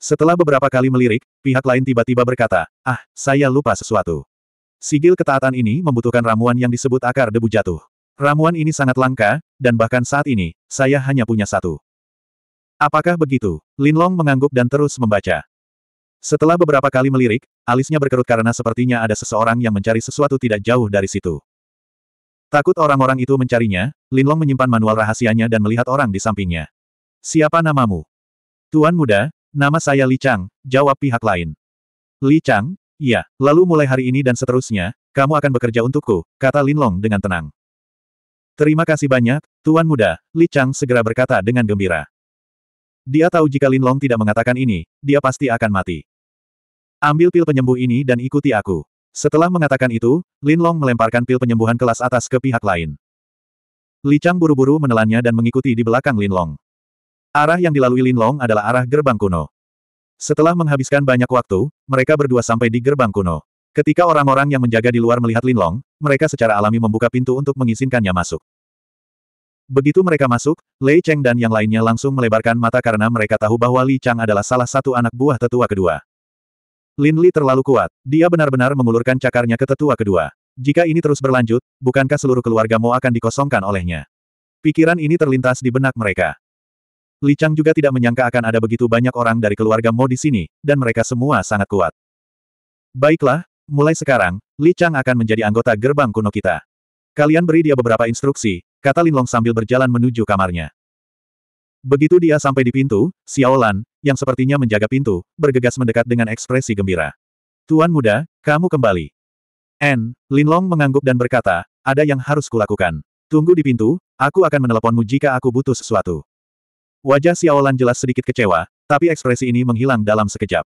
Setelah beberapa kali melirik, pihak lain tiba-tiba berkata, ah, saya lupa sesuatu. Sigil ketaatan ini membutuhkan ramuan yang disebut akar debu jatuh. Ramuan ini sangat langka, dan bahkan saat ini, saya hanya punya satu. Apakah begitu? Lin Long mengangguk dan terus membaca. Setelah beberapa kali melirik, alisnya berkerut karena sepertinya ada seseorang yang mencari sesuatu tidak jauh dari situ. Takut orang-orang itu mencarinya, Lin Long menyimpan manual rahasianya dan melihat orang di sampingnya. Siapa namamu? Tuan muda, Nama saya Li Chang, jawab pihak lain. Li Chang? Iya, lalu mulai hari ini dan seterusnya, kamu akan bekerja untukku, kata Lin Long dengan tenang. Terima kasih banyak, Tuan Muda, Li Chang segera berkata dengan gembira. Dia tahu jika Lin Long tidak mengatakan ini, dia pasti akan mati. Ambil pil penyembuh ini dan ikuti aku. Setelah mengatakan itu, Lin Long melemparkan pil penyembuhan kelas atas ke pihak lain. Li Chang buru-buru menelannya dan mengikuti di belakang Lin Long. Arah yang dilalui Linlong adalah arah gerbang kuno. Setelah menghabiskan banyak waktu, mereka berdua sampai di gerbang kuno. Ketika orang-orang yang menjaga di luar melihat Linlong, mereka secara alami membuka pintu untuk mengizinkannya masuk. Begitu mereka masuk, Lei Cheng dan yang lainnya langsung melebarkan mata karena mereka tahu bahwa Li Chang adalah salah satu anak buah tetua kedua. Lin Li terlalu kuat, dia benar-benar mengulurkan cakarnya ke tetua kedua. Jika ini terus berlanjut, bukankah seluruh keluarga Mo akan dikosongkan olehnya? Pikiran ini terlintas di benak mereka. Li Chang juga tidak menyangka akan ada begitu banyak orang dari keluarga Mo di sini, dan mereka semua sangat kuat. Baiklah, mulai sekarang, Li Chang akan menjadi anggota gerbang kuno kita. Kalian beri dia beberapa instruksi, kata Linlong sambil berjalan menuju kamarnya. Begitu dia sampai di pintu, Xiao Lan, yang sepertinya menjaga pintu, bergegas mendekat dengan ekspresi gembira. Tuan muda, kamu kembali. N, Linlong mengangguk dan berkata, ada yang harus kulakukan. Tunggu di pintu, aku akan meneleponmu jika aku butuh sesuatu. Wajah Xiaolan jelas sedikit kecewa, tapi ekspresi ini menghilang dalam sekejap.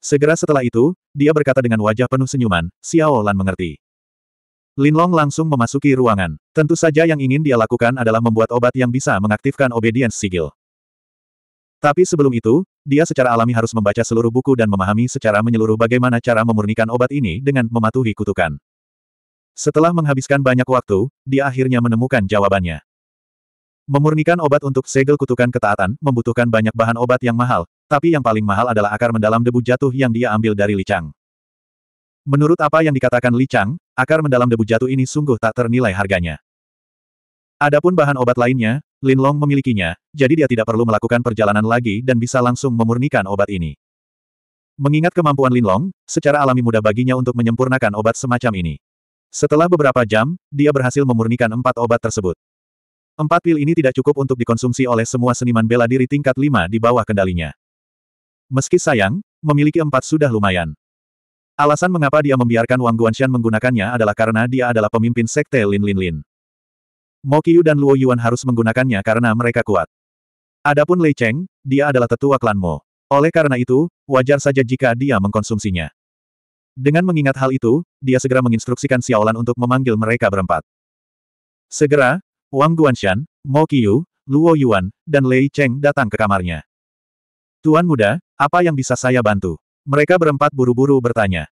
Segera setelah itu, dia berkata dengan wajah penuh senyuman, Xiaolan mengerti. Linlong langsung memasuki ruangan. Tentu saja yang ingin dia lakukan adalah membuat obat yang bisa mengaktifkan obedience sigil. Tapi sebelum itu, dia secara alami harus membaca seluruh buku dan memahami secara menyeluruh bagaimana cara memurnikan obat ini dengan mematuhi kutukan. Setelah menghabiskan banyak waktu, dia akhirnya menemukan jawabannya. Memurnikan obat untuk segel kutukan ketaatan membutuhkan banyak bahan obat yang mahal, tapi yang paling mahal adalah akar mendalam debu jatuh yang dia ambil dari Licang. Menurut apa yang dikatakan Licang, akar mendalam debu jatuh ini sungguh tak ternilai harganya. Adapun bahan obat lainnya, Lin Long memilikinya, jadi dia tidak perlu melakukan perjalanan lagi dan bisa langsung memurnikan obat ini. Mengingat kemampuan Lin Long, secara alami mudah baginya untuk menyempurnakan obat semacam ini. Setelah beberapa jam, dia berhasil memurnikan empat obat tersebut. Empat pil ini tidak cukup untuk dikonsumsi oleh semua seniman bela diri tingkat lima di bawah kendalinya. Meski sayang, memiliki empat sudah lumayan. Alasan mengapa dia membiarkan Wang Guanshan menggunakannya adalah karena dia adalah pemimpin sekte Lin Lin Lin. Mo Qiu dan Luo Yuan harus menggunakannya karena mereka kuat. Adapun Lei Cheng, dia adalah tetua klan Mo. Oleh karena itu, wajar saja jika dia mengkonsumsinya. Dengan mengingat hal itu, dia segera menginstruksikan Xiaolan untuk memanggil mereka berempat. Segera, Wang Guanshan, Mo Qiu, Luo Yuan, dan Lei Cheng datang ke kamarnya. Tuan muda, apa yang bisa saya bantu? Mereka berempat buru-buru bertanya.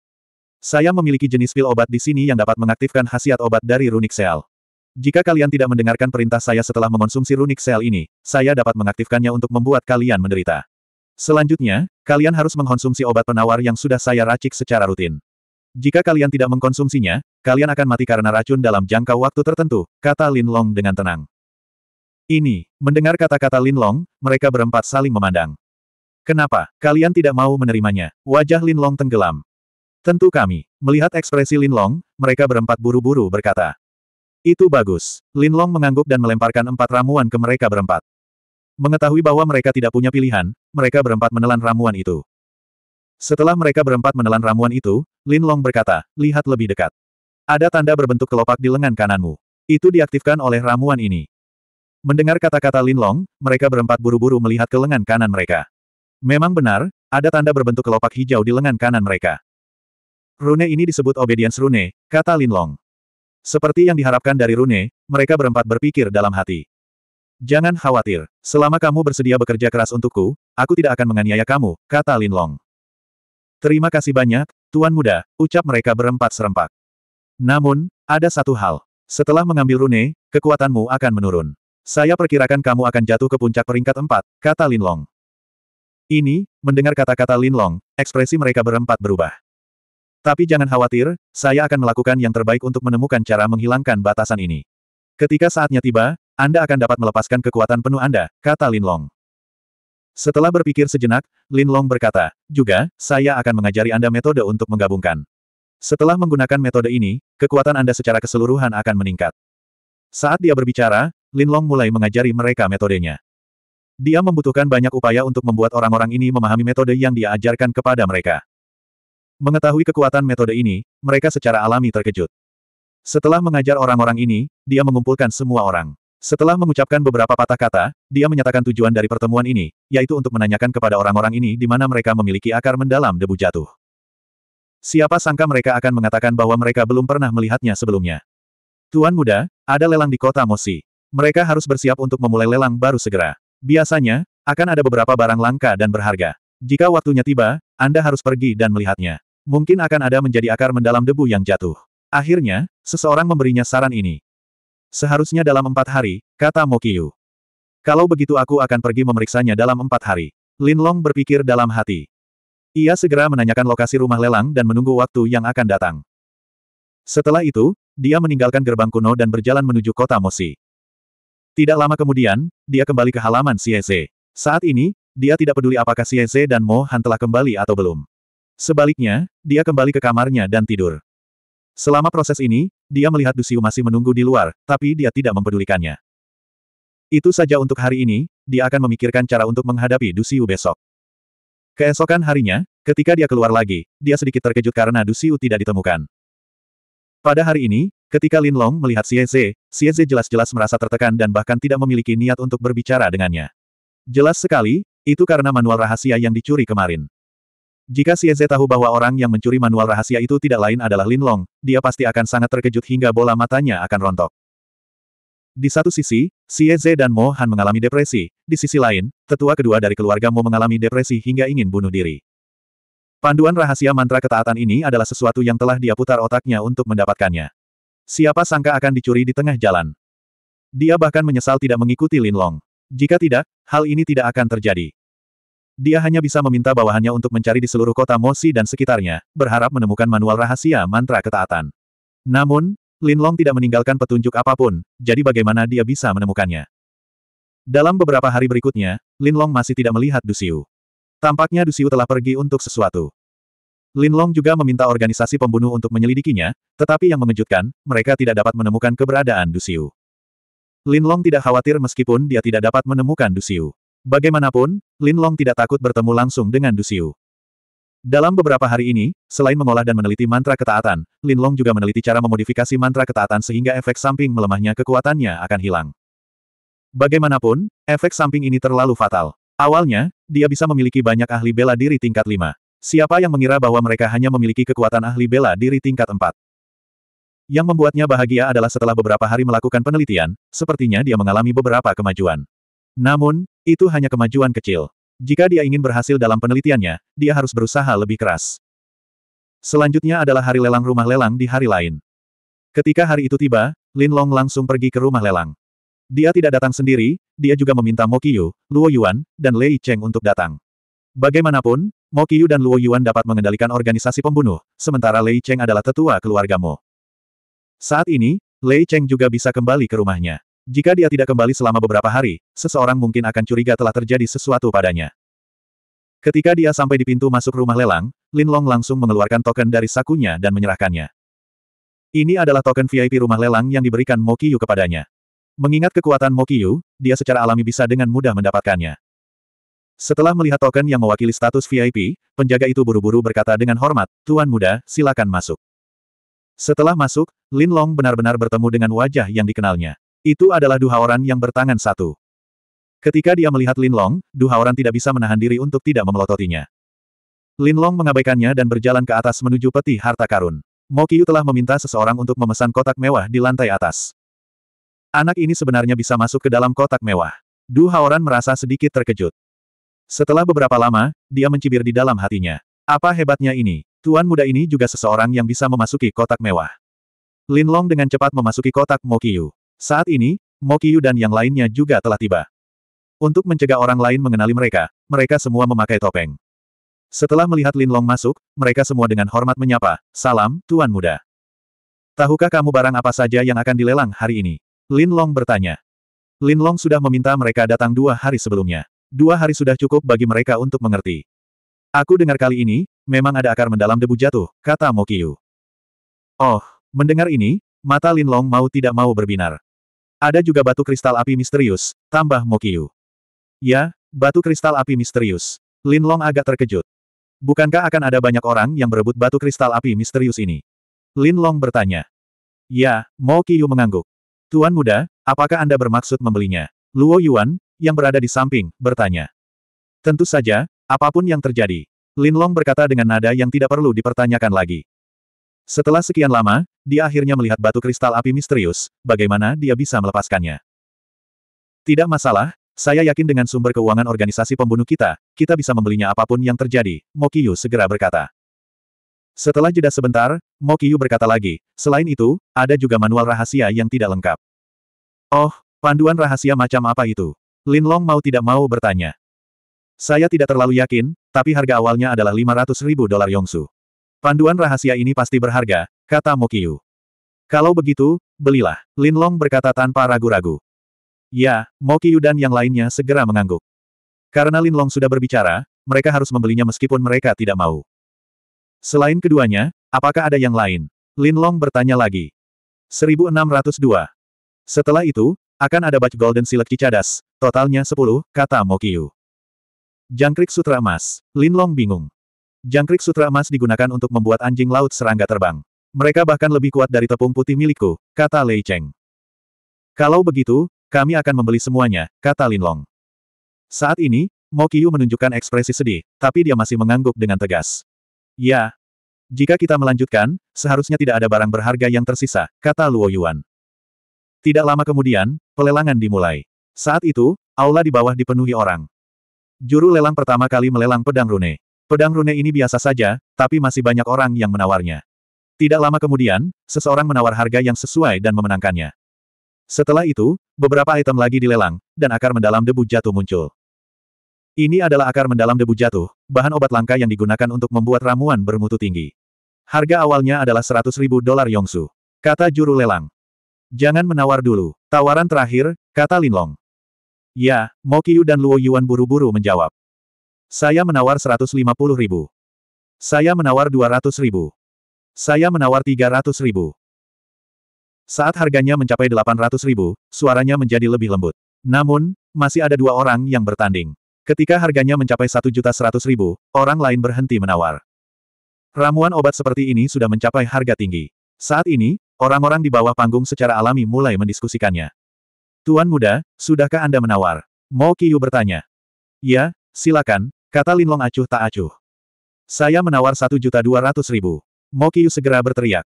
Saya memiliki jenis pil obat di sini yang dapat mengaktifkan khasiat obat dari runik sel. Jika kalian tidak mendengarkan perintah saya setelah mengonsumsi runik sel ini, saya dapat mengaktifkannya untuk membuat kalian menderita. Selanjutnya, kalian harus mengonsumsi obat penawar yang sudah saya racik secara rutin. Jika kalian tidak mengkonsumsinya, kalian akan mati karena racun dalam jangka waktu tertentu, kata Lin Long dengan tenang. Ini, mendengar kata-kata Lin Long, mereka berempat saling memandang. Kenapa, kalian tidak mau menerimanya? Wajah Lin Long tenggelam. Tentu kami. Melihat ekspresi Lin Long, mereka berempat buru-buru berkata. Itu bagus. Lin Long mengangguk dan melemparkan empat ramuan ke mereka berempat. Mengetahui bahwa mereka tidak punya pilihan, mereka berempat menelan ramuan itu. Setelah mereka berempat menelan ramuan itu, Lin Long berkata, lihat lebih dekat. Ada tanda berbentuk kelopak di lengan kananmu. Itu diaktifkan oleh ramuan ini. Mendengar kata-kata Lin Long, mereka berempat buru-buru melihat ke lengan kanan mereka. Memang benar, ada tanda berbentuk kelopak hijau di lengan kanan mereka. Rune ini disebut obedience rune, kata Lin Long. Seperti yang diharapkan dari rune, mereka berempat berpikir dalam hati. Jangan khawatir, selama kamu bersedia bekerja keras untukku, aku tidak akan menganiaya kamu, kata Lin Long. Terima kasih banyak, Tuan Muda, ucap mereka berempat serempak. Namun, ada satu hal. Setelah mengambil rune, kekuatanmu akan menurun. Saya perkirakan kamu akan jatuh ke puncak peringkat empat, kata Lin Long. Ini, mendengar kata-kata Lin Long, ekspresi mereka berempat berubah. Tapi jangan khawatir, saya akan melakukan yang terbaik untuk menemukan cara menghilangkan batasan ini. Ketika saatnya tiba, Anda akan dapat melepaskan kekuatan penuh Anda, kata Lin Long. Setelah berpikir sejenak, Lin Long berkata, juga, saya akan mengajari Anda metode untuk menggabungkan. Setelah menggunakan metode ini, kekuatan Anda secara keseluruhan akan meningkat. Saat dia berbicara, Lin Long mulai mengajari mereka metodenya. Dia membutuhkan banyak upaya untuk membuat orang-orang ini memahami metode yang dia ajarkan kepada mereka. Mengetahui kekuatan metode ini, mereka secara alami terkejut. Setelah mengajar orang-orang ini, dia mengumpulkan semua orang. Setelah mengucapkan beberapa patah kata, dia menyatakan tujuan dari pertemuan ini, yaitu untuk menanyakan kepada orang-orang ini di mana mereka memiliki akar mendalam debu jatuh. Siapa sangka mereka akan mengatakan bahwa mereka belum pernah melihatnya sebelumnya. Tuan muda, ada lelang di kota Mosi. Mereka harus bersiap untuk memulai lelang baru segera. Biasanya, akan ada beberapa barang langka dan berharga. Jika waktunya tiba, Anda harus pergi dan melihatnya. Mungkin akan ada menjadi akar mendalam debu yang jatuh. Akhirnya, seseorang memberinya saran ini. Seharusnya dalam empat hari, kata Mokiyu. Kalau begitu aku akan pergi memeriksanya dalam empat hari. Lin Long berpikir dalam hati. Ia segera menanyakan lokasi rumah lelang dan menunggu waktu yang akan datang. Setelah itu, dia meninggalkan gerbang kuno dan berjalan menuju kota Mosi. Tidak lama kemudian, dia kembali ke halaman CEC. Saat ini, dia tidak peduli apakah CEC dan Mo Han telah kembali atau belum. Sebaliknya, dia kembali ke kamarnya dan tidur. Selama proses ini, dia melihat Dusiu masih menunggu di luar, tapi dia tidak mempedulikannya. Itu saja untuk hari ini, dia akan memikirkan cara untuk menghadapi Dusiu besok. Keesokan harinya, ketika dia keluar lagi, dia sedikit terkejut karena Dusiu tidak ditemukan. Pada hari ini, ketika Lin Long melihat Xie Xie jelas-jelas merasa tertekan dan bahkan tidak memiliki niat untuk berbicara dengannya. Jelas sekali, itu karena manual rahasia yang dicuri kemarin. Jika Xie Zhe tahu bahwa orang yang mencuri manual rahasia itu tidak lain adalah Lin Long, dia pasti akan sangat terkejut hingga bola matanya akan rontok. Di satu sisi, Xie Zhe dan Mo Han mengalami depresi, di sisi lain, tetua kedua dari keluarga Mo mengalami depresi hingga ingin bunuh diri. Panduan rahasia mantra ketaatan ini adalah sesuatu yang telah dia putar otaknya untuk mendapatkannya. Siapa sangka akan dicuri di tengah jalan. Dia bahkan menyesal tidak mengikuti Lin Long. Jika tidak, hal ini tidak akan terjadi. Dia hanya bisa meminta bawahannya untuk mencari di seluruh kota Mosi dan sekitarnya, berharap menemukan manual rahasia mantra ketaatan. Namun, Lin Long tidak meninggalkan petunjuk apapun, jadi bagaimana dia bisa menemukannya? Dalam beberapa hari berikutnya, Lin Long masih tidak melihat Dusiu. Tampaknya Dusiu telah pergi untuk sesuatu. Lin Long juga meminta organisasi pembunuh untuk menyelidikinya, tetapi yang mengejutkan, mereka tidak dapat menemukan keberadaan Dusiu. Lin Long tidak khawatir meskipun dia tidak dapat menemukan Dusiu. Bagaimanapun, Lin Long tidak takut bertemu langsung dengan Dusiu. Dalam beberapa hari ini, selain mengolah dan meneliti mantra ketaatan, Lin Long juga meneliti cara memodifikasi mantra ketaatan sehingga efek samping melemahnya kekuatannya akan hilang. Bagaimanapun, efek samping ini terlalu fatal. Awalnya, dia bisa memiliki banyak ahli bela diri tingkat 5. Siapa yang mengira bahwa mereka hanya memiliki kekuatan ahli bela diri tingkat 4? Yang membuatnya bahagia adalah setelah beberapa hari melakukan penelitian, sepertinya dia mengalami beberapa kemajuan. Namun, itu hanya kemajuan kecil. Jika dia ingin berhasil dalam penelitiannya, dia harus berusaha lebih keras. Selanjutnya adalah hari lelang rumah lelang di hari lain. Ketika hari itu tiba, Lin Long langsung pergi ke rumah lelang. Dia tidak datang sendiri, dia juga meminta Mo Qiyu, Luo Yuan, dan Lei Cheng untuk datang. Bagaimanapun, Mo Qiyu dan Luo Yuan dapat mengendalikan organisasi pembunuh, sementara Lei Cheng adalah tetua keluarga Mo. Saat ini, Lei Cheng juga bisa kembali ke rumahnya. Jika dia tidak kembali selama beberapa hari, seseorang mungkin akan curiga telah terjadi sesuatu padanya. Ketika dia sampai di pintu masuk rumah lelang, Lin Long langsung mengeluarkan token dari sakunya dan menyerahkannya. Ini adalah token VIP rumah lelang yang diberikan Mokiyu kepadanya. Mengingat kekuatan Mokiyu, dia secara alami bisa dengan mudah mendapatkannya. Setelah melihat token yang mewakili status VIP, penjaga itu buru-buru berkata dengan hormat, Tuan Muda, silakan masuk. Setelah masuk, Lin Long benar-benar bertemu dengan wajah yang dikenalnya. Itu adalah Duhaoran yang bertangan satu. Ketika dia melihat Lin Long, Linlong, Duhaoran tidak bisa menahan diri untuk tidak memelototinya. Lin Long mengabaikannya dan berjalan ke atas menuju peti harta karun. Yu telah meminta seseorang untuk memesan kotak mewah di lantai atas. Anak ini sebenarnya bisa masuk ke dalam kotak mewah. Du Haoran merasa sedikit terkejut. Setelah beberapa lama, dia mencibir di dalam hatinya. Apa hebatnya ini? Tuan muda ini juga seseorang yang bisa memasuki kotak mewah. Lin Long dengan cepat memasuki kotak Yu. Saat ini, Mokiyu dan yang lainnya juga telah tiba. Untuk mencegah orang lain mengenali mereka, mereka semua memakai topeng. Setelah melihat Lin Long masuk, mereka semua dengan hormat menyapa, Salam, Tuan Muda. Tahukah kamu barang apa saja yang akan dilelang hari ini? Lin Long bertanya. Lin Long sudah meminta mereka datang dua hari sebelumnya. Dua hari sudah cukup bagi mereka untuk mengerti. Aku dengar kali ini, memang ada akar mendalam debu jatuh, kata Mokiyu. Oh, mendengar ini, mata Lin Long mau tidak mau berbinar. Ada juga batu kristal api misterius, tambah Mokyu. Ya, batu kristal api misterius. Lin Long agak terkejut. Bukankah akan ada banyak orang yang berebut batu kristal api misterius ini? Lin Long bertanya. Ya, Mo Yu mengangguk. Tuan muda, apakah Anda bermaksud membelinya? Luo Yuan, yang berada di samping, bertanya. Tentu saja, apapun yang terjadi. Lin Long berkata dengan nada yang tidak perlu dipertanyakan lagi. Setelah sekian lama, dia akhirnya melihat batu kristal api misterius, bagaimana dia bisa melepaskannya. Tidak masalah, saya yakin dengan sumber keuangan organisasi pembunuh kita, kita bisa membelinya apapun yang terjadi, Mokiyu segera berkata. Setelah jeda sebentar, Mokiyu berkata lagi, selain itu, ada juga manual rahasia yang tidak lengkap. Oh, panduan rahasia macam apa itu? Lin Long mau tidak mau bertanya. Saya tidak terlalu yakin, tapi harga awalnya adalah 500 ribu dolar Yongsu. Panduan rahasia ini pasti berharga, kata Mokyu. Kalau begitu, belilah, Lin Long berkata tanpa ragu-ragu. Ya, Mokyu dan yang lainnya segera mengangguk. Karena Lin Long sudah berbicara, mereka harus membelinya meskipun mereka tidak mau. Selain keduanya, apakah ada yang lain? Lin Long bertanya lagi. 1602. Setelah itu, akan ada batch Golden Silk Cicadas, totalnya 10, kata Mokyu. Jangkrik Sutra Emas. Lin Long bingung. Jangkrik sutra emas digunakan untuk membuat anjing laut serangga terbang. Mereka bahkan lebih kuat dari tepung putih milikku, kata Lei Cheng. Kalau begitu, kami akan membeli semuanya, kata Lin Long. Saat ini, Mo Qiyu menunjukkan ekspresi sedih, tapi dia masih mengangguk dengan tegas. Ya. Jika kita melanjutkan, seharusnya tidak ada barang berharga yang tersisa, kata Luo Yuan. Tidak lama kemudian, pelelangan dimulai. Saat itu, aula di bawah dipenuhi orang. Juru lelang pertama kali melelang pedang rune. Pedang rune ini biasa saja, tapi masih banyak orang yang menawarnya. Tidak lama kemudian, seseorang menawar harga yang sesuai dan memenangkannya. Setelah itu, beberapa item lagi dilelang, dan akar mendalam debu jatuh muncul. Ini adalah akar mendalam debu jatuh, bahan obat langka yang digunakan untuk membuat ramuan bermutu tinggi. Harga awalnya adalah 100 ribu dolar Yongsu. Kata juru lelang. Jangan menawar dulu. Tawaran terakhir, kata Linlong. Ya, Mokiyu dan Luo Yuan buru-buru menjawab. Saya menawar 150 ribu. Saya menawar 200 ribu. Saya menawar 300 ribu. Saat harganya mencapai 800 ribu, suaranya menjadi lebih lembut. Namun, masih ada dua orang yang bertanding. Ketika harganya mencapai 1.100.000, orang lain berhenti menawar. Ramuan obat seperti ini sudah mencapai harga tinggi. Saat ini, orang-orang di bawah panggung secara alami mulai mendiskusikannya. Tuan muda, sudahkah Anda menawar? Mo Kiyu bertanya. Ya, silakan, Kata Linlong acuh tak acuh. Saya menawar satu juta dua ratus ribu. Mokiyu segera berteriak.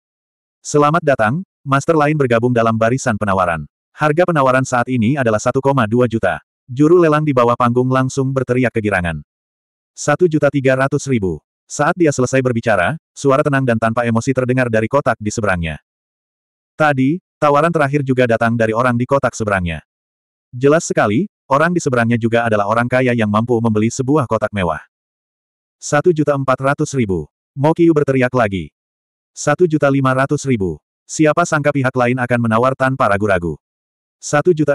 Selamat datang, master lain bergabung dalam barisan penawaran. Harga penawaran saat ini adalah 1,2 juta. Juru lelang di bawah panggung langsung berteriak kegirangan. 1 juta 300 ribu. Saat dia selesai berbicara, suara tenang dan tanpa emosi terdengar dari kotak di seberangnya. Tadi, tawaran terakhir juga datang dari orang di kotak seberangnya. Jelas sekali, Orang di seberangnya juga adalah orang kaya yang mampu membeli sebuah kotak mewah. Satu juta berteriak lagi. Satu juta lima ratus ribu. Siapa sangka pihak lain akan menawar tanpa ragu-ragu. Satu juta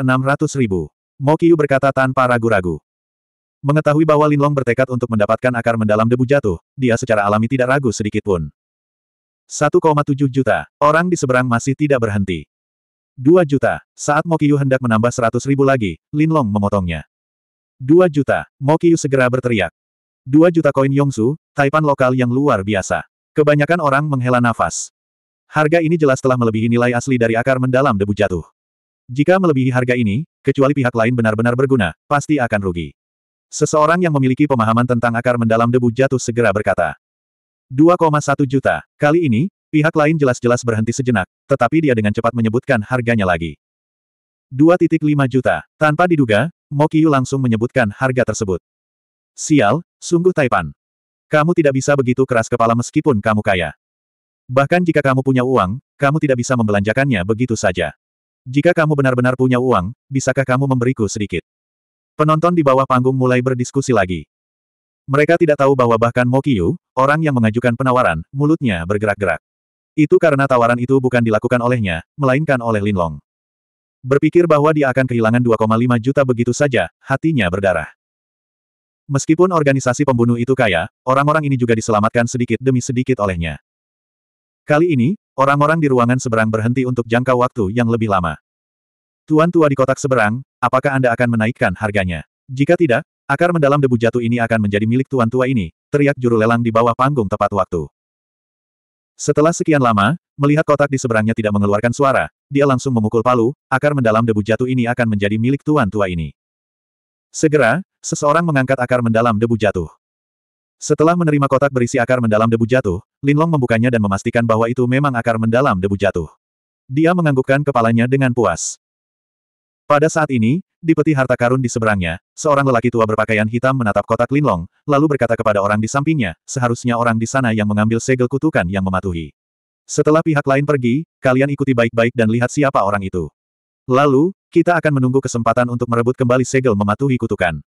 berkata tanpa ragu-ragu. Mengetahui bahwa Linlong bertekad untuk mendapatkan akar mendalam debu jatuh, dia secara alami tidak ragu sedikit pun. 1,7 juta, orang di seberang masih tidak berhenti. 2 juta. Saat Mokiyu hendak menambah 100 ribu lagi, Lin Long memotongnya. 2 juta. Mokiyu segera berteriak. 2 juta koin Yongsu, taipan lokal yang luar biasa. Kebanyakan orang menghela nafas. Harga ini jelas telah melebihi nilai asli dari akar mendalam debu jatuh. Jika melebihi harga ini, kecuali pihak lain benar-benar berguna, pasti akan rugi. Seseorang yang memiliki pemahaman tentang akar mendalam debu jatuh segera berkata. 2,1 juta. Kali ini, Pihak lain jelas-jelas berhenti sejenak, tetapi dia dengan cepat menyebutkan harganya lagi. 2.5 juta. Tanpa diduga, Mokiyu langsung menyebutkan harga tersebut. Sial, sungguh taipan. Kamu tidak bisa begitu keras kepala meskipun kamu kaya. Bahkan jika kamu punya uang, kamu tidak bisa membelanjakannya begitu saja. Jika kamu benar-benar punya uang, bisakah kamu memberiku sedikit? Penonton di bawah panggung mulai berdiskusi lagi. Mereka tidak tahu bahwa bahkan Mokiyu, orang yang mengajukan penawaran, mulutnya bergerak-gerak. Itu karena tawaran itu bukan dilakukan olehnya, melainkan oleh Linlong. Berpikir bahwa dia akan kehilangan 2,5 juta begitu saja, hatinya berdarah. Meskipun organisasi pembunuh itu kaya, orang-orang ini juga diselamatkan sedikit demi sedikit olehnya. Kali ini, orang-orang di ruangan seberang berhenti untuk jangka waktu yang lebih lama. Tuan tua di kotak seberang, apakah Anda akan menaikkan harganya? Jika tidak, akar mendalam debu jatuh ini akan menjadi milik tuan tua ini, teriak juru lelang di bawah panggung tepat waktu. Setelah sekian lama, melihat kotak di seberangnya tidak mengeluarkan suara, dia langsung memukul palu, akar mendalam debu jatuh ini akan menjadi milik tuan tua ini. Segera, seseorang mengangkat akar mendalam debu jatuh. Setelah menerima kotak berisi akar mendalam debu jatuh, Linlong membukanya dan memastikan bahwa itu memang akar mendalam debu jatuh. Dia menganggukkan kepalanya dengan puas. Pada saat ini, di peti harta karun di seberangnya, seorang lelaki tua berpakaian hitam menatap kotak linlong, lalu berkata kepada orang di sampingnya, seharusnya orang di sana yang mengambil segel kutukan yang mematuhi. Setelah pihak lain pergi, kalian ikuti baik-baik dan lihat siapa orang itu. Lalu, kita akan menunggu kesempatan untuk merebut kembali segel mematuhi kutukan.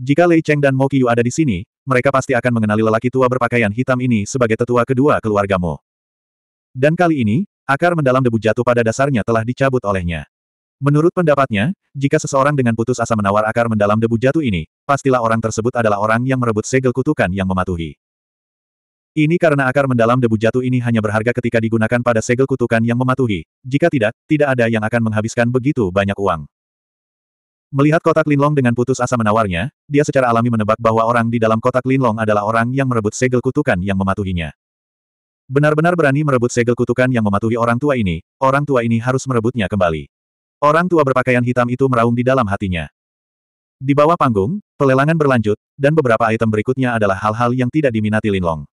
Jika Lei Cheng dan Mo Qiyu ada di sini, mereka pasti akan mengenali lelaki tua berpakaian hitam ini sebagai tetua kedua keluargamu. Dan kali ini, akar mendalam debu jatuh pada dasarnya telah dicabut olehnya. Menurut pendapatnya, jika seseorang dengan putus asa menawar akar mendalam debu jatuh ini, pastilah orang tersebut adalah orang yang merebut segel kutukan yang mematuhi. Ini karena akar mendalam debu jatuh ini hanya berharga ketika digunakan pada segel kutukan yang mematuhi. Jika tidak, tidak ada yang akan menghabiskan begitu banyak uang. Melihat kotak linlong dengan putus asa menawarnya, dia secara alami menebak bahwa orang di dalam kotak linlong adalah orang yang merebut segel kutukan yang mematuhinya. Benar-benar berani merebut segel kutukan yang mematuhi orang tua ini, orang tua ini harus merebutnya kembali. Orang tua berpakaian hitam itu meraung di dalam hatinya. Di bawah panggung, pelelangan berlanjut, dan beberapa item berikutnya adalah hal-hal yang tidak diminati Linlong.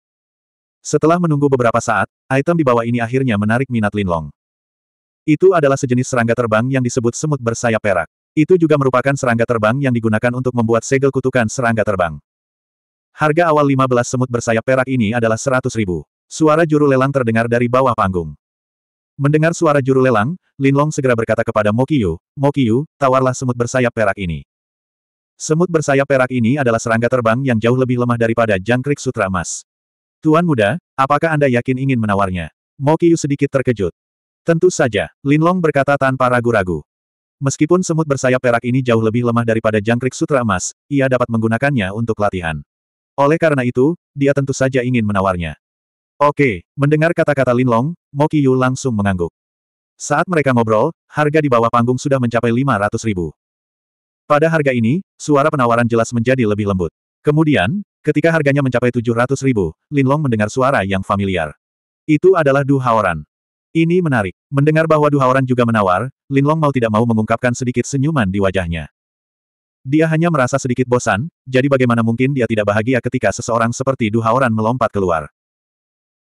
Setelah menunggu beberapa saat, item di bawah ini akhirnya menarik minat Linlong. Itu adalah sejenis serangga terbang yang disebut semut bersayap perak. Itu juga merupakan serangga terbang yang digunakan untuk membuat segel kutukan serangga terbang. Harga awal 15 semut bersayap perak ini adalah 100 ribu. Suara juru lelang terdengar dari bawah panggung. Mendengar suara juru lelang, Linlong segera berkata kepada Mokiyu, Mokiyu, tawarlah semut bersayap perak ini. Semut bersayap perak ini adalah serangga terbang yang jauh lebih lemah daripada jangkrik sutra emas. Tuan muda, apakah Anda yakin ingin menawarnya? Mokiyu sedikit terkejut. Tentu saja, Linlong berkata tanpa ragu-ragu. Meskipun semut bersayap perak ini jauh lebih lemah daripada jangkrik sutra emas, ia dapat menggunakannya untuk latihan. Oleh karena itu, dia tentu saja ingin menawarnya. Oke, mendengar kata-kata Lin Long, Linlong, Mokiyu langsung mengangguk. Saat mereka ngobrol, harga di bawah panggung sudah mencapai 500 ribu. Pada harga ini, suara penawaran jelas menjadi lebih lembut. Kemudian, ketika harganya mencapai 700 ribu, Long mendengar suara yang familiar. Itu adalah Du Haoran. Ini menarik. Mendengar bahwa Du Haoran juga menawar, Lin Long mau tidak mau mengungkapkan sedikit senyuman di wajahnya. Dia hanya merasa sedikit bosan, jadi bagaimana mungkin dia tidak bahagia ketika seseorang seperti Du Haoran melompat keluar.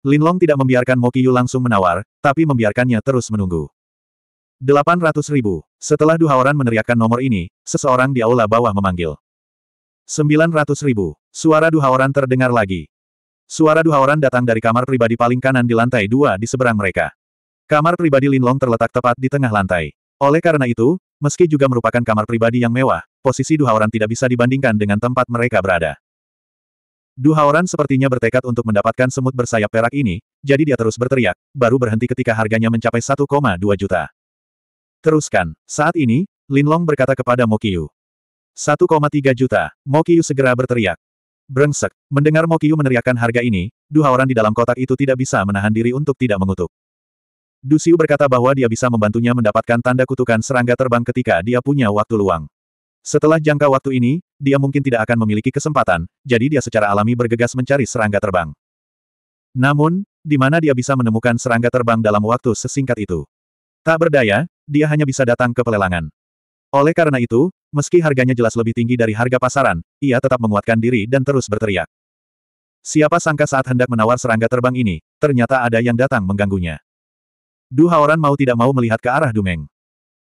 Linlong tidak membiarkan Mokiyu langsung menawar, tapi membiarkannya terus menunggu. 800 ribu. Setelah Duhaoran meneriakkan nomor ini, seseorang di aula bawah memanggil. 900 ribu. Suara Duhaoran terdengar lagi. Suara Duhaoran datang dari kamar pribadi paling kanan di lantai dua di seberang mereka. Kamar pribadi Linlong terletak tepat di tengah lantai. Oleh karena itu, meski juga merupakan kamar pribadi yang mewah, posisi Duhaoran tidak bisa dibandingkan dengan tempat mereka berada. Haoran sepertinya bertekad untuk mendapatkan semut bersayap perak ini, jadi dia terus berteriak, baru berhenti ketika harganya mencapai 1,2 juta. Teruskan. Saat ini, Lin Long berkata kepada Mokiyu. 1,3 juta. Mokiu segera berteriak. Brengsek. Mendengar Mokiu meneriakkan harga ini, Haoran di dalam kotak itu tidak bisa menahan diri untuk tidak mengutuk. Du Dusiu berkata bahwa dia bisa membantunya mendapatkan tanda kutukan serangga terbang ketika dia punya waktu luang. Setelah jangka waktu ini, dia mungkin tidak akan memiliki kesempatan, jadi dia secara alami bergegas mencari serangga terbang. Namun, di mana dia bisa menemukan serangga terbang dalam waktu sesingkat itu? Tak berdaya, dia hanya bisa datang ke pelelangan. Oleh karena itu, meski harganya jelas lebih tinggi dari harga pasaran, ia tetap menguatkan diri dan terus berteriak. Siapa sangka saat hendak menawar serangga terbang ini, ternyata ada yang datang mengganggunya. Du Haoran mau tidak mau melihat ke arah Dumeng.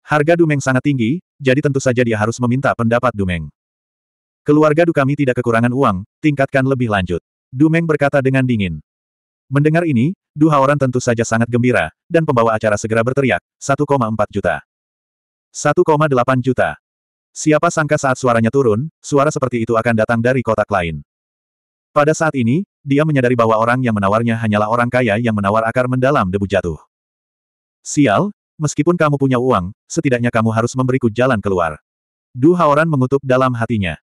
Harga Dumeng sangat tinggi, jadi tentu saja dia harus meminta pendapat Dumeng. Keluarga Du kami tidak kekurangan uang, tingkatkan lebih lanjut. Dumeng berkata dengan dingin. Mendengar ini, Du Haoran tentu saja sangat gembira, dan pembawa acara segera berteriak, 1,4 juta. 1,8 juta. Siapa sangka saat suaranya turun, suara seperti itu akan datang dari kotak lain. Pada saat ini, dia menyadari bahwa orang yang menawarnya hanyalah orang kaya yang menawar akar mendalam debu jatuh. Sial, Meskipun kamu punya uang, setidaknya kamu harus memberiku jalan keluar. Du Haoran mengutuk dalam hatinya.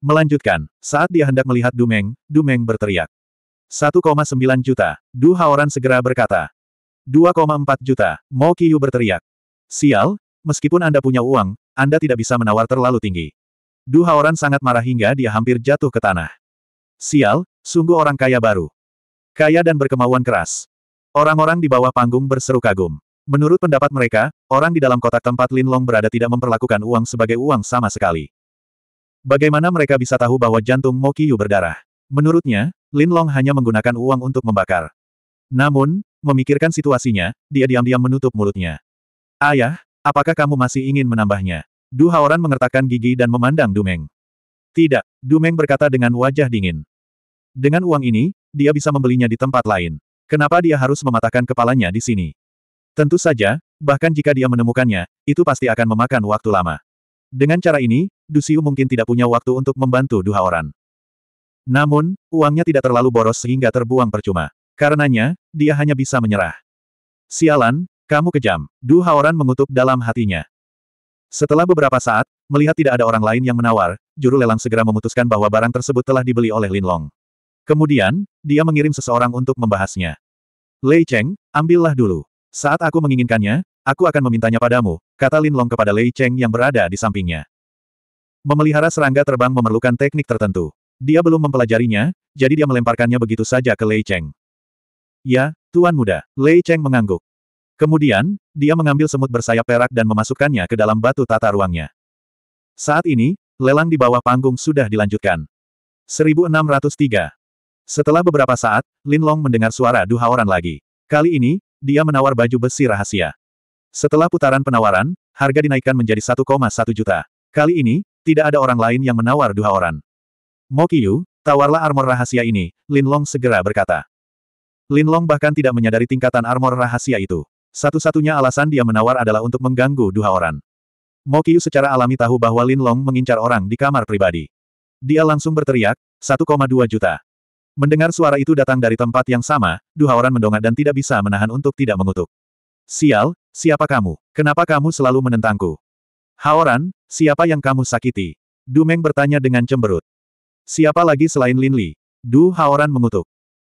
Melanjutkan, saat dia hendak melihat Dumeng, Dumeng berteriak. 1,9 juta. Du Haoran segera berkata. 2,4 juta. Mo Qiyu berteriak. Sial, meskipun Anda punya uang, Anda tidak bisa menawar terlalu tinggi. Du Haoran sangat marah hingga dia hampir jatuh ke tanah. Sial, sungguh orang kaya baru. Kaya dan berkemauan keras. Orang-orang di bawah panggung berseru kagum. Menurut pendapat mereka, orang di dalam kotak tempat Linlong berada tidak memperlakukan uang sebagai uang sama sekali. Bagaimana mereka bisa tahu bahwa jantung Mokiyu berdarah? Menurutnya, Linlong hanya menggunakan uang untuk membakar. Namun, memikirkan situasinya, dia diam-diam menutup mulutnya. Ayah, apakah kamu masih ingin menambahnya? Du Haoran mengertakkan gigi dan memandang Dumeng. Tidak, Dumeng berkata dengan wajah dingin. Dengan uang ini, dia bisa membelinya di tempat lain. Kenapa dia harus mematahkan kepalanya di sini? Tentu saja, bahkan jika dia menemukannya, itu pasti akan memakan waktu lama. Dengan cara ini, Dusiu mungkin tidak punya waktu untuk membantu Duha Oran. Namun, uangnya tidak terlalu boros sehingga terbuang percuma. Karenanya, dia hanya bisa menyerah. Sialan, kamu kejam. Du Haoran mengutuk dalam hatinya. Setelah beberapa saat, melihat tidak ada orang lain yang menawar, juru lelang segera memutuskan bahwa barang tersebut telah dibeli oleh Lin Long. Kemudian, dia mengirim seseorang untuk membahasnya. Lei Cheng, ambillah dulu. Saat aku menginginkannya, aku akan memintanya padamu, kata Lin Long kepada Lei Cheng yang berada di sampingnya. Memelihara serangga terbang memerlukan teknik tertentu. Dia belum mempelajarinya, jadi dia melemparkannya begitu saja ke Lei Cheng. Ya, Tuan Muda, Lei Cheng mengangguk. Kemudian, dia mengambil semut bersayap perak dan memasukkannya ke dalam batu tata ruangnya. Saat ini, lelang di bawah panggung sudah dilanjutkan. 1603. Setelah beberapa saat, Lin Long mendengar suara duhaoran lagi. Kali ini, dia menawar baju besi rahasia. Setelah putaran penawaran, harga dinaikkan menjadi 1,1 juta. Kali ini, tidak ada orang lain yang menawar dua orang. Mokiyu, tawarlah armor rahasia ini, Lin Long segera berkata. Lin Long bahkan tidak menyadari tingkatan armor rahasia itu. Satu-satunya alasan dia menawar adalah untuk mengganggu dua orang. Mokiyu secara alami tahu bahwa Lin Long mengincar orang di kamar pribadi. Dia langsung berteriak, 1,2 juta. Mendengar suara itu datang dari tempat yang sama, dua orang mendongak dan tidak bisa menahan untuk tidak mengutuk. Sial, siapa kamu? Kenapa kamu selalu menentangku? Haoran, siapa yang kamu sakiti? Dumeng bertanya dengan cemberut. Siapa lagi selain Lin Li? Du Haoran mengutuk.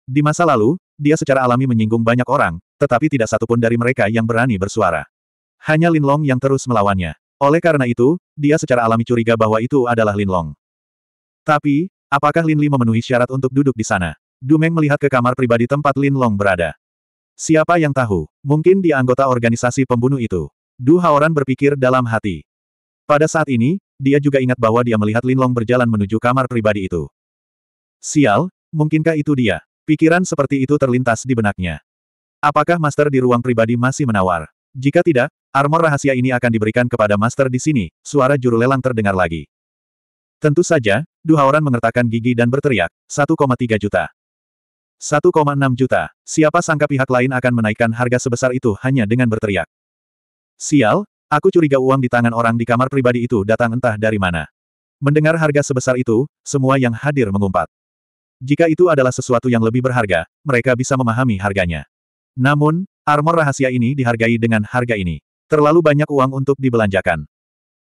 Di masa lalu, dia secara alami menyinggung banyak orang, tetapi tidak satupun dari mereka yang berani bersuara. Hanya Lin Long yang terus melawannya. Oleh karena itu, dia secara alami curiga bahwa itu adalah Lin Long. Tapi, Apakah Lin Li memenuhi syarat untuk duduk di sana? Meng melihat ke kamar pribadi tempat Lin Long berada. Siapa yang tahu? Mungkin di anggota organisasi pembunuh itu. Du Haoran berpikir dalam hati. Pada saat ini, dia juga ingat bahwa dia melihat Lin Long berjalan menuju kamar pribadi itu. Sial, mungkinkah itu dia? Pikiran seperti itu terlintas di benaknya. Apakah master di ruang pribadi masih menawar? Jika tidak, armor rahasia ini akan diberikan kepada master di sini, suara juru lelang terdengar lagi. Tentu saja, orang mengertakkan gigi dan berteriak, 1,3 juta. 1,6 juta. Siapa sangka pihak lain akan menaikkan harga sebesar itu hanya dengan berteriak. Sial, aku curiga uang di tangan orang di kamar pribadi itu datang entah dari mana. Mendengar harga sebesar itu, semua yang hadir mengumpat. Jika itu adalah sesuatu yang lebih berharga, mereka bisa memahami harganya. Namun, armor rahasia ini dihargai dengan harga ini. Terlalu banyak uang untuk dibelanjakan.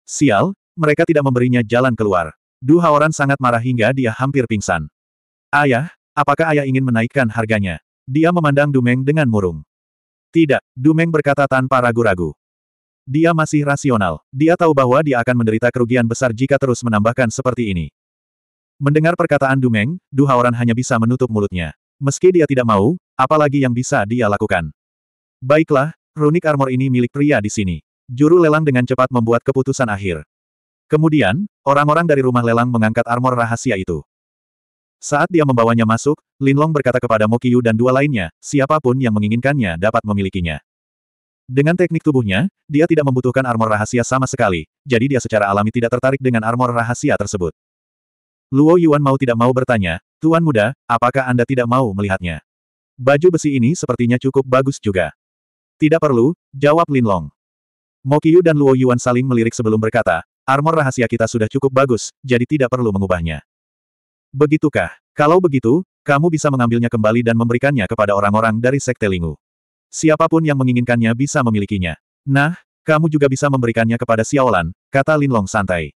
Sial, mereka tidak memberinya jalan keluar. Du Haoran sangat marah hingga dia hampir pingsan. Ayah, apakah ayah ingin menaikkan harganya? Dia memandang Dumeng dengan murung. Tidak, Dumeng berkata tanpa ragu-ragu. Dia masih rasional. Dia tahu bahwa dia akan menderita kerugian besar jika terus menambahkan seperti ini. Mendengar perkataan Dumeng, Du Haoran hanya bisa menutup mulutnya. Meski dia tidak mau, apalagi yang bisa dia lakukan. Baiklah, runik armor ini milik pria di sini. Juru lelang dengan cepat membuat keputusan akhir. Kemudian, orang-orang dari rumah lelang mengangkat armor rahasia itu. Saat dia membawanya masuk, Linlong berkata kepada Mokiyu dan dua lainnya, siapapun yang menginginkannya dapat memilikinya. Dengan teknik tubuhnya, dia tidak membutuhkan armor rahasia sama sekali, jadi dia secara alami tidak tertarik dengan armor rahasia tersebut. Luo Yuan mau tidak mau bertanya, Tuan Muda, apakah Anda tidak mau melihatnya? Baju besi ini sepertinya cukup bagus juga. Tidak perlu, jawab Linlong. Mokiyu dan Luo Yuan saling melirik sebelum berkata, Armor rahasia kita sudah cukup bagus, jadi tidak perlu mengubahnya. Begitukah? Kalau begitu, kamu bisa mengambilnya kembali dan memberikannya kepada orang-orang dari Sekte Lingu. Siapapun yang menginginkannya bisa memilikinya. Nah, kamu juga bisa memberikannya kepada Xiaolan, kata Linlong santai.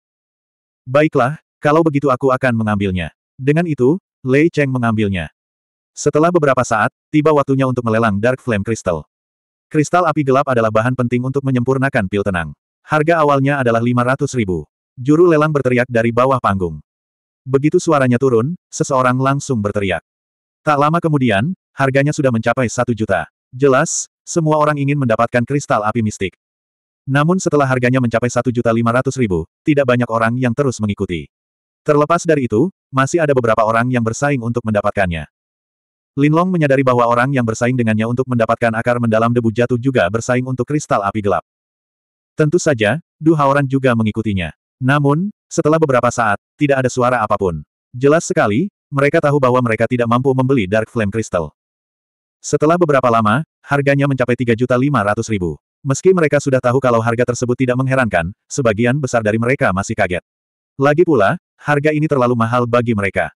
Baiklah, kalau begitu aku akan mengambilnya. Dengan itu, Lei Cheng mengambilnya. Setelah beberapa saat, tiba waktunya untuk melelang Dark Flame Crystal. Kristal api gelap adalah bahan penting untuk menyempurnakan pil tenang. Harga awalnya adalah 500 ribu. Juru lelang berteriak dari bawah panggung. Begitu suaranya turun, seseorang langsung berteriak. Tak lama kemudian, harganya sudah mencapai satu juta. Jelas, semua orang ingin mendapatkan kristal api mistik. Namun setelah harganya mencapai satu juta lima ratus ribu, tidak banyak orang yang terus mengikuti. Terlepas dari itu, masih ada beberapa orang yang bersaing untuk mendapatkannya. Linlong menyadari bahwa orang yang bersaing dengannya untuk mendapatkan akar mendalam debu jatuh juga bersaing untuk kristal api gelap. Tentu saja, Du Haoran juga mengikutinya. Namun, setelah beberapa saat, tidak ada suara apapun. Jelas sekali, mereka tahu bahwa mereka tidak mampu membeli Dark Flame Crystal. Setelah beberapa lama, harganya mencapai 3.500.000. Meski mereka sudah tahu kalau harga tersebut tidak mengherankan, sebagian besar dari mereka masih kaget. Lagi pula, harga ini terlalu mahal bagi mereka.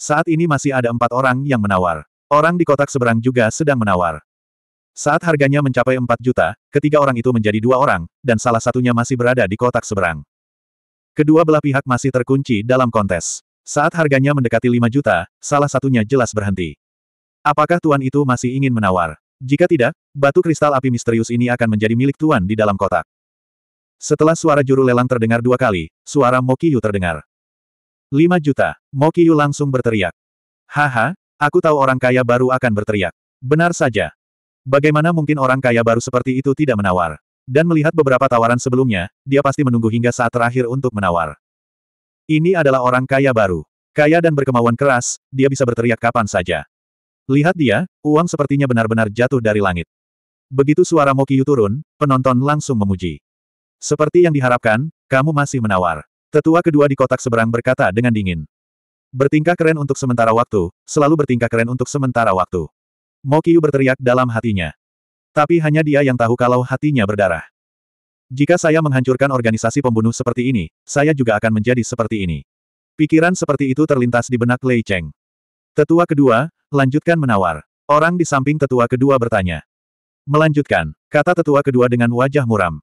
Saat ini masih ada empat orang yang menawar. Orang di kotak seberang juga sedang menawar. Saat harganya mencapai 4 juta, ketiga orang itu menjadi dua orang, dan salah satunya masih berada di kotak seberang. Kedua belah pihak masih terkunci dalam kontes. Saat harganya mendekati 5 juta, salah satunya jelas berhenti. Apakah tuan itu masih ingin menawar? Jika tidak, batu kristal api misterius ini akan menjadi milik tuan di dalam kotak. Setelah suara juru lelang terdengar dua kali, suara Mokiyu terdengar. 5 juta. Mokiyu langsung berteriak. Haha, aku tahu orang kaya baru akan berteriak. Benar saja, Bagaimana mungkin orang kaya baru seperti itu tidak menawar? Dan melihat beberapa tawaran sebelumnya, dia pasti menunggu hingga saat terakhir untuk menawar. Ini adalah orang kaya baru. Kaya dan berkemauan keras, dia bisa berteriak kapan saja. Lihat dia, uang sepertinya benar-benar jatuh dari langit. Begitu suara Mokiyu turun, penonton langsung memuji. Seperti yang diharapkan, kamu masih menawar. Tetua kedua di kotak seberang berkata dengan dingin. Bertingkah keren untuk sementara waktu, selalu bertingkah keren untuk sementara waktu. Mokyu berteriak dalam hatinya. Tapi hanya dia yang tahu kalau hatinya berdarah. Jika saya menghancurkan organisasi pembunuh seperti ini, saya juga akan menjadi seperti ini. Pikiran seperti itu terlintas di benak Lei Cheng. Tetua kedua, lanjutkan menawar. Orang di samping tetua kedua bertanya. Melanjutkan, kata tetua kedua dengan wajah muram.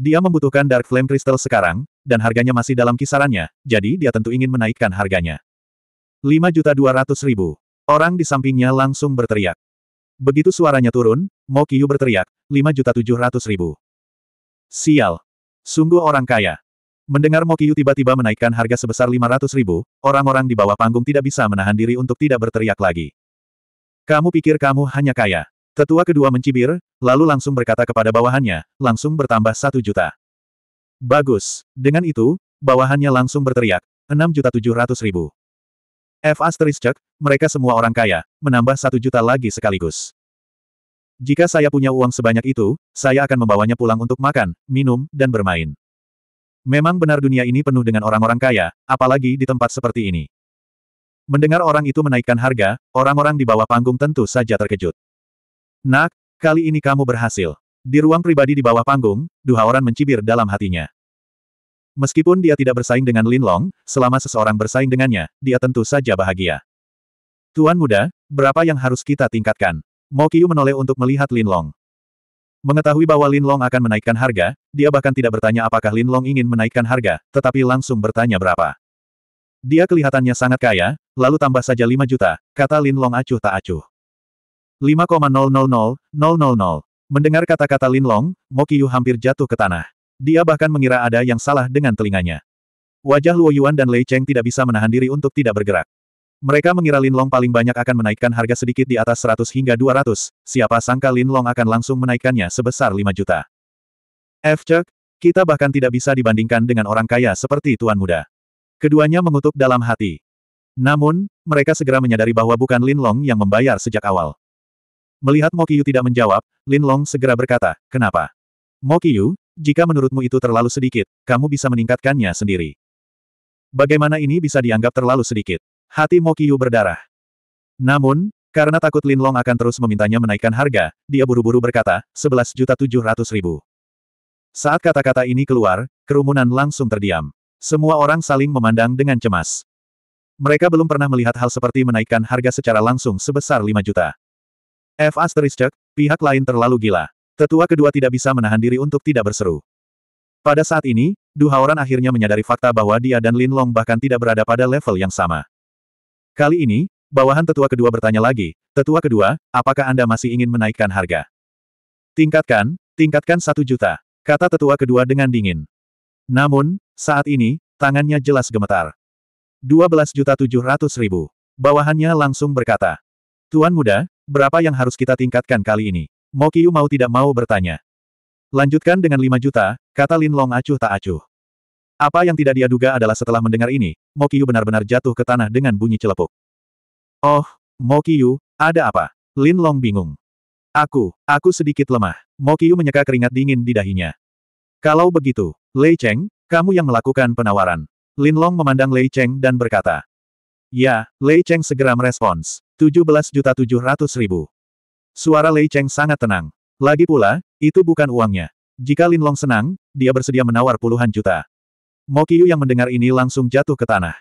Dia membutuhkan Dark Flame Crystal sekarang, dan harganya masih dalam kisarannya, jadi dia tentu ingin menaikkan harganya. 5.200.000 Orang di sampingnya langsung berteriak. Begitu suaranya turun, Mo Yu berteriak, 5.700.000. Sial. Sungguh orang kaya. Mendengar Mo Yu tiba-tiba menaikkan harga sebesar 500.000, orang-orang di bawah panggung tidak bisa menahan diri untuk tidak berteriak lagi. Kamu pikir kamu hanya kaya? Tetua kedua mencibir, lalu langsung berkata kepada bawahannya, langsung bertambah satu juta. Bagus. Dengan itu, bawahannya langsung berteriak, enam juta tujuh ratus ribu. F asterisk mereka semua orang kaya, menambah satu juta lagi sekaligus. Jika saya punya uang sebanyak itu, saya akan membawanya pulang untuk makan, minum, dan bermain. Memang benar dunia ini penuh dengan orang-orang kaya, apalagi di tempat seperti ini. Mendengar orang itu menaikkan harga, orang-orang di bawah panggung tentu saja terkejut. Nak, kali ini kamu berhasil. Di ruang pribadi di bawah panggung, Duhaoran mencibir dalam hatinya. Meskipun dia tidak bersaing dengan Lin Long, selama seseorang bersaing dengannya, dia tentu saja bahagia. Tuan muda, berapa yang harus kita tingkatkan? Mo Qiu menoleh untuk melihat Lin Long. Mengetahui bahwa Lin Long akan menaikkan harga, dia bahkan tidak bertanya apakah Lin Long ingin menaikkan harga, tetapi langsung bertanya berapa. Dia kelihatannya sangat kaya, lalu tambah saja 5 juta, kata Lin Long acuh tak acuh. 5,000, Mendengar kata-kata Lin Long, Mo Yu hampir jatuh ke tanah. Dia bahkan mengira ada yang salah dengan telinganya. Wajah Luo Yuan dan Lei Cheng tidak bisa menahan diri untuk tidak bergerak. Mereka mengira Lin Long paling banyak akan menaikkan harga sedikit di atas 100 hingga 200, siapa sangka Lin Long akan langsung menaikkannya sebesar 5 juta. F. Cek, kita bahkan tidak bisa dibandingkan dengan orang kaya seperti Tuan Muda. Keduanya mengutuk dalam hati. Namun, mereka segera menyadari bahwa bukan Lin Long yang membayar sejak awal. Melihat Mokiyu tidak menjawab, Lin Long segera berkata, kenapa? Mokiyu, jika menurutmu itu terlalu sedikit, kamu bisa meningkatkannya sendiri. Bagaimana ini bisa dianggap terlalu sedikit? Hati Mokiyu berdarah. Namun, karena takut Lin Long akan terus memintanya menaikkan harga, dia buru-buru berkata, sebelas juta ratus ribu. Saat kata-kata ini keluar, kerumunan langsung terdiam. Semua orang saling memandang dengan cemas. Mereka belum pernah melihat hal seperti menaikkan harga secara langsung sebesar 5 juta. F. Asterisk, pihak lain terlalu gila. Tetua kedua tidak bisa menahan diri untuk tidak berseru. Pada saat ini, Du Haoran akhirnya menyadari fakta bahwa dia dan Lin Long bahkan tidak berada pada level yang sama. Kali ini, bawahan tetua kedua bertanya lagi, Tetua kedua, apakah Anda masih ingin menaikkan harga? Tingkatkan, tingkatkan satu juta, kata tetua kedua dengan dingin. Namun, saat ini, tangannya jelas gemetar. 12.700.000. Bawahannya langsung berkata, Tuan muda, berapa yang harus kita tingkatkan kali ini? Mokiu mau tidak mau bertanya. Lanjutkan dengan 5 juta, kata Lin Long acuh tak acuh. Apa yang tidak dia duga adalah setelah mendengar ini, Mokiu benar-benar jatuh ke tanah dengan bunyi celepuk. Oh, Mokiu, ada apa? Lin Long bingung. Aku, aku sedikit lemah. Mokiu menyeka keringat dingin di dahinya. Kalau begitu, Lei Cheng, kamu yang melakukan penawaran. Lin Long memandang Lei Cheng dan berkata. Ya, Lei Cheng segera merespons. 17.700.000. Suara Lei Cheng sangat tenang. Lagi pula, itu bukan uangnya. Jika Lin Long senang, dia bersedia menawar puluhan juta. Mo Yu yang mendengar ini langsung jatuh ke tanah.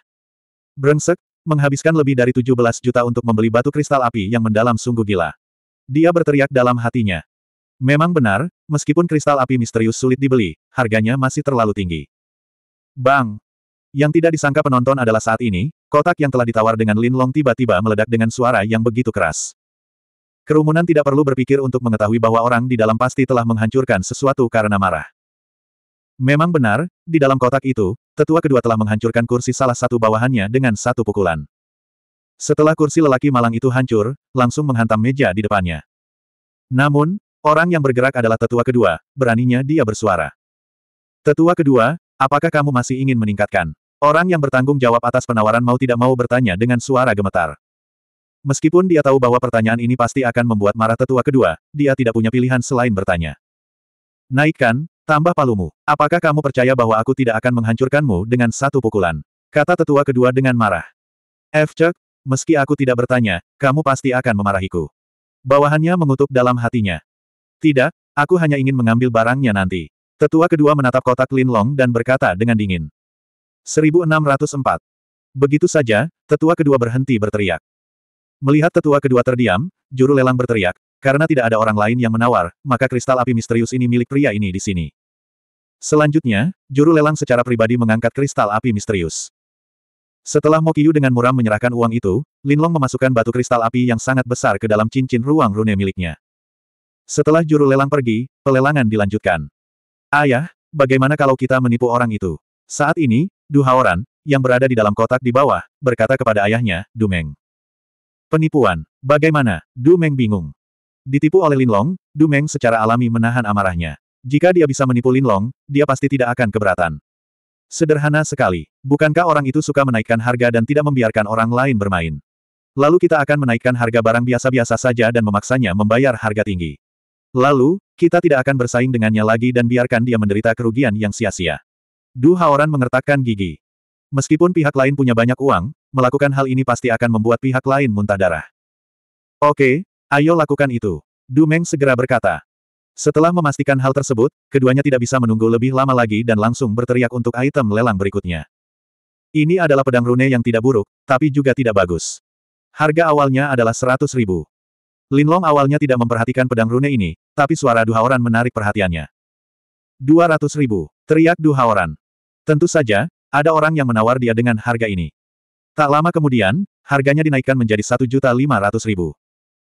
Brengsek, menghabiskan lebih dari 17 juta untuk membeli batu kristal api yang mendalam sungguh gila. Dia berteriak dalam hatinya. Memang benar, meskipun kristal api misterius sulit dibeli, harganya masih terlalu tinggi. Bang! Yang tidak disangka penonton adalah saat ini, kotak yang telah ditawar dengan Lin Long tiba-tiba meledak dengan suara yang begitu keras. Kerumunan tidak perlu berpikir untuk mengetahui bahwa orang di dalam pasti telah menghancurkan sesuatu karena marah. Memang benar, di dalam kotak itu, tetua kedua telah menghancurkan kursi salah satu bawahannya dengan satu pukulan. Setelah kursi lelaki malang itu hancur, langsung menghantam meja di depannya. Namun, orang yang bergerak adalah tetua kedua, beraninya dia bersuara. Tetua kedua, apakah kamu masih ingin meningkatkan? Orang yang bertanggung jawab atas penawaran mau tidak mau bertanya dengan suara gemetar. Meskipun dia tahu bahwa pertanyaan ini pasti akan membuat marah tetua kedua, dia tidak punya pilihan selain bertanya. Naikkan, tambah palumu. Apakah kamu percaya bahwa aku tidak akan menghancurkanmu dengan satu pukulan? Kata tetua kedua dengan marah. F. meski aku tidak bertanya, kamu pasti akan memarahiku. Bawahannya mengutuk dalam hatinya. Tidak, aku hanya ingin mengambil barangnya nanti. Tetua kedua menatap kotak Linlong dan berkata dengan dingin. 1604. Begitu saja, tetua kedua berhenti berteriak. Melihat tetua kedua terdiam, juru lelang berteriak, karena tidak ada orang lain yang menawar, maka kristal api misterius ini milik pria ini di sini. Selanjutnya, juru lelang secara pribadi mengangkat kristal api misterius. Setelah Mokiyu dengan muram menyerahkan uang itu, Linlong memasukkan batu kristal api yang sangat besar ke dalam cincin ruang rune miliknya. Setelah juru lelang pergi, pelelangan dilanjutkan. Ayah, bagaimana kalau kita menipu orang itu? Saat ini, Du Haoran, yang berada di dalam kotak di bawah, berkata kepada ayahnya, Dumeng. Penipuan. Bagaimana? Du Meng bingung. Ditipu oleh Lin Long, Du Meng secara alami menahan amarahnya. Jika dia bisa menipu Lin Long, dia pasti tidak akan keberatan. Sederhana sekali. Bukankah orang itu suka menaikkan harga dan tidak membiarkan orang lain bermain? Lalu kita akan menaikkan harga barang biasa-biasa saja dan memaksanya membayar harga tinggi. Lalu, kita tidak akan bersaing dengannya lagi dan biarkan dia menderita kerugian yang sia-sia. Du Haoran mengertakkan gigi. Meskipun pihak lain punya banyak uang, melakukan hal ini pasti akan membuat pihak lain muntah darah. Oke, ayo lakukan itu. Dumeng segera berkata. Setelah memastikan hal tersebut, keduanya tidak bisa menunggu lebih lama lagi dan langsung berteriak untuk item lelang berikutnya. Ini adalah pedang rune yang tidak buruk, tapi juga tidak bagus. Harga awalnya adalah 100 ribu. Linlong awalnya tidak memperhatikan pedang rune ini, tapi suara Duhaoran menarik perhatiannya. 200 ribu, teriak Duhaoran. Tentu saja, ada orang yang menawar dia dengan harga ini. Tak lama kemudian, harganya dinaikkan menjadi 1.500.000.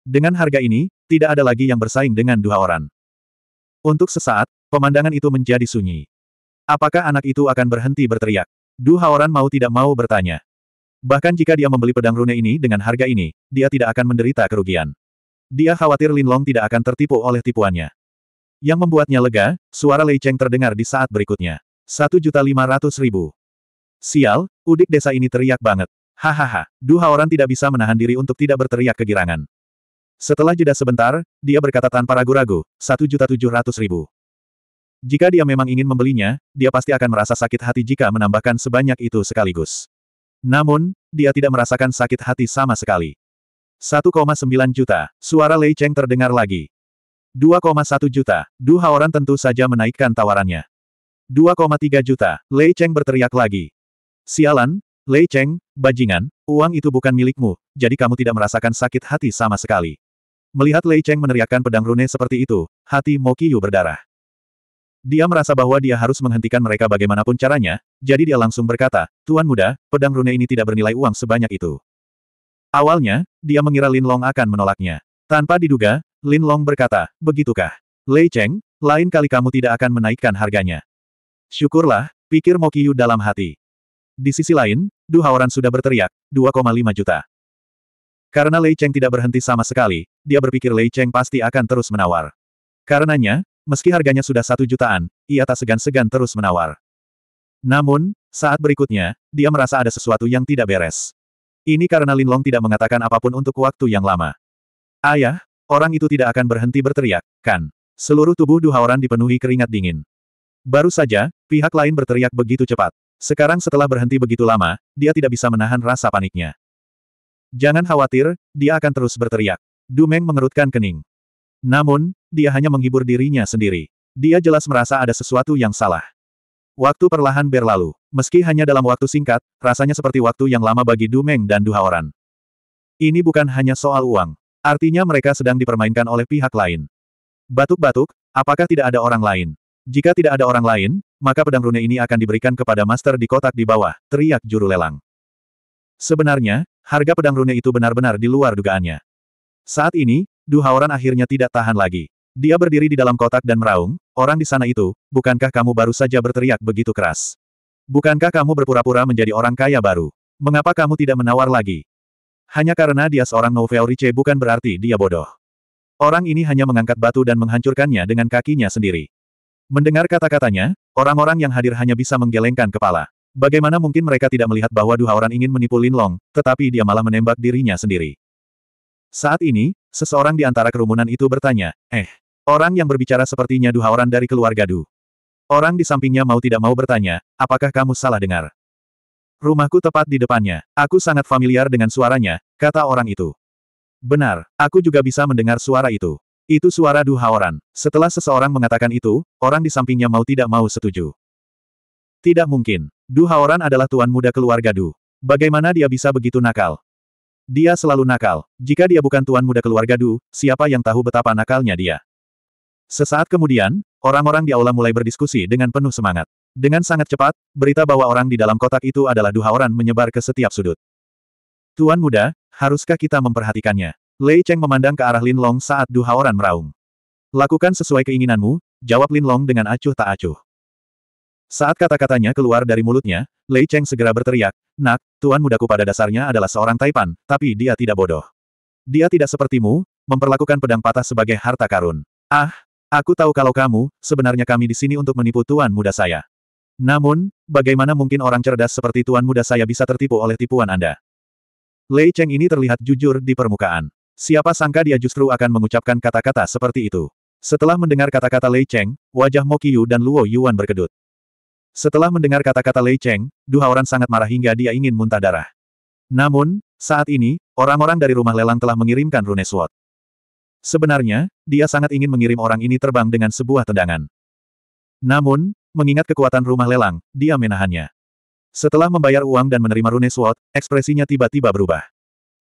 Dengan harga ini, tidak ada lagi yang bersaing dengan dua orang. Untuk sesaat, pemandangan itu menjadi sunyi. Apakah anak itu akan berhenti berteriak? Du Haoran mau tidak mau bertanya. Bahkan jika dia membeli pedang rune ini dengan harga ini, dia tidak akan menderita kerugian. Dia khawatir Lin Long tidak akan tertipu oleh tipuannya. Yang membuatnya lega, suara Lei Cheng terdengar di saat berikutnya. 1.500.000. Sial, udik desa ini teriak banget. Hahaha, orang tidak bisa menahan diri untuk tidak berteriak kegirangan. Setelah jeda sebentar, dia berkata tanpa ragu-ragu, satu juta tujuh ratus ribu. Jika dia memang ingin membelinya, dia pasti akan merasa sakit hati jika menambahkan sebanyak itu sekaligus. Namun, dia tidak merasakan sakit hati sama sekali. 1,9 juta, suara Lei Cheng terdengar lagi. 2,1 juta, dua orang tentu saja menaikkan tawarannya. 2,3 juta, Lei Cheng berteriak lagi. Sialan, Lei Cheng, bajingan, uang itu bukan milikmu, jadi kamu tidak merasakan sakit hati sama sekali. Melihat Lei Cheng meneriakkan pedang rune seperti itu, hati Mo Yu berdarah. Dia merasa bahwa dia harus menghentikan mereka bagaimanapun caranya, jadi dia langsung berkata, Tuan muda, pedang rune ini tidak bernilai uang sebanyak itu. Awalnya, dia mengira Lin Long akan menolaknya. Tanpa diduga, Lin Long berkata, begitukah? Lei Cheng, lain kali kamu tidak akan menaikkan harganya. Syukurlah, pikir Mo Yu dalam hati. Di sisi lain, Du Haoran sudah berteriak, 2,5 juta. Karena Lei Cheng tidak berhenti sama sekali, dia berpikir Lei Cheng pasti akan terus menawar. Karenanya, meski harganya sudah satu jutaan, ia tak segan-segan terus menawar. Namun, saat berikutnya, dia merasa ada sesuatu yang tidak beres. Ini karena Lin Long tidak mengatakan apapun untuk waktu yang lama. Ayah, orang itu tidak akan berhenti berteriak, kan? Seluruh tubuh Du Haoran dipenuhi keringat dingin. Baru saja, pihak lain berteriak begitu cepat. Sekarang setelah berhenti begitu lama, dia tidak bisa menahan rasa paniknya. Jangan khawatir, dia akan terus berteriak. Dumeng mengerutkan kening. Namun, dia hanya menghibur dirinya sendiri. Dia jelas merasa ada sesuatu yang salah. Waktu perlahan berlalu. Meski hanya dalam waktu singkat, rasanya seperti waktu yang lama bagi Dumeng dan Duhaoran. Ini bukan hanya soal uang. Artinya mereka sedang dipermainkan oleh pihak lain. Batuk-batuk, apakah tidak ada orang lain? Jika tidak ada orang lain, maka pedang rune ini akan diberikan kepada master di kotak di bawah, teriak juru lelang. Sebenarnya, harga pedang rune itu benar-benar di luar dugaannya. Saat ini, Duhaoran akhirnya tidak tahan lagi. Dia berdiri di dalam kotak dan meraung, orang di sana itu, bukankah kamu baru saja berteriak begitu keras? Bukankah kamu berpura-pura menjadi orang kaya baru? Mengapa kamu tidak menawar lagi? Hanya karena dia seorang Riche bukan berarti dia bodoh. Orang ini hanya mengangkat batu dan menghancurkannya dengan kakinya sendiri. Mendengar kata-katanya, orang-orang yang hadir hanya bisa menggelengkan kepala. Bagaimana mungkin mereka tidak melihat bahwa dua orang ingin menipu Lin Long, tetapi dia malah menembak dirinya sendiri. Saat ini, seseorang di antara kerumunan itu bertanya, eh, orang yang berbicara sepertinya dua orang dari keluarga Du. Orang di sampingnya mau tidak mau bertanya, apakah kamu salah dengar? Rumahku tepat di depannya, aku sangat familiar dengan suaranya, kata orang itu. Benar, aku juga bisa mendengar suara itu. Itu suara Du Haoran. Setelah seseorang mengatakan itu, orang di sampingnya mau tidak mau setuju. Tidak mungkin. Du Haoran adalah tuan muda keluarga Du. Bagaimana dia bisa begitu nakal? Dia selalu nakal. Jika dia bukan tuan muda keluarga Du, siapa yang tahu betapa nakalnya dia? Sesaat kemudian, orang-orang di aula mulai berdiskusi dengan penuh semangat. Dengan sangat cepat, berita bahwa orang di dalam kotak itu adalah Du Haoran menyebar ke setiap sudut. Tuan muda, haruskah kita memperhatikannya? Lei Cheng memandang ke arah Lin Long saat Du Haoran meraung. Lakukan sesuai keinginanmu, jawab Lin Long dengan acuh tak acuh. Saat kata-katanya keluar dari mulutnya, Lei Cheng segera berteriak, Nak, tuan mudaku pada dasarnya adalah seorang taipan, tapi dia tidak bodoh. Dia tidak sepertimu, memperlakukan pedang patah sebagai harta karun. Ah, aku tahu kalau kamu, sebenarnya kami di sini untuk menipu tuan muda saya. Namun, bagaimana mungkin orang cerdas seperti tuan muda saya bisa tertipu oleh tipuan Anda? Lei Cheng ini terlihat jujur di permukaan. Siapa sangka dia justru akan mengucapkan kata-kata seperti itu. Setelah mendengar kata-kata Lei Cheng, wajah Mo Qiyu dan Luo Yuan berkedut. Setelah mendengar kata-kata Lei Cheng, dua orang sangat marah hingga dia ingin muntah darah. Namun, saat ini, orang-orang dari rumah lelang telah mengirimkan rune sword. Sebenarnya, dia sangat ingin mengirim orang ini terbang dengan sebuah tendangan. Namun, mengingat kekuatan rumah lelang, dia menahannya. Setelah membayar uang dan menerima rune sword, ekspresinya tiba-tiba berubah.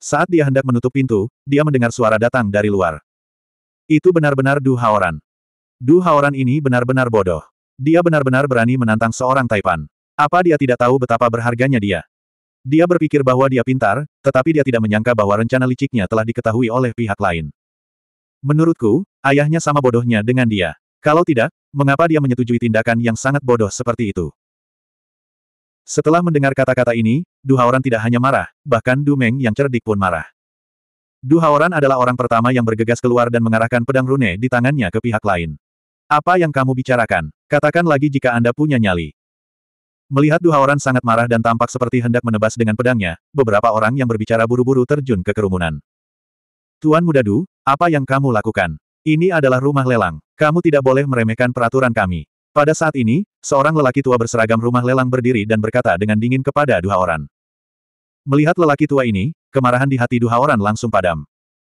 Saat dia hendak menutup pintu, dia mendengar suara datang dari luar. Itu benar-benar Du Haoran. Du Haoran ini benar-benar bodoh. Dia benar-benar berani menantang seorang Taipan. Apa dia tidak tahu betapa berharganya dia? Dia berpikir bahwa dia pintar, tetapi dia tidak menyangka bahwa rencana liciknya telah diketahui oleh pihak lain. Menurutku, ayahnya sama bodohnya dengan dia. Kalau tidak, mengapa dia menyetujui tindakan yang sangat bodoh seperti itu? Setelah mendengar kata-kata ini, Duhaoran tidak hanya marah, bahkan Du Meng yang cerdik pun marah. Duhaoran adalah orang pertama yang bergegas keluar dan mengarahkan pedang rune di tangannya ke pihak lain. Apa yang kamu bicarakan? Katakan lagi jika Anda punya nyali. Melihat Duhaoran sangat marah dan tampak seperti hendak menebas dengan pedangnya, beberapa orang yang berbicara buru-buru terjun ke kerumunan. Tuan Muda Du, apa yang kamu lakukan? Ini adalah rumah lelang. Kamu tidak boleh meremehkan peraturan kami. Pada saat ini, seorang lelaki tua berseragam rumah lelang berdiri dan berkata dengan dingin kepada Duhaoran. orang. Melihat lelaki tua ini, kemarahan di hati Duhaoran langsung padam.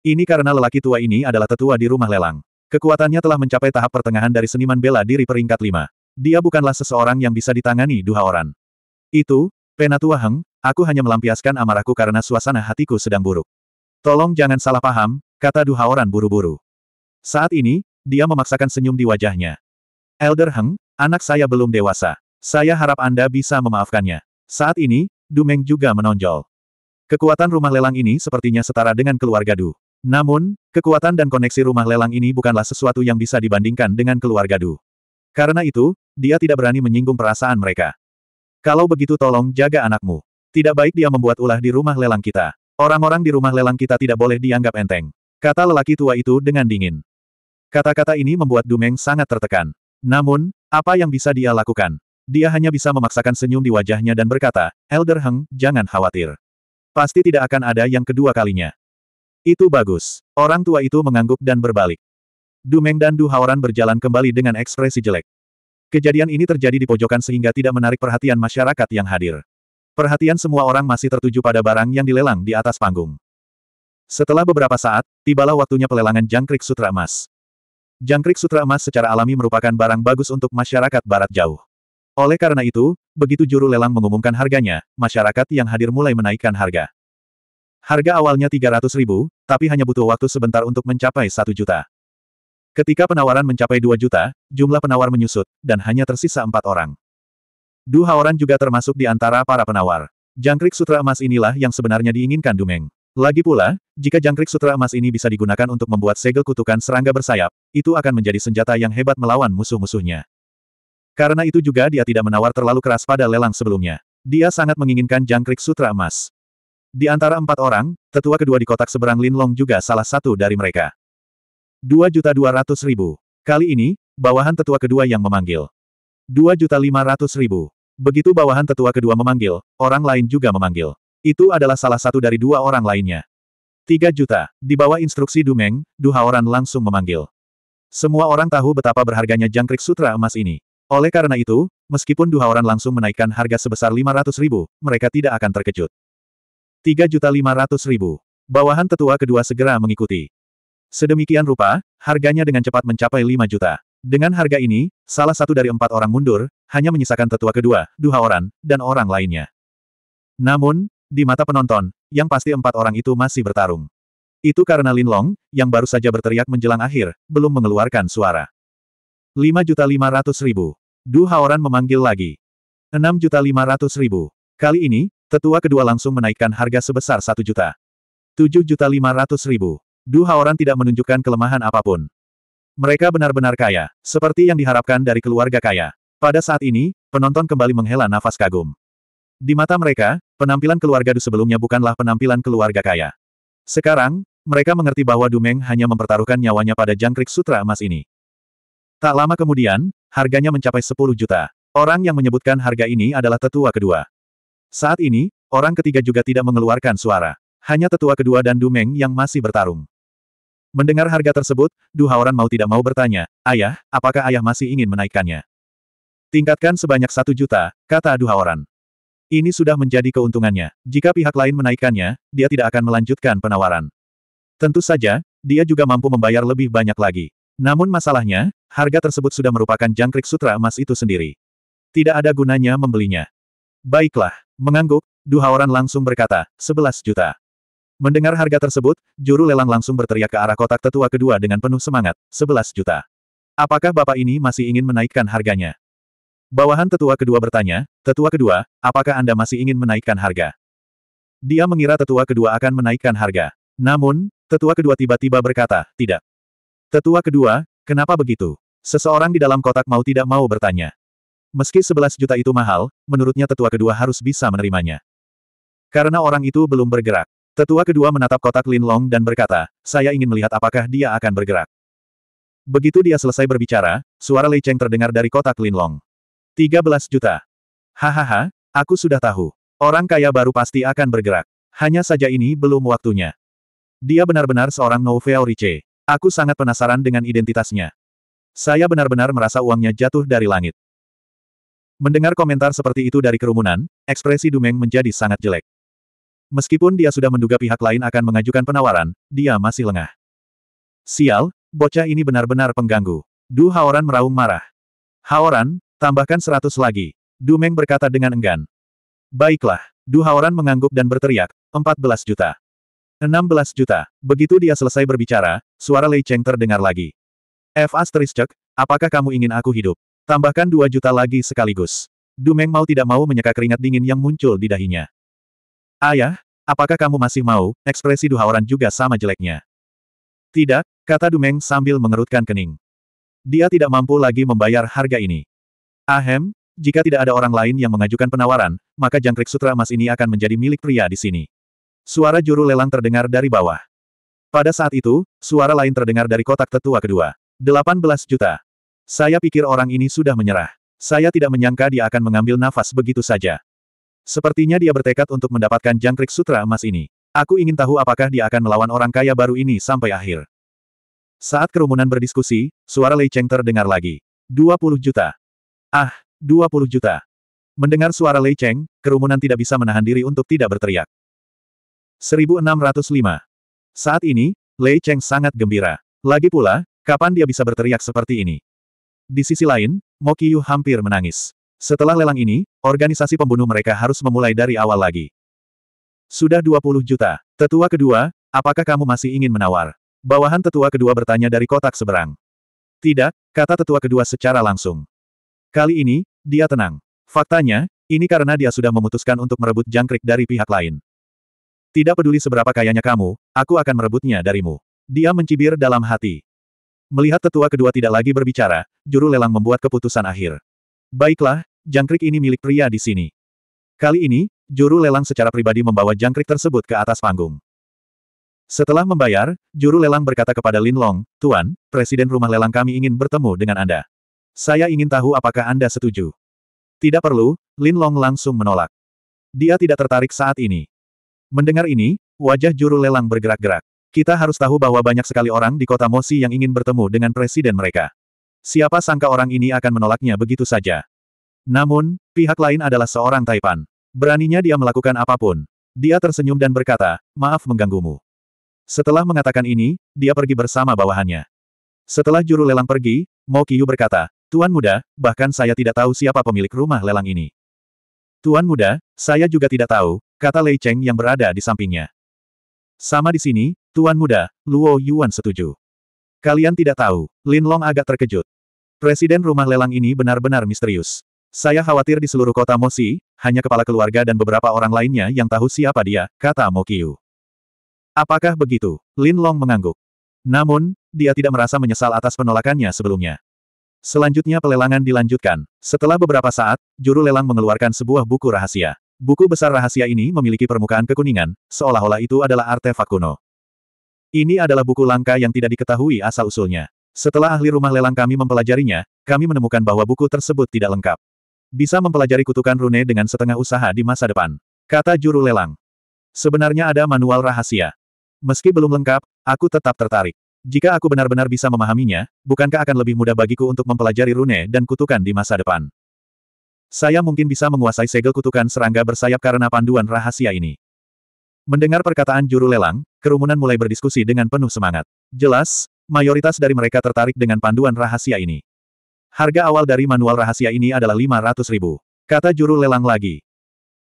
Ini karena lelaki tua ini adalah tetua di rumah lelang. Kekuatannya telah mencapai tahap pertengahan dari seniman bela diri peringkat lima. Dia bukanlah seseorang yang bisa ditangani Duhaoran. Itu, Penatua Heng, aku hanya melampiaskan amarahku karena suasana hatiku sedang buruk. Tolong jangan salah paham, kata Duhaoran buru-buru. Saat ini, dia memaksakan senyum di wajahnya. Elder Heng, anak saya belum dewasa. Saya harap Anda bisa memaafkannya. Saat ini, Dumeng juga menonjol. Kekuatan rumah lelang ini sepertinya setara dengan keluarga Du. Namun, kekuatan dan koneksi rumah lelang ini bukanlah sesuatu yang bisa dibandingkan dengan keluarga Du. Karena itu, dia tidak berani menyinggung perasaan mereka. Kalau begitu tolong jaga anakmu. Tidak baik dia membuat ulah di rumah lelang kita. Orang-orang di rumah lelang kita tidak boleh dianggap enteng. Kata lelaki tua itu dengan dingin. Kata-kata ini membuat Dumeng sangat tertekan. Namun, apa yang bisa dia lakukan? Dia hanya bisa memaksakan senyum di wajahnya dan berkata, Elder Heng, jangan khawatir. Pasti tidak akan ada yang kedua kalinya. Itu bagus. Orang tua itu mengangguk dan berbalik. Dumeng dan Du Haoran berjalan kembali dengan ekspresi jelek. Kejadian ini terjadi di pojokan sehingga tidak menarik perhatian masyarakat yang hadir. Perhatian semua orang masih tertuju pada barang yang dilelang di atas panggung. Setelah beberapa saat, tibalah waktunya pelelangan jangkrik sutra emas. Jangkrik sutra emas secara alami merupakan barang bagus untuk masyarakat barat jauh. Oleh karena itu, begitu juru lelang mengumumkan harganya, masyarakat yang hadir mulai menaikkan harga. Harga awalnya 300 ribu, tapi hanya butuh waktu sebentar untuk mencapai 1 juta. Ketika penawaran mencapai 2 juta, jumlah penawar menyusut, dan hanya tersisa empat orang. Du Haoran juga termasuk di antara para penawar. Jangkrik sutra emas inilah yang sebenarnya diinginkan Dumeng. Lagi pula, jika jangkrik sutra emas ini bisa digunakan untuk membuat segel kutukan serangga bersayap, itu akan menjadi senjata yang hebat melawan musuh-musuhnya. Karena itu juga dia tidak menawar terlalu keras pada lelang sebelumnya. Dia sangat menginginkan jangkrik sutra emas. Di antara empat orang, tetua kedua di kotak seberang Linlong juga salah satu dari mereka. 2.200.000. Kali ini, bawahan tetua kedua yang memanggil. 2.500.000. Begitu bawahan tetua kedua memanggil, orang lain juga memanggil. Itu adalah salah satu dari dua orang lainnya. Tiga juta. Di bawah instruksi Dumeng, Duhaoran langsung memanggil. Semua orang tahu betapa berharganya jangkrik sutra emas ini. Oleh karena itu, meskipun Duhaoran langsung menaikkan harga sebesar 500 ribu, mereka tidak akan terkejut. Tiga juta lima ratus ribu. Bawahan tetua kedua segera mengikuti. Sedemikian rupa, harganya dengan cepat mencapai 5 juta. Dengan harga ini, salah satu dari empat orang mundur, hanya menyisakan tetua kedua, Duhaoran, dan orang lainnya. Namun, di mata penonton, yang pasti empat orang itu masih bertarung. Itu karena Lin Long, yang baru saja berteriak menjelang akhir, belum mengeluarkan suara. 5.500.000. Du Haoran memanggil lagi. 6.500.000. Kali ini, tetua kedua langsung menaikkan harga sebesar 1 juta. 7.500.000. Du Haoran tidak menunjukkan kelemahan apapun. Mereka benar-benar kaya, seperti yang diharapkan dari keluarga kaya. Pada saat ini, penonton kembali menghela nafas kagum. Di mata mereka, Penampilan keluarga Du sebelumnya bukanlah penampilan keluarga kaya. Sekarang, mereka mengerti bahwa Dumeng hanya mempertaruhkan nyawanya pada jangkrik sutra emas ini. Tak lama kemudian, harganya mencapai 10 juta. Orang yang menyebutkan harga ini adalah tetua kedua. Saat ini, orang ketiga juga tidak mengeluarkan suara. Hanya tetua kedua dan Dumeng yang masih bertarung. Mendengar harga tersebut, Du Haoran mau tidak mau bertanya, Ayah, apakah ayah masih ingin menaikkannya? Tingkatkan sebanyak satu juta, kata Du Haoran. Ini sudah menjadi keuntungannya. Jika pihak lain menaikkannya, dia tidak akan melanjutkan penawaran. Tentu saja, dia juga mampu membayar lebih banyak lagi. Namun masalahnya, harga tersebut sudah merupakan jangkrik sutra emas itu sendiri. Tidak ada gunanya membelinya. Baiklah, mengangguk, Duhaoran langsung berkata, 11 juta. Mendengar harga tersebut, juru lelang langsung berteriak ke arah kotak tetua kedua dengan penuh semangat, 11 juta. Apakah bapak ini masih ingin menaikkan harganya? Bawahan tetua kedua bertanya, tetua kedua, apakah Anda masih ingin menaikkan harga? Dia mengira tetua kedua akan menaikkan harga. Namun, tetua kedua tiba-tiba berkata, tidak. Tetua kedua, kenapa begitu? Seseorang di dalam kotak mau tidak mau bertanya. Meski 11 juta itu mahal, menurutnya tetua kedua harus bisa menerimanya. Karena orang itu belum bergerak. Tetua kedua menatap kotak Lin Long dan berkata, saya ingin melihat apakah dia akan bergerak. Begitu dia selesai berbicara, suara Lei Cheng terdengar dari kotak Lin Long. 13 juta. Hahaha, aku sudah tahu. Orang kaya baru pasti akan bergerak. Hanya saja ini belum waktunya. Dia benar-benar seorang Novel Rice. Aku sangat penasaran dengan identitasnya. Saya benar-benar merasa uangnya jatuh dari langit. Mendengar komentar seperti itu dari kerumunan, ekspresi Dumeng menjadi sangat jelek. Meskipun dia sudah menduga pihak lain akan mengajukan penawaran, dia masih lengah. Sial, bocah ini benar-benar pengganggu. Du Haoran meraung marah. Haoran, Tambahkan seratus lagi. Dumeng berkata dengan enggan. Baiklah. Du Haoran mengangguk dan berteriak, empat belas juta. enam belas juta. Begitu dia selesai berbicara, suara Lei Cheng terdengar lagi. F cek, apakah kamu ingin aku hidup? Tambahkan dua juta lagi sekaligus. Dumeng mau tidak mau menyeka keringat dingin yang muncul di dahinya. Ayah, apakah kamu masih mau? Ekspresi Du Haoran juga sama jeleknya. Tidak, kata Dumeng sambil mengerutkan kening. Dia tidak mampu lagi membayar harga ini. Ahem, jika tidak ada orang lain yang mengajukan penawaran, maka jangkrik sutra emas ini akan menjadi milik pria di sini. Suara juru lelang terdengar dari bawah. Pada saat itu, suara lain terdengar dari kotak tetua kedua. 18 juta. Saya pikir orang ini sudah menyerah. Saya tidak menyangka dia akan mengambil nafas begitu saja. Sepertinya dia bertekad untuk mendapatkan jangkrik sutra emas ini. Aku ingin tahu apakah dia akan melawan orang kaya baru ini sampai akhir. Saat kerumunan berdiskusi, suara Lei Cheng terdengar lagi. 20 juta. Ah, 20 juta. Mendengar suara Lei Cheng, kerumunan tidak bisa menahan diri untuk tidak berteriak. 1605. Saat ini, Lei Cheng sangat gembira. Lagi pula, kapan dia bisa berteriak seperti ini? Di sisi lain, Mo Qiyu hampir menangis. Setelah lelang ini, organisasi pembunuh mereka harus memulai dari awal lagi. Sudah 20 juta. Tetua kedua, apakah kamu masih ingin menawar? Bawahan tetua kedua bertanya dari kotak seberang. Tidak, kata tetua kedua secara langsung. Kali ini, dia tenang. Faktanya, ini karena dia sudah memutuskan untuk merebut jangkrik dari pihak lain. Tidak peduli seberapa kayanya kamu, aku akan merebutnya darimu. Dia mencibir dalam hati. Melihat tetua kedua tidak lagi berbicara, juru lelang membuat keputusan akhir. Baiklah, jangkrik ini milik pria di sini. Kali ini, juru lelang secara pribadi membawa jangkrik tersebut ke atas panggung. Setelah membayar, juru lelang berkata kepada Lin Long, Tuan, Presiden rumah lelang kami ingin bertemu dengan Anda. Saya ingin tahu apakah Anda setuju. Tidak perlu, Lin Long langsung menolak. Dia tidak tertarik saat ini. Mendengar ini, wajah juru lelang bergerak-gerak. Kita harus tahu bahwa banyak sekali orang di kota Mosi yang ingin bertemu dengan presiden mereka. Siapa sangka orang ini akan menolaknya begitu saja. Namun, pihak lain adalah seorang Taipan. Beraninya dia melakukan apapun. Dia tersenyum dan berkata, maaf mengganggumu. Setelah mengatakan ini, dia pergi bersama bawahannya. Setelah juru lelang pergi, Mokyu berkata, Tuan Muda, bahkan saya tidak tahu siapa pemilik rumah lelang ini. Tuan Muda, saya juga tidak tahu, kata Lei Cheng yang berada di sampingnya. Sama di sini, Tuan Muda, Luo Yuan setuju. Kalian tidak tahu, Lin Long agak terkejut. Presiden rumah lelang ini benar-benar misterius. Saya khawatir di seluruh kota Mosi, hanya kepala keluarga dan beberapa orang lainnya yang tahu siapa dia, kata Mokyu. Apakah begitu? Lin Long mengangguk. Namun, dia tidak merasa menyesal atas penolakannya sebelumnya. Selanjutnya pelelangan dilanjutkan. Setelah beberapa saat, juru lelang mengeluarkan sebuah buku rahasia. Buku besar rahasia ini memiliki permukaan kekuningan, seolah-olah itu adalah artefak kuno. Ini adalah buku langka yang tidak diketahui asal-usulnya. Setelah ahli rumah lelang kami mempelajarinya, kami menemukan bahwa buku tersebut tidak lengkap. Bisa mempelajari kutukan rune dengan setengah usaha di masa depan. Kata juru lelang. Sebenarnya ada manual rahasia. Meski belum lengkap, aku tetap tertarik. Jika aku benar-benar bisa memahaminya, bukankah akan lebih mudah bagiku untuk mempelajari rune dan kutukan di masa depan? Saya mungkin bisa menguasai segel kutukan serangga bersayap karena panduan rahasia ini. Mendengar perkataan juru lelang, kerumunan mulai berdiskusi dengan penuh semangat. Jelas, mayoritas dari mereka tertarik dengan panduan rahasia ini. Harga awal dari manual rahasia ini adalah 500 ribu. Kata juru lelang lagi.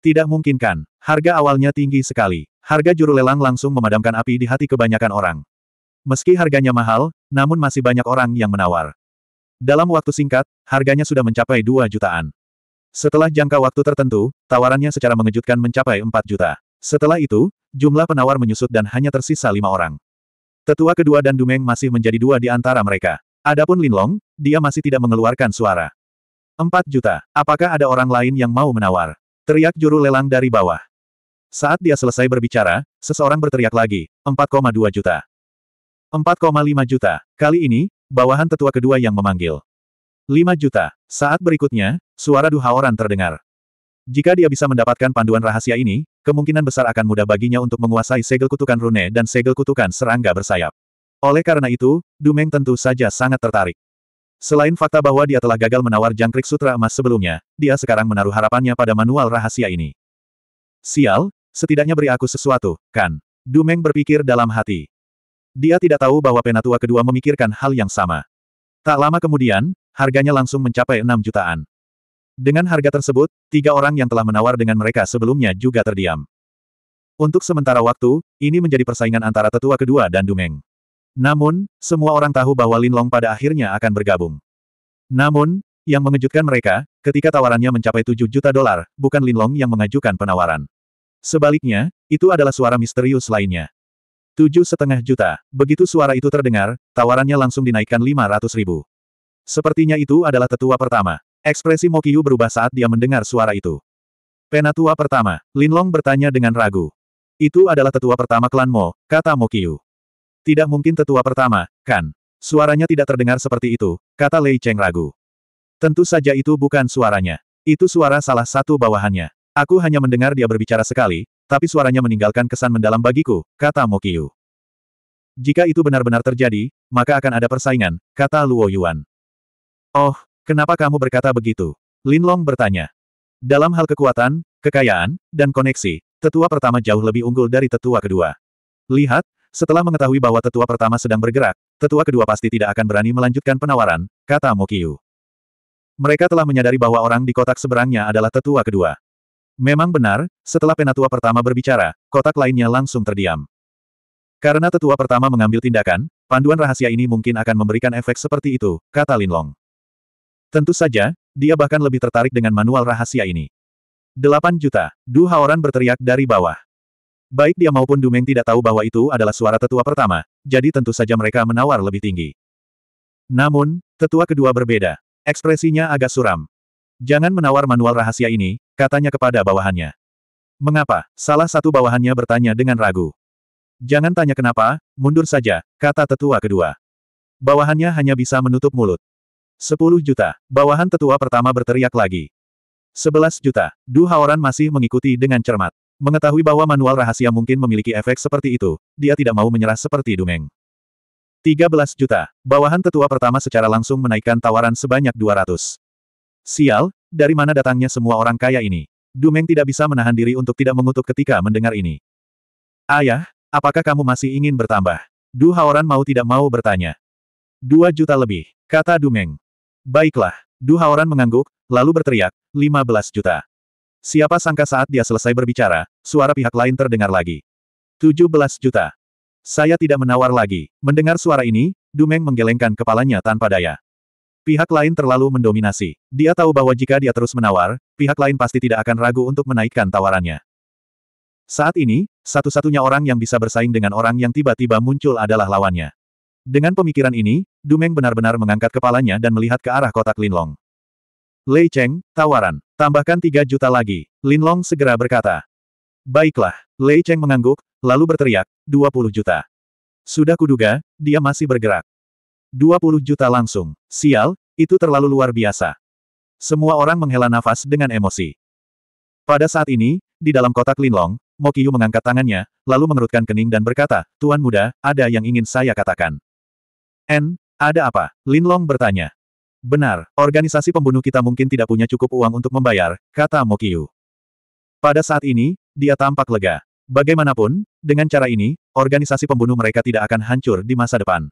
Tidak mungkin kan, harga awalnya tinggi sekali. Harga juru lelang langsung memadamkan api di hati kebanyakan orang. Meski harganya mahal, namun masih banyak orang yang menawar. Dalam waktu singkat, harganya sudah mencapai 2 jutaan. Setelah jangka waktu tertentu, tawarannya secara mengejutkan mencapai 4 juta. Setelah itu, jumlah penawar menyusut dan hanya tersisa lima orang. Tetua kedua dan Dumeng masih menjadi dua di antara mereka. Adapun Linlong, dia masih tidak mengeluarkan suara. 4 juta. Apakah ada orang lain yang mau menawar? Teriak juru lelang dari bawah. Saat dia selesai berbicara, seseorang berteriak lagi, 4,2 juta. 4,5 juta. Kali ini, bawahan tetua kedua yang memanggil. 5 juta. Saat berikutnya, suara duhaoran terdengar. Jika dia bisa mendapatkan panduan rahasia ini, kemungkinan besar akan mudah baginya untuk menguasai segel kutukan rune dan segel kutukan serangga bersayap. Oleh karena itu, Dumeng tentu saja sangat tertarik. Selain fakta bahwa dia telah gagal menawar jangkrik sutra emas sebelumnya, dia sekarang menaruh harapannya pada manual rahasia ini. Sial, Setidaknya beri aku sesuatu, kan? Dumeng berpikir dalam hati. Dia tidak tahu bahwa penatua kedua memikirkan hal yang sama. Tak lama kemudian, harganya langsung mencapai 6 jutaan. Dengan harga tersebut, tiga orang yang telah menawar dengan mereka sebelumnya juga terdiam. Untuk sementara waktu, ini menjadi persaingan antara tetua kedua dan Dumeng. Namun, semua orang tahu bahwa Linlong pada akhirnya akan bergabung. Namun, yang mengejutkan mereka, ketika tawarannya mencapai 7 juta dolar, bukan Linlong yang mengajukan penawaran. Sebaliknya, itu adalah suara misterius lainnya. Tujuh setengah juta. Begitu suara itu terdengar, tawarannya langsung dinaikkan lima ratus ribu. Sepertinya itu adalah tetua pertama. Ekspresi Mokyu berubah saat dia mendengar suara itu. Penatua pertama, Linlong bertanya dengan ragu. Itu adalah tetua pertama klan Mo, kata Mokyu. Tidak mungkin tetua pertama, kan? Suaranya tidak terdengar seperti itu, kata Lei Cheng ragu. Tentu saja itu bukan suaranya. Itu suara salah satu bawahannya. Aku hanya mendengar dia berbicara sekali, tapi suaranya meninggalkan kesan mendalam bagiku, kata Mokiyu. Jika itu benar-benar terjadi, maka akan ada persaingan, kata Luo Yuan. Oh, kenapa kamu berkata begitu? Lin Long bertanya. Dalam hal kekuatan, kekayaan, dan koneksi, tetua pertama jauh lebih unggul dari tetua kedua. Lihat, setelah mengetahui bahwa tetua pertama sedang bergerak, tetua kedua pasti tidak akan berani melanjutkan penawaran, kata Mokiyu. Mereka telah menyadari bahwa orang di kotak seberangnya adalah tetua kedua. Memang benar, setelah penatua pertama berbicara, kotak lainnya langsung terdiam. Karena tetua pertama mengambil tindakan, panduan rahasia ini mungkin akan memberikan efek seperti itu, kata Lin Long. Tentu saja, dia bahkan lebih tertarik dengan manual rahasia ini. 8 juta, Du Haoran berteriak dari bawah. Baik dia maupun Dumeng tidak tahu bahwa itu adalah suara tetua pertama, jadi tentu saja mereka menawar lebih tinggi. Namun, tetua kedua berbeda. Ekspresinya agak suram. Jangan menawar manual rahasia ini, Katanya kepada bawahannya. Mengapa? Salah satu bawahannya bertanya dengan ragu. Jangan tanya kenapa, mundur saja, kata tetua kedua. Bawahannya hanya bisa menutup mulut. 10 juta. Bawahan tetua pertama berteriak lagi. 11 juta. Du Haoran masih mengikuti dengan cermat. Mengetahui bahwa manual rahasia mungkin memiliki efek seperti itu, dia tidak mau menyerah seperti Dumeng. 13 juta. Bawahan tetua pertama secara langsung menaikkan tawaran sebanyak 200. Sial, dari mana datangnya semua orang kaya ini? Dumeng tidak bisa menahan diri untuk tidak mengutuk ketika mendengar ini. Ayah, apakah kamu masih ingin bertambah? Du Haoran mau tidak mau bertanya. Dua juta lebih, kata Dumeng. Baiklah, Du Haoran mengangguk, lalu berteriak, lima belas juta. Siapa sangka saat dia selesai berbicara, suara pihak lain terdengar lagi. Tujuh belas juta. Saya tidak menawar lagi. Mendengar suara ini, Dumeng menggelengkan kepalanya tanpa daya. Pihak lain terlalu mendominasi. Dia tahu bahwa jika dia terus menawar, pihak lain pasti tidak akan ragu untuk menaikkan tawarannya. Saat ini, satu-satunya orang yang bisa bersaing dengan orang yang tiba-tiba muncul adalah lawannya. Dengan pemikiran ini, Dumeng benar-benar mengangkat kepalanya dan melihat ke arah kotak Linlong. Lei Cheng, tawaran. Tambahkan 3 juta lagi. Linlong segera berkata. Baiklah. Lei Cheng mengangguk, lalu berteriak, 20 juta. Sudah kuduga, dia masih bergerak. 20 juta langsung. Sial, itu terlalu luar biasa. Semua orang menghela nafas dengan emosi. Pada saat ini, di dalam kotak Linlong, Mokiyu mengangkat tangannya, lalu mengerutkan kening dan berkata, Tuan muda, ada yang ingin saya katakan. N, ada apa? Linlong bertanya. Benar, organisasi pembunuh kita mungkin tidak punya cukup uang untuk membayar, kata Mokiyu. Pada saat ini, dia tampak lega. Bagaimanapun, dengan cara ini, organisasi pembunuh mereka tidak akan hancur di masa depan.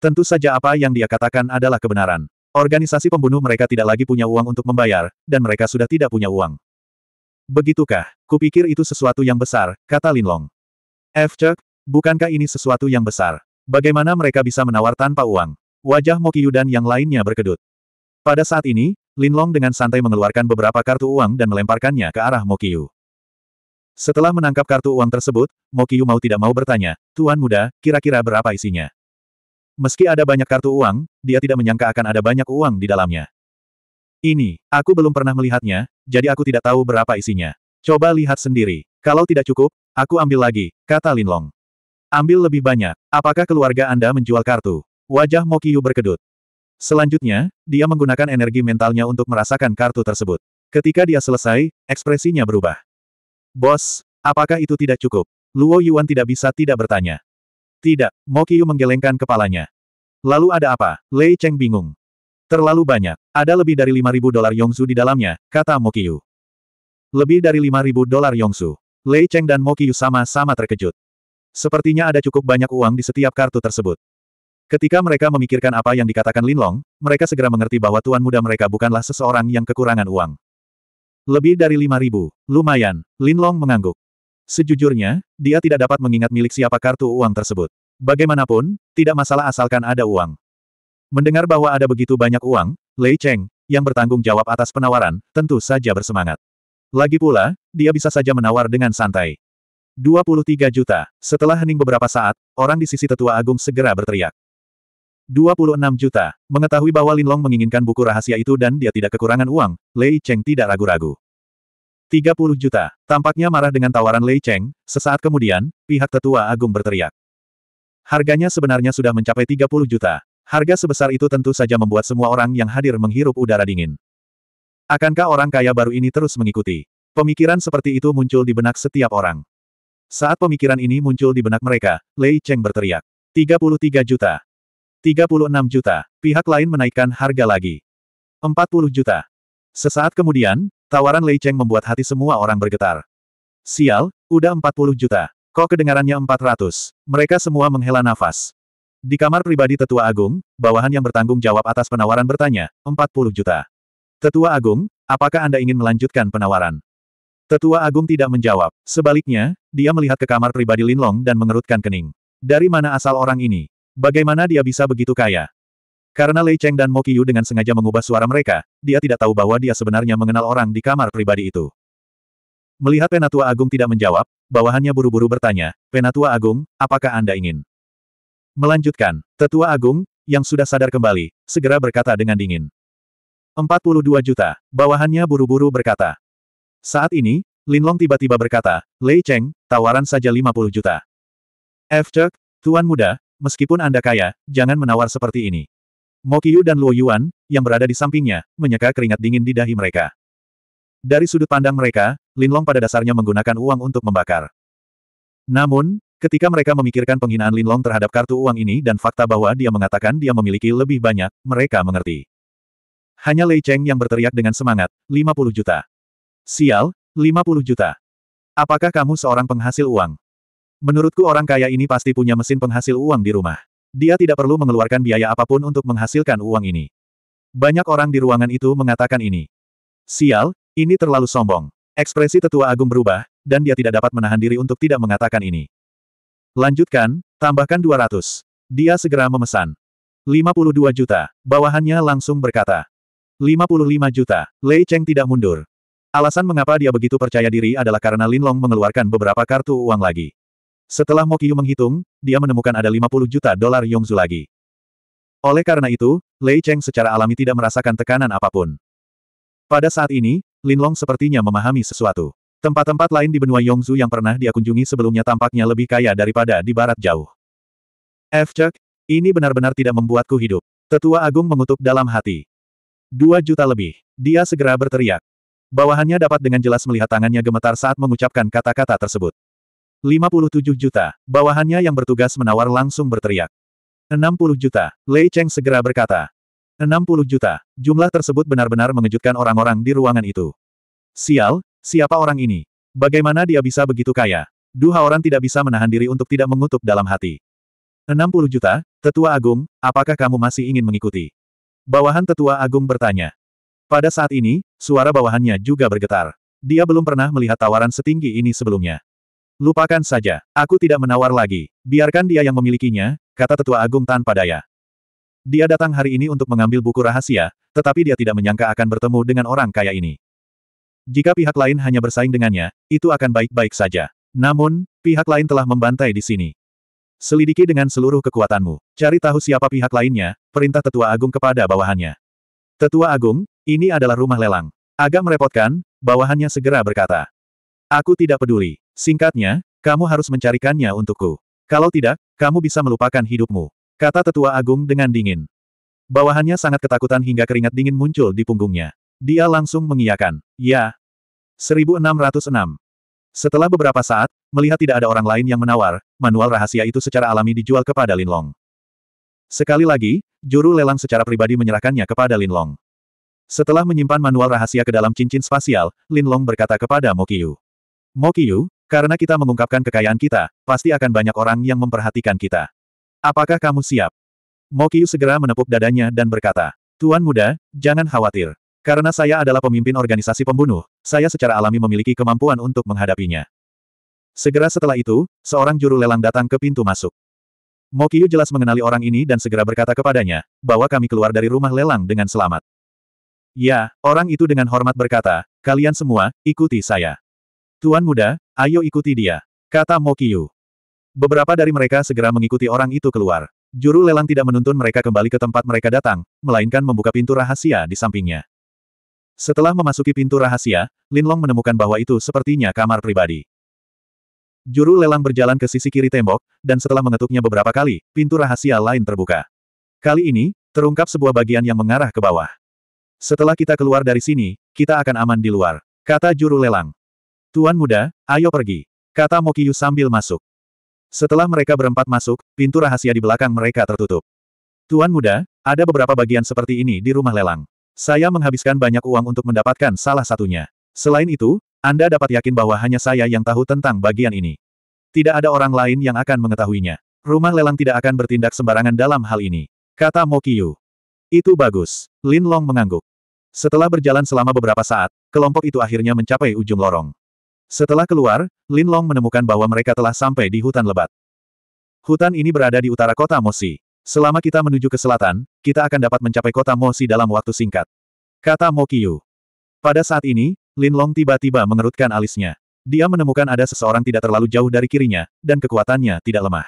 Tentu saja apa yang dia katakan adalah kebenaran. Organisasi pembunuh mereka tidak lagi punya uang untuk membayar, dan mereka sudah tidak punya uang. Begitukah? Kupikir itu sesuatu yang besar, kata Linlong. F. Cek, bukankah ini sesuatu yang besar? Bagaimana mereka bisa menawar tanpa uang? Wajah Mokiyu dan yang lainnya berkedut. Pada saat ini, Linlong dengan santai mengeluarkan beberapa kartu uang dan melemparkannya ke arah Mokiyu. Setelah menangkap kartu uang tersebut, Mokiyu mau tidak mau bertanya, Tuan muda, kira-kira berapa isinya? Meski ada banyak kartu uang, dia tidak menyangka akan ada banyak uang di dalamnya. Ini, aku belum pernah melihatnya, jadi aku tidak tahu berapa isinya. Coba lihat sendiri. Kalau tidak cukup, aku ambil lagi, kata Linlong. Ambil lebih banyak. Apakah keluarga Anda menjual kartu? Wajah Mokiyu berkedut. Selanjutnya, dia menggunakan energi mentalnya untuk merasakan kartu tersebut. Ketika dia selesai, ekspresinya berubah. Bos, apakah itu tidak cukup? Luo Yuan tidak bisa tidak bertanya. Tidak, Mokiyu menggelengkan kepalanya. Lalu ada apa? Lei Cheng bingung. Terlalu banyak. Ada lebih dari 5.000 dolar Yongsu di dalamnya, kata Mokiyu. Lebih dari 5.000 dolar Yongsu. Lei Cheng dan Mokiyu sama-sama terkejut. Sepertinya ada cukup banyak uang di setiap kartu tersebut. Ketika mereka memikirkan apa yang dikatakan Linlong, mereka segera mengerti bahwa tuan muda mereka bukanlah seseorang yang kekurangan uang. Lebih dari 5.000, lumayan, Linlong mengangguk. Sejujurnya, dia tidak dapat mengingat milik siapa kartu uang tersebut. Bagaimanapun, tidak masalah asalkan ada uang. Mendengar bahwa ada begitu banyak uang, Lei Cheng, yang bertanggung jawab atas penawaran, tentu saja bersemangat. Lagi pula, dia bisa saja menawar dengan santai. 23 juta. Setelah hening beberapa saat, orang di sisi tetua agung segera berteriak. 26 juta. Mengetahui bahwa Linlong menginginkan buku rahasia itu dan dia tidak kekurangan uang, Lei Cheng tidak ragu-ragu. 30 juta. Tampaknya marah dengan tawaran Lei Cheng, sesaat kemudian, pihak tetua agung berteriak. Harganya sebenarnya sudah mencapai 30 juta. Harga sebesar itu tentu saja membuat semua orang yang hadir menghirup udara dingin. Akankah orang kaya baru ini terus mengikuti? Pemikiran seperti itu muncul di benak setiap orang. Saat pemikiran ini muncul di benak mereka, Lei Cheng berteriak. 33 juta. 36 juta. Pihak lain menaikkan harga lagi. 40 juta. Sesaat kemudian, Tawaran Lei Cheng membuat hati semua orang bergetar. Sial, udah 40 juta. Kok kedengarannya 400? Mereka semua menghela nafas. Di kamar pribadi Tetua Agung, bawahan yang bertanggung jawab atas penawaran bertanya, 40 juta. Tetua Agung, apakah Anda ingin melanjutkan penawaran? Tetua Agung tidak menjawab. Sebaliknya, dia melihat ke kamar pribadi Linlong dan mengerutkan kening. Dari mana asal orang ini? Bagaimana dia bisa begitu kaya? Karena Lei Cheng dan Mo Yu dengan sengaja mengubah suara mereka, dia tidak tahu bahwa dia sebenarnya mengenal orang di kamar pribadi itu. Melihat Penatua Agung tidak menjawab, bawahannya buru-buru bertanya, Penatua Agung, apakah Anda ingin? Melanjutkan, Tetua Agung, yang sudah sadar kembali, segera berkata dengan dingin. 42 juta, bawahannya buru-buru berkata. Saat ini, Lin Long tiba-tiba berkata, Lei Cheng, tawaran saja 50 juta. F. Chuk, Tuan Muda, meskipun Anda kaya, jangan menawar seperti ini. Mokyu dan Luo Yuan, yang berada di sampingnya, menyeka keringat dingin di dahi mereka. Dari sudut pandang mereka, Lin Long pada dasarnya menggunakan uang untuk membakar. Namun, ketika mereka memikirkan penghinaan Long terhadap kartu uang ini dan fakta bahwa dia mengatakan dia memiliki lebih banyak, mereka mengerti. Hanya Lei Cheng yang berteriak dengan semangat, 50 juta. Sial, 50 juta. Apakah kamu seorang penghasil uang? Menurutku orang kaya ini pasti punya mesin penghasil uang di rumah. Dia tidak perlu mengeluarkan biaya apapun untuk menghasilkan uang ini. Banyak orang di ruangan itu mengatakan ini. Sial, ini terlalu sombong. Ekspresi tetua agung berubah, dan dia tidak dapat menahan diri untuk tidak mengatakan ini. Lanjutkan, tambahkan 200. Dia segera memesan. 52 juta. Bawahannya langsung berkata. 55 juta. Lei Cheng tidak mundur. Alasan mengapa dia begitu percaya diri adalah karena Lin Long mengeluarkan beberapa kartu uang lagi. Setelah Mokyu menghitung, dia menemukan ada 50 juta dolar Yongzu lagi. Oleh karena itu, Lei Cheng secara alami tidak merasakan tekanan apapun. Pada saat ini, Linlong sepertinya memahami sesuatu. Tempat-tempat lain di benua Yongzu yang pernah dia kunjungi sebelumnya tampaknya lebih kaya daripada di barat jauh. F. Chuck, ini benar-benar tidak membuatku hidup. Tetua Agung mengutuk dalam hati. Dua juta lebih. Dia segera berteriak. Bawahannya dapat dengan jelas melihat tangannya gemetar saat mengucapkan kata-kata tersebut. 57 juta. Bawahannya yang bertugas menawar langsung berteriak. 60 juta. Lei Cheng segera berkata. 60 juta. Jumlah tersebut benar-benar mengejutkan orang-orang di ruangan itu. Sial, siapa orang ini? Bagaimana dia bisa begitu kaya? Dua orang tidak bisa menahan diri untuk tidak mengutuk dalam hati. 60 juta, Tetua Agung, apakah kamu masih ingin mengikuti? Bawahan Tetua Agung bertanya. Pada saat ini, suara bawahannya juga bergetar. Dia belum pernah melihat tawaran setinggi ini sebelumnya. Lupakan saja, aku tidak menawar lagi. Biarkan dia yang memilikinya, kata Tetua Agung tanpa daya. Dia datang hari ini untuk mengambil buku rahasia, tetapi dia tidak menyangka akan bertemu dengan orang kaya ini. Jika pihak lain hanya bersaing dengannya, itu akan baik-baik saja. Namun, pihak lain telah membantai di sini. Selidiki dengan seluruh kekuatanmu. Cari tahu siapa pihak lainnya, perintah Tetua Agung kepada bawahannya. Tetua Agung, ini adalah rumah lelang. Agak merepotkan, bawahannya segera berkata. Aku tidak peduli. Singkatnya, kamu harus mencarikannya untukku. Kalau tidak, kamu bisa melupakan hidupmu. Kata tetua agung dengan dingin. Bawahannya sangat ketakutan hingga keringat dingin muncul di punggungnya. Dia langsung mengiyakan, ya. 1606. Setelah beberapa saat, melihat tidak ada orang lain yang menawar, manual rahasia itu secara alami dijual kepada Linlong. Sekali lagi, juru lelang secara pribadi menyerahkannya kepada Linlong. Setelah menyimpan manual rahasia ke dalam cincin spasial, Linlong berkata kepada Mokiyu. Mokiyu, karena kita mengungkapkan kekayaan kita, pasti akan banyak orang yang memperhatikan kita. Apakah kamu siap? Mokiu segera menepuk dadanya dan berkata, Tuan muda, jangan khawatir. Karena saya adalah pemimpin organisasi pembunuh, saya secara alami memiliki kemampuan untuk menghadapinya. Segera setelah itu, seorang juru lelang datang ke pintu masuk. Mokiu jelas mengenali orang ini dan segera berkata kepadanya, bahwa kami keluar dari rumah lelang dengan selamat. Ya, orang itu dengan hormat berkata, kalian semua, ikuti saya. Tuan muda, Ayo ikuti dia, kata Mokiyu. Beberapa dari mereka segera mengikuti orang itu keluar. Juru lelang tidak menuntun mereka kembali ke tempat mereka datang, melainkan membuka pintu rahasia di sampingnya. Setelah memasuki pintu rahasia, Linlong menemukan bahwa itu sepertinya kamar pribadi. Juru lelang berjalan ke sisi kiri tembok, dan setelah mengetuknya beberapa kali, pintu rahasia lain terbuka. Kali ini, terungkap sebuah bagian yang mengarah ke bawah. Setelah kita keluar dari sini, kita akan aman di luar, kata juru lelang. Tuan muda, ayo pergi. Kata Mokiyu sambil masuk. Setelah mereka berempat masuk, pintu rahasia di belakang mereka tertutup. Tuan muda, ada beberapa bagian seperti ini di rumah lelang. Saya menghabiskan banyak uang untuk mendapatkan salah satunya. Selain itu, Anda dapat yakin bahwa hanya saya yang tahu tentang bagian ini. Tidak ada orang lain yang akan mengetahuinya. Rumah lelang tidak akan bertindak sembarangan dalam hal ini. Kata Mokiyu. Itu bagus. Lin Long mengangguk. Setelah berjalan selama beberapa saat, kelompok itu akhirnya mencapai ujung lorong. Setelah keluar, Lin Long menemukan bahwa mereka telah sampai di hutan lebat. Hutan ini berada di utara kota Mosi. Selama kita menuju ke selatan, kita akan dapat mencapai kota Mosi dalam waktu singkat. Kata Mo Yu. Pada saat ini, Lin Long tiba-tiba mengerutkan alisnya. Dia menemukan ada seseorang tidak terlalu jauh dari kirinya, dan kekuatannya tidak lemah.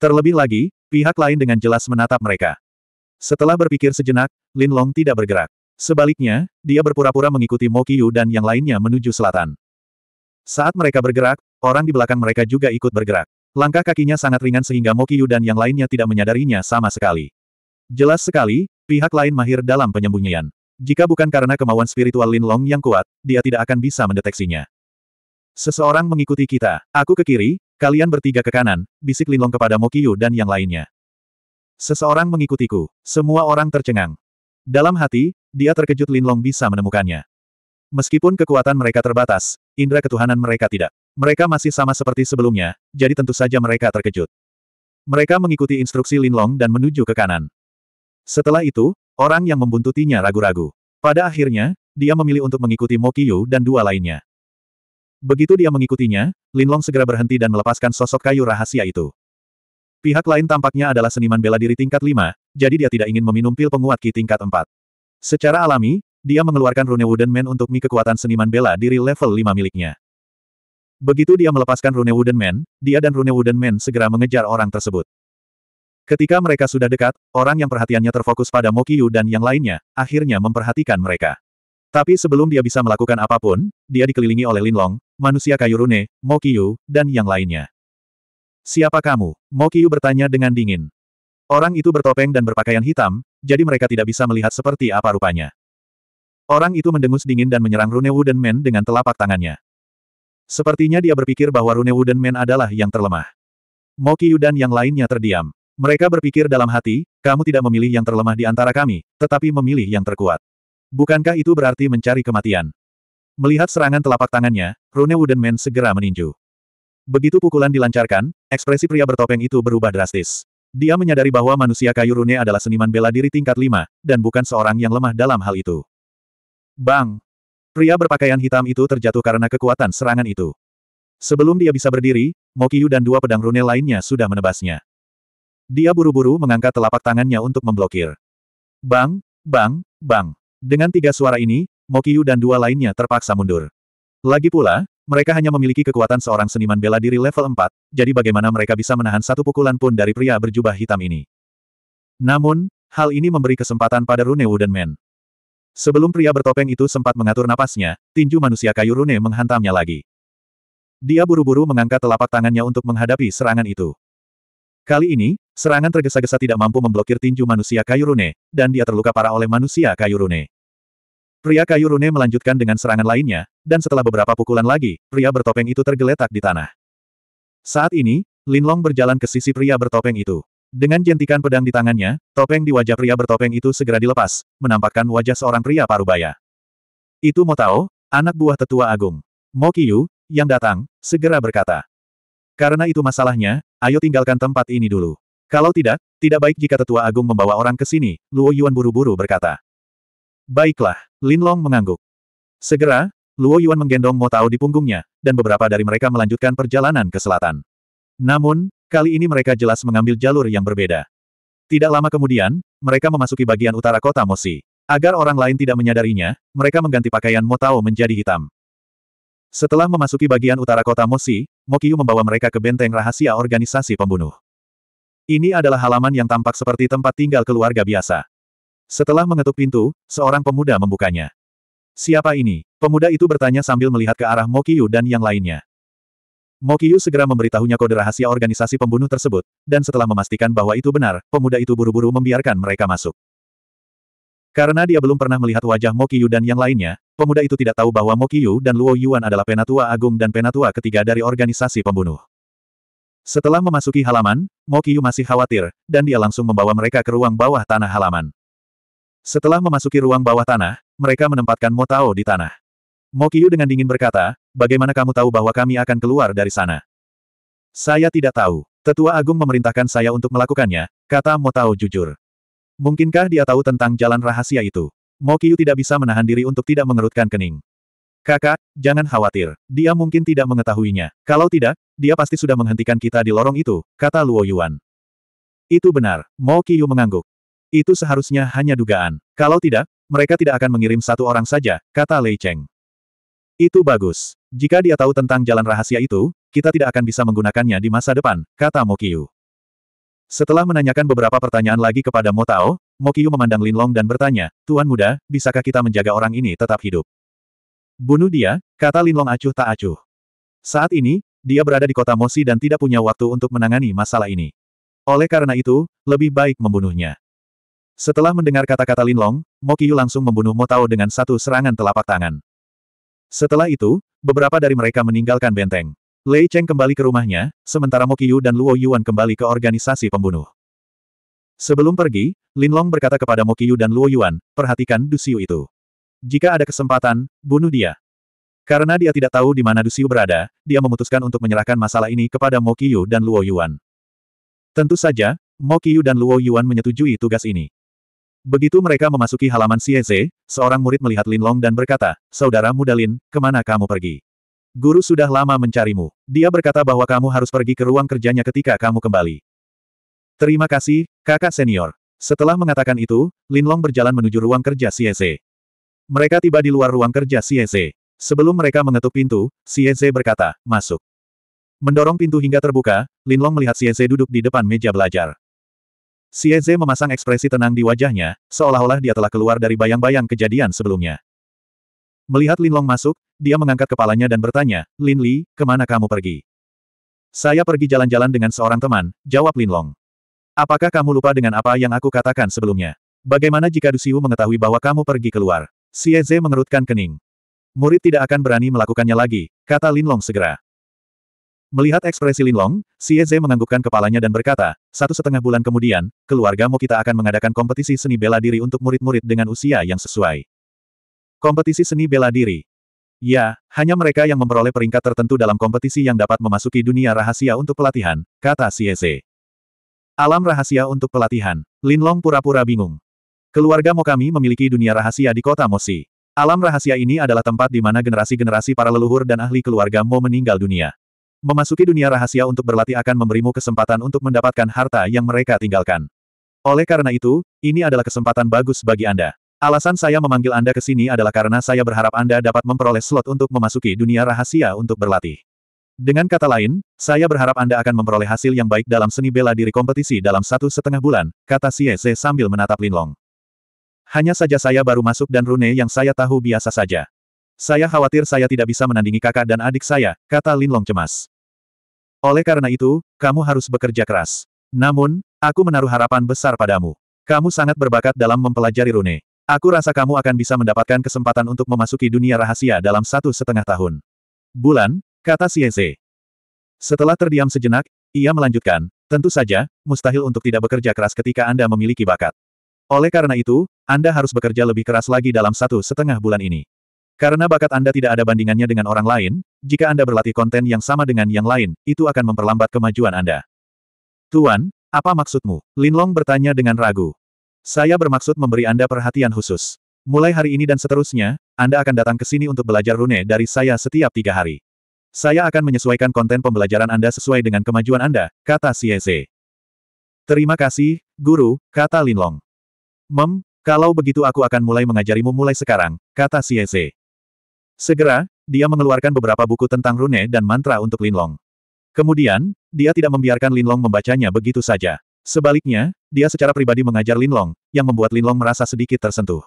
Terlebih lagi, pihak lain dengan jelas menatap mereka. Setelah berpikir sejenak, Lin Long tidak bergerak. Sebaliknya, dia berpura-pura mengikuti Mo Yu dan yang lainnya menuju selatan. Saat mereka bergerak, orang di belakang mereka juga ikut bergerak. Langkah kakinya sangat ringan sehingga Mokiyu dan yang lainnya tidak menyadarinya sama sekali. Jelas sekali, pihak lain mahir dalam penyembunyian. Jika bukan karena kemauan spiritual Lin Long yang kuat, dia tidak akan bisa mendeteksinya. Seseorang mengikuti kita. Aku ke kiri, kalian bertiga ke kanan, bisik Lin Long kepada Mokiyu dan yang lainnya. Seseorang mengikutiku. Semua orang tercengang. Dalam hati, dia terkejut Lin Long bisa menemukannya. Meskipun kekuatan mereka terbatas, indera ketuhanan mereka tidak. Mereka masih sama seperti sebelumnya, jadi tentu saja mereka terkejut. Mereka mengikuti instruksi Linlong dan menuju ke kanan. Setelah itu, orang yang membuntutinya ragu-ragu. Pada akhirnya, dia memilih untuk mengikuti Mokiyu dan dua lainnya. Begitu dia mengikutinya, Linlong segera berhenti dan melepaskan sosok kayu rahasia itu. Pihak lain tampaknya adalah seniman bela diri tingkat 5, jadi dia tidak ingin meminum pil penguat Ki tingkat 4. Secara alami, dia mengeluarkan rune Wooden Man untuk mi kekuatan seniman bela diri level 5 miliknya. Begitu dia melepaskan rune Wooden Man, dia dan rune Wooden Man segera mengejar orang tersebut. Ketika mereka sudah dekat, orang yang perhatiannya terfokus pada Mokyu dan yang lainnya, akhirnya memperhatikan mereka. Tapi sebelum dia bisa melakukan apapun, dia dikelilingi oleh Linlong, manusia kayu rune, Mokyu, dan yang lainnya. Siapa kamu? Mokyu bertanya dengan dingin. Orang itu bertopeng dan berpakaian hitam, jadi mereka tidak bisa melihat seperti apa rupanya. Orang itu mendengus dingin dan menyerang Rune Wooden Man dengan telapak tangannya. Sepertinya dia berpikir bahwa Rune Wooden Man adalah yang terlemah. Mokiyu dan yang lainnya terdiam. Mereka berpikir dalam hati, kamu tidak memilih yang terlemah di antara kami, tetapi memilih yang terkuat. Bukankah itu berarti mencari kematian? Melihat serangan telapak tangannya, Rune Wooden Man segera meninju. Begitu pukulan dilancarkan, ekspresi pria bertopeng itu berubah drastis. Dia menyadari bahwa manusia kayu Rune adalah seniman bela diri tingkat 5, dan bukan seorang yang lemah dalam hal itu. Bang! Pria berpakaian hitam itu terjatuh karena kekuatan serangan itu. Sebelum dia bisa berdiri, Mokiyu dan dua pedang rune lainnya sudah menebasnya. Dia buru-buru mengangkat telapak tangannya untuk memblokir. Bang, bang, bang. Dengan tiga suara ini, Mokiyu dan dua lainnya terpaksa mundur. Lagi pula, mereka hanya memiliki kekuatan seorang seniman bela diri level 4, jadi bagaimana mereka bisa menahan satu pukulan pun dari pria berjubah hitam ini. Namun, hal ini memberi kesempatan pada Rune Wooden Man. Sebelum pria bertopeng itu sempat mengatur napasnya, tinju manusia kayu rune menghantamnya lagi. Dia buru-buru mengangkat telapak tangannya untuk menghadapi serangan itu. Kali ini, serangan tergesa-gesa tidak mampu memblokir tinju manusia kayu rune, dan dia terluka parah oleh manusia kayu rune. Pria kayu rune melanjutkan dengan serangan lainnya, dan setelah beberapa pukulan lagi, pria bertopeng itu tergeletak di tanah. Saat ini, Linlong berjalan ke sisi pria bertopeng itu. Dengan jentikan pedang di tangannya, topeng di wajah pria bertopeng itu segera dilepas, menampakkan wajah seorang pria parubaya. Itu Motao, anak buah tetua agung. Mo Kiyu, yang datang, segera berkata. Karena itu masalahnya, ayo tinggalkan tempat ini dulu. Kalau tidak, tidak baik jika tetua agung membawa orang ke sini, Luo Yuan buru-buru berkata. Baiklah, Lin Long mengangguk. Segera, Luo Yuan menggendong Mo Tao di punggungnya, dan beberapa dari mereka melanjutkan perjalanan ke selatan. Namun, Kali ini mereka jelas mengambil jalur yang berbeda. Tidak lama kemudian, mereka memasuki bagian utara kota Mosi. Agar orang lain tidak menyadarinya, mereka mengganti pakaian Motao menjadi hitam. Setelah memasuki bagian utara kota Mosi, Mokyu membawa mereka ke benteng rahasia organisasi pembunuh. Ini adalah halaman yang tampak seperti tempat tinggal keluarga biasa. Setelah mengetuk pintu, seorang pemuda membukanya. Siapa ini? Pemuda itu bertanya sambil melihat ke arah Mokyu dan yang lainnya. Mokiyu segera memberitahunya kode rahasia organisasi pembunuh tersebut, dan setelah memastikan bahwa itu benar, pemuda itu buru-buru membiarkan mereka masuk. Karena dia belum pernah melihat wajah Mokiyu dan yang lainnya, pemuda itu tidak tahu bahwa Mokiyu dan Luo Yuan adalah penatua agung dan penatua ketiga dari organisasi pembunuh. Setelah memasuki halaman, Mokiyu masih khawatir, dan dia langsung membawa mereka ke ruang bawah tanah halaman. Setelah memasuki ruang bawah tanah, mereka menempatkan Motao di tanah. Yu dengan dingin berkata, bagaimana kamu tahu bahwa kami akan keluar dari sana? Saya tidak tahu. Tetua Agung memerintahkan saya untuk melakukannya, kata Mo Tao jujur. Mungkinkah dia tahu tentang jalan rahasia itu? Yu tidak bisa menahan diri untuk tidak mengerutkan kening. Kakak, jangan khawatir. Dia mungkin tidak mengetahuinya. Kalau tidak, dia pasti sudah menghentikan kita di lorong itu, kata Luo Yuan. Itu benar, Yu mengangguk. Itu seharusnya hanya dugaan. Kalau tidak, mereka tidak akan mengirim satu orang saja, kata Lei Cheng. Itu bagus. Jika dia tahu tentang jalan rahasia itu, kita tidak akan bisa menggunakannya di masa depan, kata Mokyu. Setelah menanyakan beberapa pertanyaan lagi kepada Mo Tao, Mokyu memandang Lin Long dan bertanya, Tuan muda, bisakah kita menjaga orang ini tetap hidup? Bunuh dia, kata Lin Long acuh tak acuh. Saat ini, dia berada di kota Mosi dan tidak punya waktu untuk menangani masalah ini. Oleh karena itu, lebih baik membunuhnya. Setelah mendengar kata-kata Lin Linlong, Mokyu langsung membunuh Mo Tao dengan satu serangan telapak tangan. Setelah itu, beberapa dari mereka meninggalkan benteng. Lei Cheng kembali ke rumahnya, sementara Mokiyu dan Luo Yuan kembali ke organisasi pembunuh. Sebelum pergi, Lin Long berkata kepada Mokiyu dan Luo Yuan, perhatikan Dusiu itu. Jika ada kesempatan, bunuh dia. Karena dia tidak tahu di mana Dusiu berada, dia memutuskan untuk menyerahkan masalah ini kepada Mokiyu dan Luo Yuan. Tentu saja, Mo Qiyu dan Luo Yuan menyetujui tugas ini. Begitu mereka memasuki halaman Xieze, seorang murid melihat Linlong dan berkata, Saudara muda Lin, kemana kamu pergi? Guru sudah lama mencarimu. Dia berkata bahwa kamu harus pergi ke ruang kerjanya ketika kamu kembali. Terima kasih, kakak senior. Setelah mengatakan itu, Linlong berjalan menuju ruang kerja Xieze. Mereka tiba di luar ruang kerja Xieze. Sebelum mereka mengetuk pintu, Xieze berkata, masuk. Mendorong pintu hingga terbuka, Linlong melihat Xieze duduk di depan meja belajar. Xie memasang ekspresi tenang di wajahnya, seolah-olah dia telah keluar dari bayang-bayang kejadian sebelumnya. Melihat Lin Long masuk, dia mengangkat kepalanya dan bertanya, Lin Li, kemana kamu pergi? Saya pergi jalan-jalan dengan seorang teman, jawab Lin Long. Apakah kamu lupa dengan apa yang aku katakan sebelumnya? Bagaimana jika Dusiu mengetahui bahwa kamu pergi keluar? Xie Zhe mengerutkan kening. Murid tidak akan berani melakukannya lagi, kata Lin Long segera. Melihat ekspresi Linlong, Xie menganggukkan kepalanya dan berkata, satu setengah bulan kemudian, keluarga keluargamu kita akan mengadakan kompetisi seni bela diri untuk murid-murid dengan usia yang sesuai. Kompetisi seni bela diri. Ya, hanya mereka yang memperoleh peringkat tertentu dalam kompetisi yang dapat memasuki dunia rahasia untuk pelatihan, kata Xie Alam rahasia untuk pelatihan. Linlong pura-pura bingung. Keluarga Mo kami memiliki dunia rahasia di kota Mosi. Alam rahasia ini adalah tempat di mana generasi-generasi para leluhur dan ahli keluarga Mo meninggal dunia. Memasuki dunia rahasia untuk berlatih akan memberimu kesempatan untuk mendapatkan harta yang mereka tinggalkan. Oleh karena itu, ini adalah kesempatan bagus bagi Anda. Alasan saya memanggil Anda ke sini adalah karena saya berharap Anda dapat memperoleh slot untuk memasuki dunia rahasia untuk berlatih. Dengan kata lain, saya berharap Anda akan memperoleh hasil yang baik dalam seni bela diri kompetisi dalam satu setengah bulan, kata Xie sambil menatap Linlong. Hanya saja saya baru masuk dan rune yang saya tahu biasa saja. Saya khawatir saya tidak bisa menandingi kakak dan adik saya, kata Lin Long cemas. Oleh karena itu, kamu harus bekerja keras. Namun, aku menaruh harapan besar padamu. Kamu sangat berbakat dalam mempelajari rune. Aku rasa kamu akan bisa mendapatkan kesempatan untuk memasuki dunia rahasia dalam satu setengah tahun. Bulan, kata Sieze. Setelah terdiam sejenak, ia melanjutkan, tentu saja, mustahil untuk tidak bekerja keras ketika Anda memiliki bakat. Oleh karena itu, Anda harus bekerja lebih keras lagi dalam satu setengah bulan ini. Karena bakat Anda tidak ada bandingannya dengan orang lain, jika Anda berlatih konten yang sama dengan yang lain, itu akan memperlambat kemajuan Anda. Tuan, apa maksudmu? Linlong bertanya dengan ragu. Saya bermaksud memberi Anda perhatian khusus. Mulai hari ini dan seterusnya, Anda akan datang ke sini untuk belajar rune dari saya setiap tiga hari. Saya akan menyesuaikan konten pembelajaran Anda sesuai dengan kemajuan Anda, kata Xieze. Terima kasih, Guru, kata Linlong. Mem, kalau begitu aku akan mulai mengajarimu mulai sekarang, kata Xieze. Segera, dia mengeluarkan beberapa buku tentang rune dan mantra untuk Linlong. Kemudian, dia tidak membiarkan Linlong membacanya begitu saja. Sebaliknya, dia secara pribadi mengajar Linlong, yang membuat Linlong merasa sedikit tersentuh.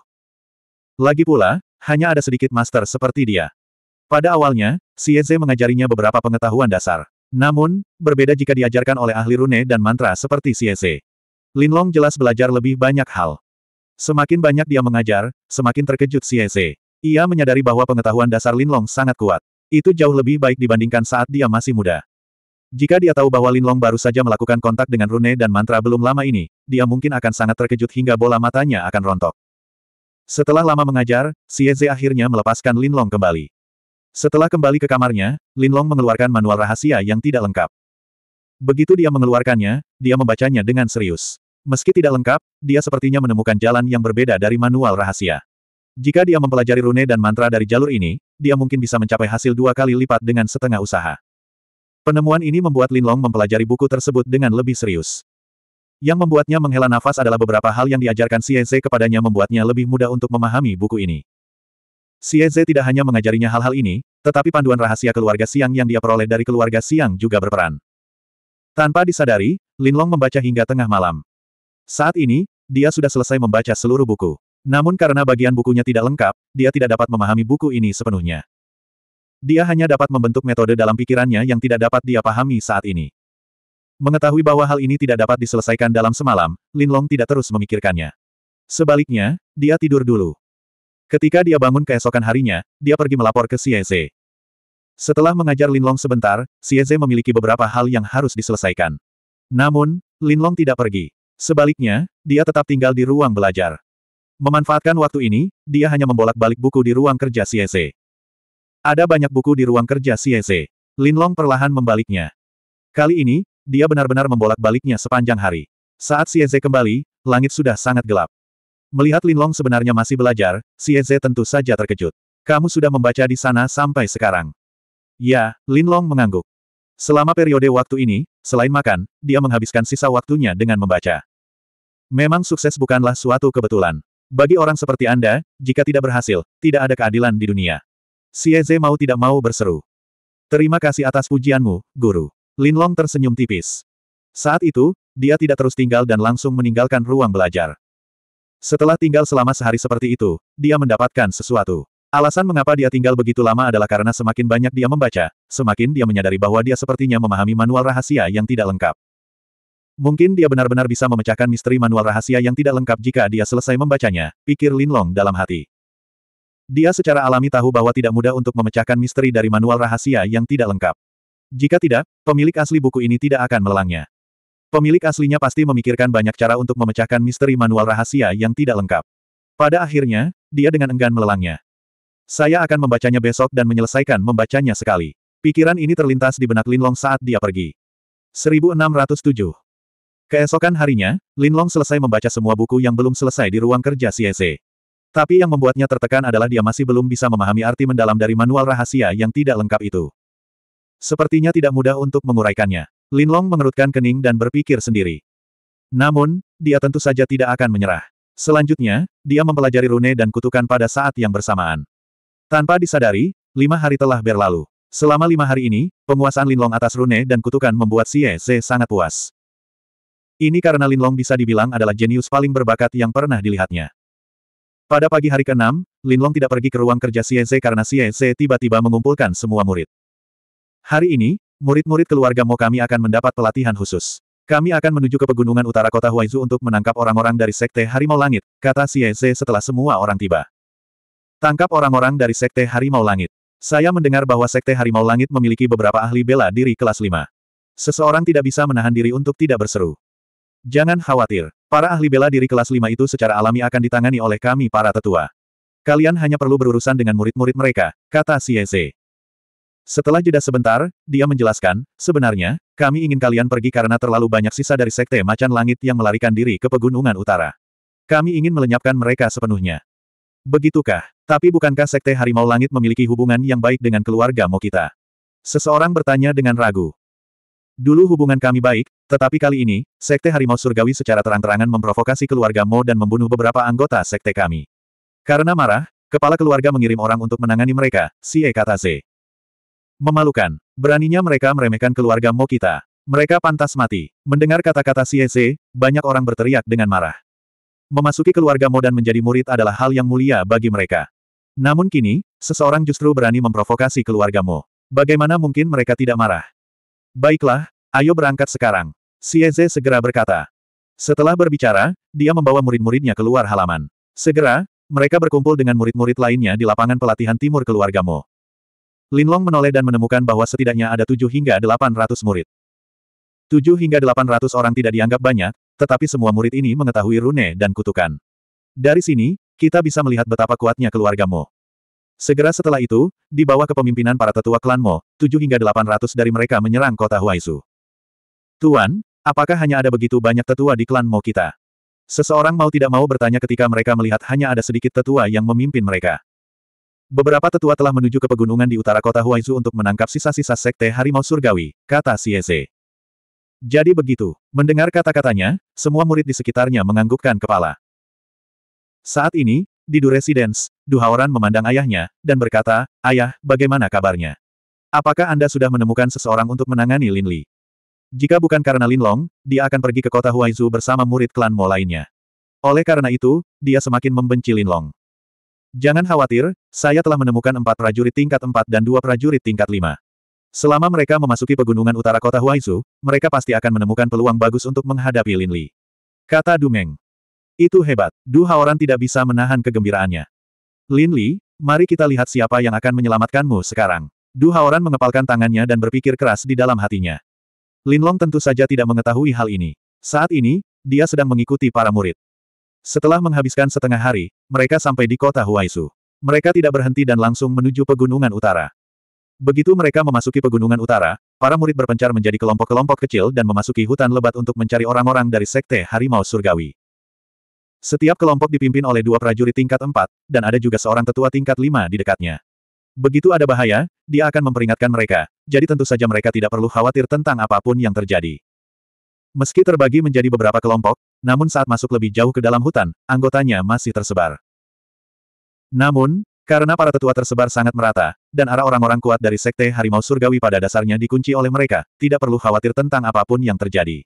Lagi pula, hanya ada sedikit master seperti dia. Pada awalnya, Xieze mengajarinya beberapa pengetahuan dasar. Namun, berbeda jika diajarkan oleh ahli rune dan mantra seperti Xieze. Linlong jelas belajar lebih banyak hal. Semakin banyak dia mengajar, semakin terkejut Xieze. Ia menyadari bahwa pengetahuan dasar Linlong sangat kuat. Itu jauh lebih baik dibandingkan saat dia masih muda. Jika dia tahu bahwa Linlong baru saja melakukan kontak dengan rune dan mantra belum lama ini, dia mungkin akan sangat terkejut hingga bola matanya akan rontok. Setelah lama mengajar, Xieze akhirnya melepaskan Linlong kembali. Setelah kembali ke kamarnya, Linlong mengeluarkan manual rahasia yang tidak lengkap. Begitu dia mengeluarkannya, dia membacanya dengan serius. Meski tidak lengkap, dia sepertinya menemukan jalan yang berbeda dari manual rahasia. Jika dia mempelajari rune dan mantra dari jalur ini, dia mungkin bisa mencapai hasil dua kali lipat dengan setengah usaha. Penemuan ini membuat Lin Long mempelajari buku tersebut dengan lebih serius. Yang membuatnya menghela nafas adalah beberapa hal yang diajarkan Xieze kepadanya membuatnya lebih mudah untuk memahami buku ini. Xieze tidak hanya mengajarinya hal-hal ini, tetapi panduan rahasia keluarga Siang yang dia peroleh dari keluarga Siang juga berperan. Tanpa disadari, Lin Long membaca hingga tengah malam. Saat ini, dia sudah selesai membaca seluruh buku. Namun karena bagian bukunya tidak lengkap, dia tidak dapat memahami buku ini sepenuhnya. Dia hanya dapat membentuk metode dalam pikirannya yang tidak dapat dia pahami saat ini. Mengetahui bahwa hal ini tidak dapat diselesaikan dalam semalam, Linlong tidak terus memikirkannya. Sebaliknya, dia tidur dulu. Ketika dia bangun keesokan harinya, dia pergi melapor ke Xieze. Setelah mengajar Linlong sebentar, Xieze memiliki beberapa hal yang harus diselesaikan. Namun, Linlong tidak pergi. Sebaliknya, dia tetap tinggal di ruang belajar. Memanfaatkan waktu ini, dia hanya membolak-balik buku di ruang kerja CSE. Ada banyak buku di ruang kerja CSE. Linlong perlahan membaliknya. Kali ini, dia benar-benar membolak-baliknya sepanjang hari. Saat CSE kembali, langit sudah sangat gelap. Melihat Linlong sebenarnya masih belajar, CSE tentu saja terkejut. Kamu sudah membaca di sana sampai sekarang. Ya, Linlong mengangguk. Selama periode waktu ini, selain makan, dia menghabiskan sisa waktunya dengan membaca. Memang sukses bukanlah suatu kebetulan. Bagi orang seperti Anda, jika tidak berhasil, tidak ada keadilan di dunia. Xieze mau tidak mau berseru. Terima kasih atas pujianmu, guru. Lin Long tersenyum tipis. Saat itu, dia tidak terus tinggal dan langsung meninggalkan ruang belajar. Setelah tinggal selama sehari seperti itu, dia mendapatkan sesuatu. Alasan mengapa dia tinggal begitu lama adalah karena semakin banyak dia membaca, semakin dia menyadari bahwa dia sepertinya memahami manual rahasia yang tidak lengkap. Mungkin dia benar-benar bisa memecahkan misteri manual rahasia yang tidak lengkap jika dia selesai membacanya, pikir Lin Long dalam hati. Dia secara alami tahu bahwa tidak mudah untuk memecahkan misteri dari manual rahasia yang tidak lengkap. Jika tidak, pemilik asli buku ini tidak akan melelangnya. Pemilik aslinya pasti memikirkan banyak cara untuk memecahkan misteri manual rahasia yang tidak lengkap. Pada akhirnya, dia dengan enggan melelangnya. Saya akan membacanya besok dan menyelesaikan membacanya sekali. Pikiran ini terlintas di benak Linlong saat dia pergi. 1607 Keesokan harinya, Linlong selesai membaca semua buku yang belum selesai di ruang kerja CSE. Tapi yang membuatnya tertekan adalah dia masih belum bisa memahami arti mendalam dari manual rahasia yang tidak lengkap itu. Sepertinya tidak mudah untuk menguraikannya. Linlong mengerutkan kening dan berpikir sendiri. Namun, dia tentu saja tidak akan menyerah. Selanjutnya, dia mempelajari rune dan kutukan pada saat yang bersamaan. Tanpa disadari, lima hari telah berlalu. Selama lima hari ini, penguasaan Linlong atas rune dan kutukan membuat Xie Zhe sangat puas. Ini karena Linlong bisa dibilang adalah jenius paling berbakat yang pernah dilihatnya. Pada pagi hari ke-6, Linlong tidak pergi ke ruang kerja Xieze karena Xieze tiba-tiba mengumpulkan semua murid. Hari ini, murid-murid keluarga Mo kami akan mendapat pelatihan khusus. Kami akan menuju ke pegunungan utara kota Huaizu untuk menangkap orang-orang dari Sekte Harimau Langit, kata Xieze setelah semua orang tiba. Tangkap orang-orang dari Sekte Harimau Langit. Saya mendengar bahwa Sekte Harimau Langit memiliki beberapa ahli bela diri kelas 5. Seseorang tidak bisa menahan diri untuk tidak berseru. Jangan khawatir, para ahli bela diri kelas 5 itu secara alami akan ditangani oleh kami para tetua. Kalian hanya perlu berurusan dengan murid-murid mereka, kata Sieze. Setelah jeda sebentar, dia menjelaskan, sebenarnya, kami ingin kalian pergi karena terlalu banyak sisa dari sekte macan langit yang melarikan diri ke pegunungan utara. Kami ingin melenyapkan mereka sepenuhnya. Begitukah? Tapi bukankah sekte harimau langit memiliki hubungan yang baik dengan keluarga Mokita? Seseorang bertanya dengan ragu. Dulu hubungan kami baik, tetapi kali ini, Sekte Harimau Surgawi secara terang-terangan memprovokasi keluarga Mo dan membunuh beberapa anggota Sekte kami. Karena marah, kepala keluarga mengirim orang untuk menangani mereka, si E kata Z. Memalukan. Beraninya mereka meremehkan keluarga Mo kita. Mereka pantas mati. Mendengar kata-kata si e banyak orang berteriak dengan marah. Memasuki keluarga Mo dan menjadi murid adalah hal yang mulia bagi mereka. Namun kini, seseorang justru berani memprovokasi keluarga Mo. Bagaimana mungkin mereka tidak marah? Baiklah, Ayo berangkat sekarang. Sieze segera berkata. Setelah berbicara, dia membawa murid-muridnya keluar halaman. Segera, mereka berkumpul dengan murid-murid lainnya di lapangan pelatihan timur keluarga keluargamu. Linlong menoleh dan menemukan bahwa setidaknya ada 7 hingga 800 murid. 7 hingga 800 orang tidak dianggap banyak, tetapi semua murid ini mengetahui rune dan kutukan. Dari sini, kita bisa melihat betapa kuatnya keluarga Mo. Segera setelah itu, di bawah kepemimpinan para tetua klan Mo, 7 hingga 800 dari mereka menyerang kota Huaisu. Tuan, apakah hanya ada begitu banyak tetua di klan Mo kita? Seseorang mau tidak mau bertanya ketika mereka melihat hanya ada sedikit tetua yang memimpin mereka. Beberapa tetua telah menuju ke pegunungan di utara kota Huaizu untuk menangkap sisa-sisa sekte harimau surgawi, kata Siese. Jadi begitu, mendengar kata-katanya, semua murid di sekitarnya menganggukkan kepala. Saat ini, di Du Residence, Duhaoran memandang ayahnya, dan berkata, Ayah, bagaimana kabarnya? Apakah Anda sudah menemukan seseorang untuk menangani Lin Li? Jika bukan karena Lin Long, dia akan pergi ke kota Huaizu bersama murid klan Mo lainnya. Oleh karena itu, dia semakin membenci Lin Jangan khawatir, saya telah menemukan empat prajurit tingkat empat dan dua prajurit tingkat lima. Selama mereka memasuki pegunungan utara kota Huaizu, mereka pasti akan menemukan peluang bagus untuk menghadapi Lin Li. Kata Dumeng. Itu hebat, Du Haoran tidak bisa menahan kegembiraannya. Lin Li, mari kita lihat siapa yang akan menyelamatkanmu sekarang. Du Haoran mengepalkan tangannya dan berpikir keras di dalam hatinya. Linlong tentu saja tidak mengetahui hal ini. Saat ini, dia sedang mengikuti para murid. Setelah menghabiskan setengah hari, mereka sampai di kota Huaisu. Mereka tidak berhenti dan langsung menuju pegunungan utara. Begitu mereka memasuki pegunungan utara, para murid berpencar menjadi kelompok-kelompok kecil dan memasuki hutan lebat untuk mencari orang-orang dari sekte harimau surgawi. Setiap kelompok dipimpin oleh dua prajurit tingkat empat, dan ada juga seorang tetua tingkat lima di dekatnya. Begitu ada bahaya, dia akan memperingatkan mereka, jadi tentu saja mereka tidak perlu khawatir tentang apapun yang terjadi. Meski terbagi menjadi beberapa kelompok, namun saat masuk lebih jauh ke dalam hutan, anggotanya masih tersebar. Namun, karena para tetua tersebar sangat merata, dan arah orang-orang kuat dari Sekte Harimau Surgawi pada dasarnya dikunci oleh mereka, tidak perlu khawatir tentang apapun yang terjadi.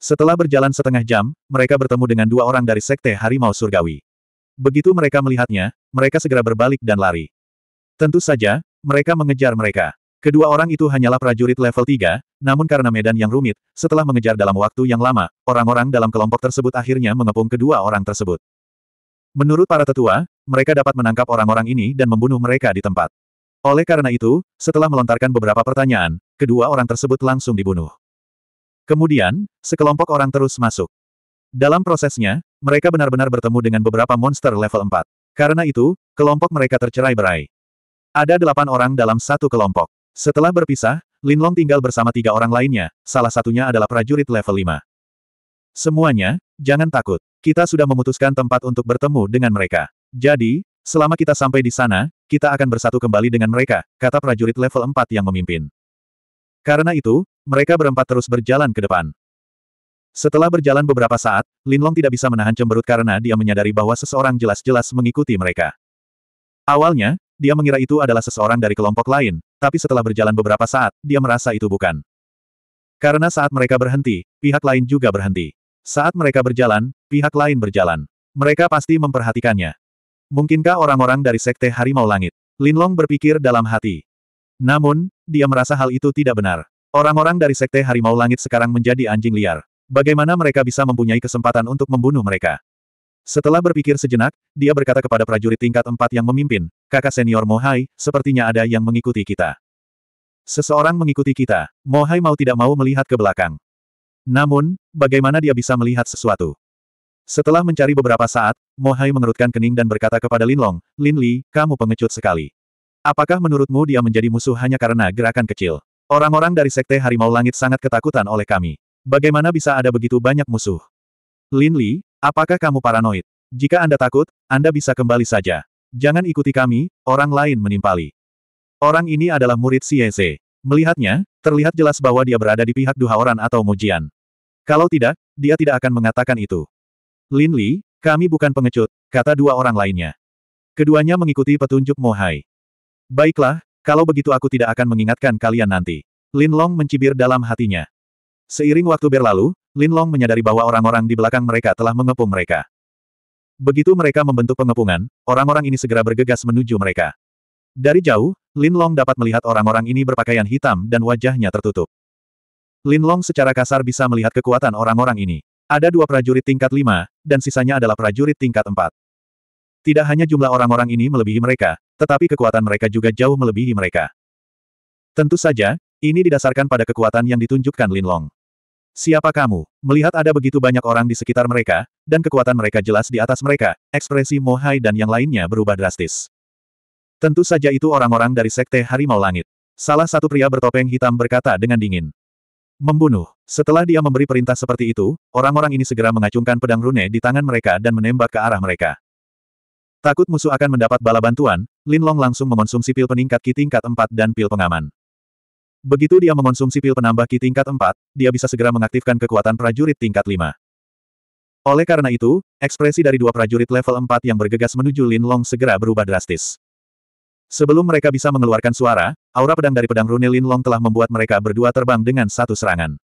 Setelah berjalan setengah jam, mereka bertemu dengan dua orang dari Sekte Harimau Surgawi. Begitu mereka melihatnya, mereka segera berbalik dan lari. Tentu saja, mereka mengejar mereka. Kedua orang itu hanyalah prajurit level 3, namun karena medan yang rumit, setelah mengejar dalam waktu yang lama, orang-orang dalam kelompok tersebut akhirnya mengepung kedua orang tersebut. Menurut para tetua, mereka dapat menangkap orang-orang ini dan membunuh mereka di tempat. Oleh karena itu, setelah melontarkan beberapa pertanyaan, kedua orang tersebut langsung dibunuh. Kemudian, sekelompok orang terus masuk. Dalam prosesnya, mereka benar-benar bertemu dengan beberapa monster level 4. Karena itu, kelompok mereka tercerai berai. Ada delapan orang dalam satu kelompok. Setelah berpisah, Linlong tinggal bersama tiga orang lainnya, salah satunya adalah prajurit level 5. Semuanya, jangan takut. Kita sudah memutuskan tempat untuk bertemu dengan mereka. Jadi, selama kita sampai di sana, kita akan bersatu kembali dengan mereka, kata prajurit level 4 yang memimpin. Karena itu, mereka berempat terus berjalan ke depan. Setelah berjalan beberapa saat, Linlong tidak bisa menahan cemberut karena dia menyadari bahwa seseorang jelas-jelas mengikuti mereka. Awalnya, dia mengira itu adalah seseorang dari kelompok lain, tapi setelah berjalan beberapa saat, dia merasa itu bukan. Karena saat mereka berhenti, pihak lain juga berhenti. Saat mereka berjalan, pihak lain berjalan. Mereka pasti memperhatikannya. Mungkinkah orang-orang dari Sekte Harimau Langit? Linlong berpikir dalam hati. Namun, dia merasa hal itu tidak benar. Orang-orang dari Sekte Harimau Langit sekarang menjadi anjing liar. Bagaimana mereka bisa mempunyai kesempatan untuk membunuh mereka? Setelah berpikir sejenak, dia berkata kepada prajurit tingkat empat yang memimpin, kakak senior Mohai, sepertinya ada yang mengikuti kita. Seseorang mengikuti kita, Mohai mau tidak mau melihat ke belakang. Namun, bagaimana dia bisa melihat sesuatu? Setelah mencari beberapa saat, Mohai mengerutkan kening dan berkata kepada Linlong, Li, kamu pengecut sekali. Apakah menurutmu dia menjadi musuh hanya karena gerakan kecil? Orang-orang dari Sekte Harimau Langit sangat ketakutan oleh kami. Bagaimana bisa ada begitu banyak musuh? Lin Li, Apakah kamu paranoid? Jika Anda takut, Anda bisa kembali saja. Jangan ikuti kami, orang lain menimpali. Orang ini adalah murid CEC. Melihatnya, terlihat jelas bahwa dia berada di pihak Orang atau Mujian. Kalau tidak, dia tidak akan mengatakan itu. Lin Li, kami bukan pengecut, kata dua orang lainnya. Keduanya mengikuti petunjuk Mohai. Baiklah, kalau begitu aku tidak akan mengingatkan kalian nanti. Lin Long mencibir dalam hatinya. Seiring waktu berlalu, Lin Long menyadari bahwa orang-orang di belakang mereka telah mengepung mereka. Begitu mereka membentuk pengepungan, orang-orang ini segera bergegas menuju mereka. Dari jauh, Lin Long dapat melihat orang-orang ini berpakaian hitam dan wajahnya tertutup. Lin Long secara kasar bisa melihat kekuatan orang-orang ini. Ada dua prajurit tingkat lima, dan sisanya adalah prajurit tingkat empat. Tidak hanya jumlah orang-orang ini melebihi mereka, tetapi kekuatan mereka juga jauh melebihi mereka. Tentu saja, ini didasarkan pada kekuatan yang ditunjukkan Lin Long. Siapa kamu? Melihat ada begitu banyak orang di sekitar mereka, dan kekuatan mereka jelas di atas mereka, ekspresi Mohai dan yang lainnya berubah drastis. Tentu saja itu orang-orang dari Sekte Harimau Langit. Salah satu pria bertopeng hitam berkata dengan dingin. Membunuh. Setelah dia memberi perintah seperti itu, orang-orang ini segera mengacungkan pedang rune di tangan mereka dan menembak ke arah mereka. Takut musuh akan mendapat bala bantuan, Lin Long langsung mengonsumsi pil peningkat Ki tingkat 4 dan pil pengaman. Begitu dia mengonsumsi pil penambah ki tingkat 4, dia bisa segera mengaktifkan kekuatan prajurit tingkat 5. Oleh karena itu, ekspresi dari dua prajurit level 4 yang bergegas menuju Lin Long segera berubah drastis. Sebelum mereka bisa mengeluarkan suara, aura pedang dari pedang rune Lin Long telah membuat mereka berdua terbang dengan satu serangan.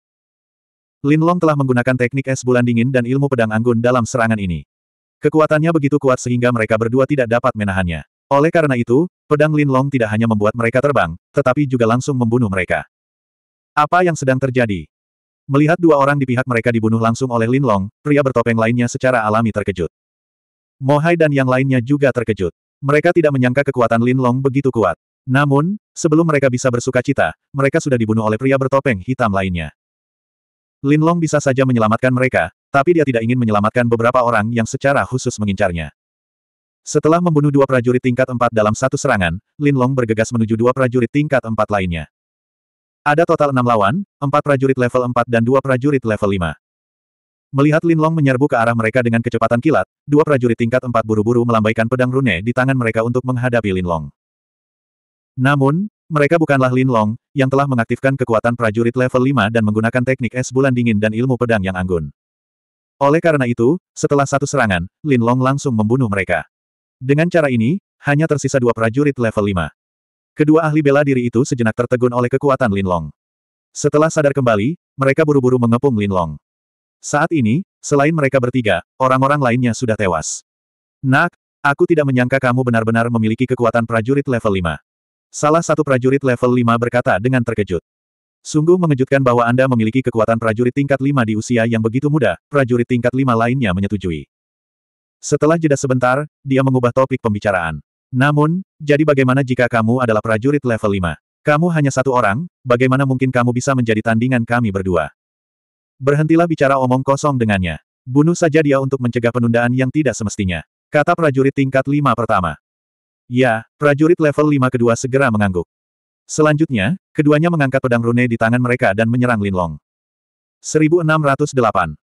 Lin Long telah menggunakan teknik es bulan dingin dan ilmu pedang anggun dalam serangan ini. Kekuatannya begitu kuat sehingga mereka berdua tidak dapat menahannya. Oleh karena itu, pedang Linlong tidak hanya membuat mereka terbang, tetapi juga langsung membunuh mereka. Apa yang sedang terjadi? Melihat dua orang di pihak mereka dibunuh langsung oleh Linlong, pria bertopeng lainnya secara alami terkejut. Mohai dan yang lainnya juga terkejut. Mereka tidak menyangka kekuatan Linlong begitu kuat. Namun, sebelum mereka bisa bersuka cita, mereka sudah dibunuh oleh pria bertopeng hitam lainnya. Linlong bisa saja menyelamatkan mereka, tapi dia tidak ingin menyelamatkan beberapa orang yang secara khusus mengincarnya. Setelah membunuh dua prajurit tingkat empat dalam satu serangan, Lin Long bergegas menuju dua prajurit tingkat empat lainnya. Ada total enam lawan, empat prajurit level empat dan dua prajurit level lima. Melihat Lin Long menyerbu ke arah mereka dengan kecepatan kilat, dua prajurit tingkat empat buru-buru melambaikan pedang rune di tangan mereka untuk menghadapi Lin Long. Namun, mereka bukanlah Lin Long, yang telah mengaktifkan kekuatan prajurit level lima dan menggunakan teknik es bulan dingin dan ilmu pedang yang anggun. Oleh karena itu, setelah satu serangan, Lin Long langsung membunuh mereka. Dengan cara ini, hanya tersisa dua prajurit level 5. Kedua ahli bela diri itu sejenak tertegun oleh kekuatan Linlong. Setelah sadar kembali, mereka buru-buru mengepung Linlong. Saat ini, selain mereka bertiga, orang-orang lainnya sudah tewas. Nak, aku tidak menyangka kamu benar-benar memiliki kekuatan prajurit level 5. Salah satu prajurit level 5 berkata dengan terkejut. Sungguh mengejutkan bahwa Anda memiliki kekuatan prajurit tingkat 5 di usia yang begitu muda, prajurit tingkat 5 lainnya menyetujui. Setelah jeda sebentar, dia mengubah topik pembicaraan. Namun, jadi bagaimana jika kamu adalah prajurit level 5? Kamu hanya satu orang, bagaimana mungkin kamu bisa menjadi tandingan kami berdua? Berhentilah bicara omong kosong dengannya. Bunuh saja dia untuk mencegah penundaan yang tidak semestinya. Kata prajurit tingkat 5 pertama. Ya, prajurit level 5 kedua segera mengangguk. Selanjutnya, keduanya mengangkat pedang rune di tangan mereka dan menyerang Linlong. 1608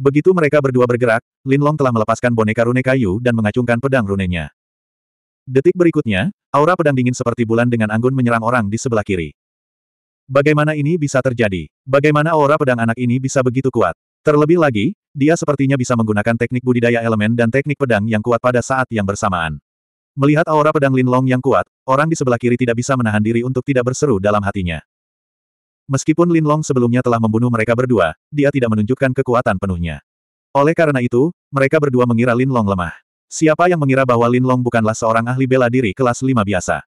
Begitu mereka berdua bergerak, Lin Long telah melepaskan boneka rune kayu dan mengacungkan pedang runenya. Detik berikutnya, aura pedang dingin seperti bulan dengan anggun menyerang orang di sebelah kiri. Bagaimana ini bisa terjadi? Bagaimana aura pedang anak ini bisa begitu kuat? Terlebih lagi, dia sepertinya bisa menggunakan teknik budidaya elemen dan teknik pedang yang kuat pada saat yang bersamaan. Melihat aura pedang Lin Long yang kuat, orang di sebelah kiri tidak bisa menahan diri untuk tidak berseru dalam hatinya. Meskipun Lin Long sebelumnya telah membunuh mereka berdua, dia tidak menunjukkan kekuatan penuhnya. Oleh karena itu, mereka berdua mengira Lin Long lemah. Siapa yang mengira bahwa Lin Long bukanlah seorang ahli bela diri kelas 5 biasa?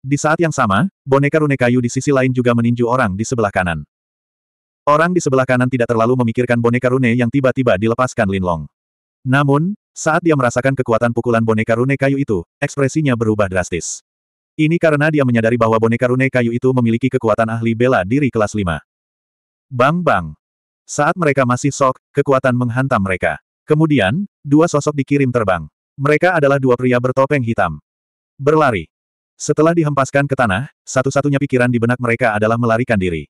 Di saat yang sama, boneka rune kayu di sisi lain juga meninju orang di sebelah kanan. Orang di sebelah kanan tidak terlalu memikirkan boneka rune yang tiba-tiba dilepaskan Lin Long. Namun, saat dia merasakan kekuatan pukulan boneka rune kayu itu, ekspresinya berubah drastis. Ini karena dia menyadari bahwa boneka rune kayu itu memiliki kekuatan ahli bela diri kelas 5. Bang-bang. Saat mereka masih sok, kekuatan menghantam mereka. Kemudian, dua sosok dikirim terbang. Mereka adalah dua pria bertopeng hitam. Berlari. Setelah dihempaskan ke tanah, satu-satunya pikiran di benak mereka adalah melarikan diri.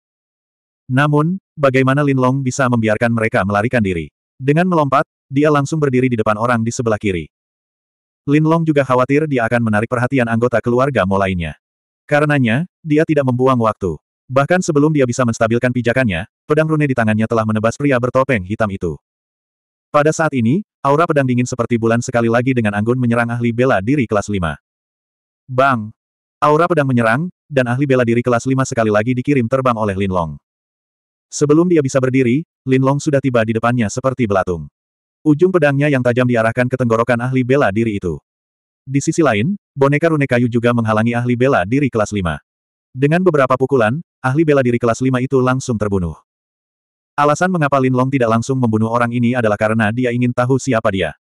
Namun, bagaimana Lin Long bisa membiarkan mereka melarikan diri? Dengan melompat, dia langsung berdiri di depan orang di sebelah kiri. Lin Long juga khawatir dia akan menarik perhatian anggota keluarga Mo lainnya. Karenanya, dia tidak membuang waktu. Bahkan sebelum dia bisa menstabilkan pijakannya, pedang rune di tangannya telah menebas pria bertopeng hitam itu. Pada saat ini, aura pedang dingin seperti bulan sekali lagi dengan anggun menyerang ahli bela diri kelas 5. Bang! Aura pedang menyerang, dan ahli bela diri kelas 5 sekali lagi dikirim terbang oleh Lin Long. Sebelum dia bisa berdiri, Lin Long sudah tiba di depannya seperti belatung. Ujung pedangnya yang tajam diarahkan ke tenggorokan ahli bela diri itu. Di sisi lain, boneka rune kayu juga menghalangi ahli bela diri kelas 5. Dengan beberapa pukulan, ahli bela diri kelas 5 itu langsung terbunuh. Alasan mengapa Lin Long tidak langsung membunuh orang ini adalah karena dia ingin tahu siapa dia.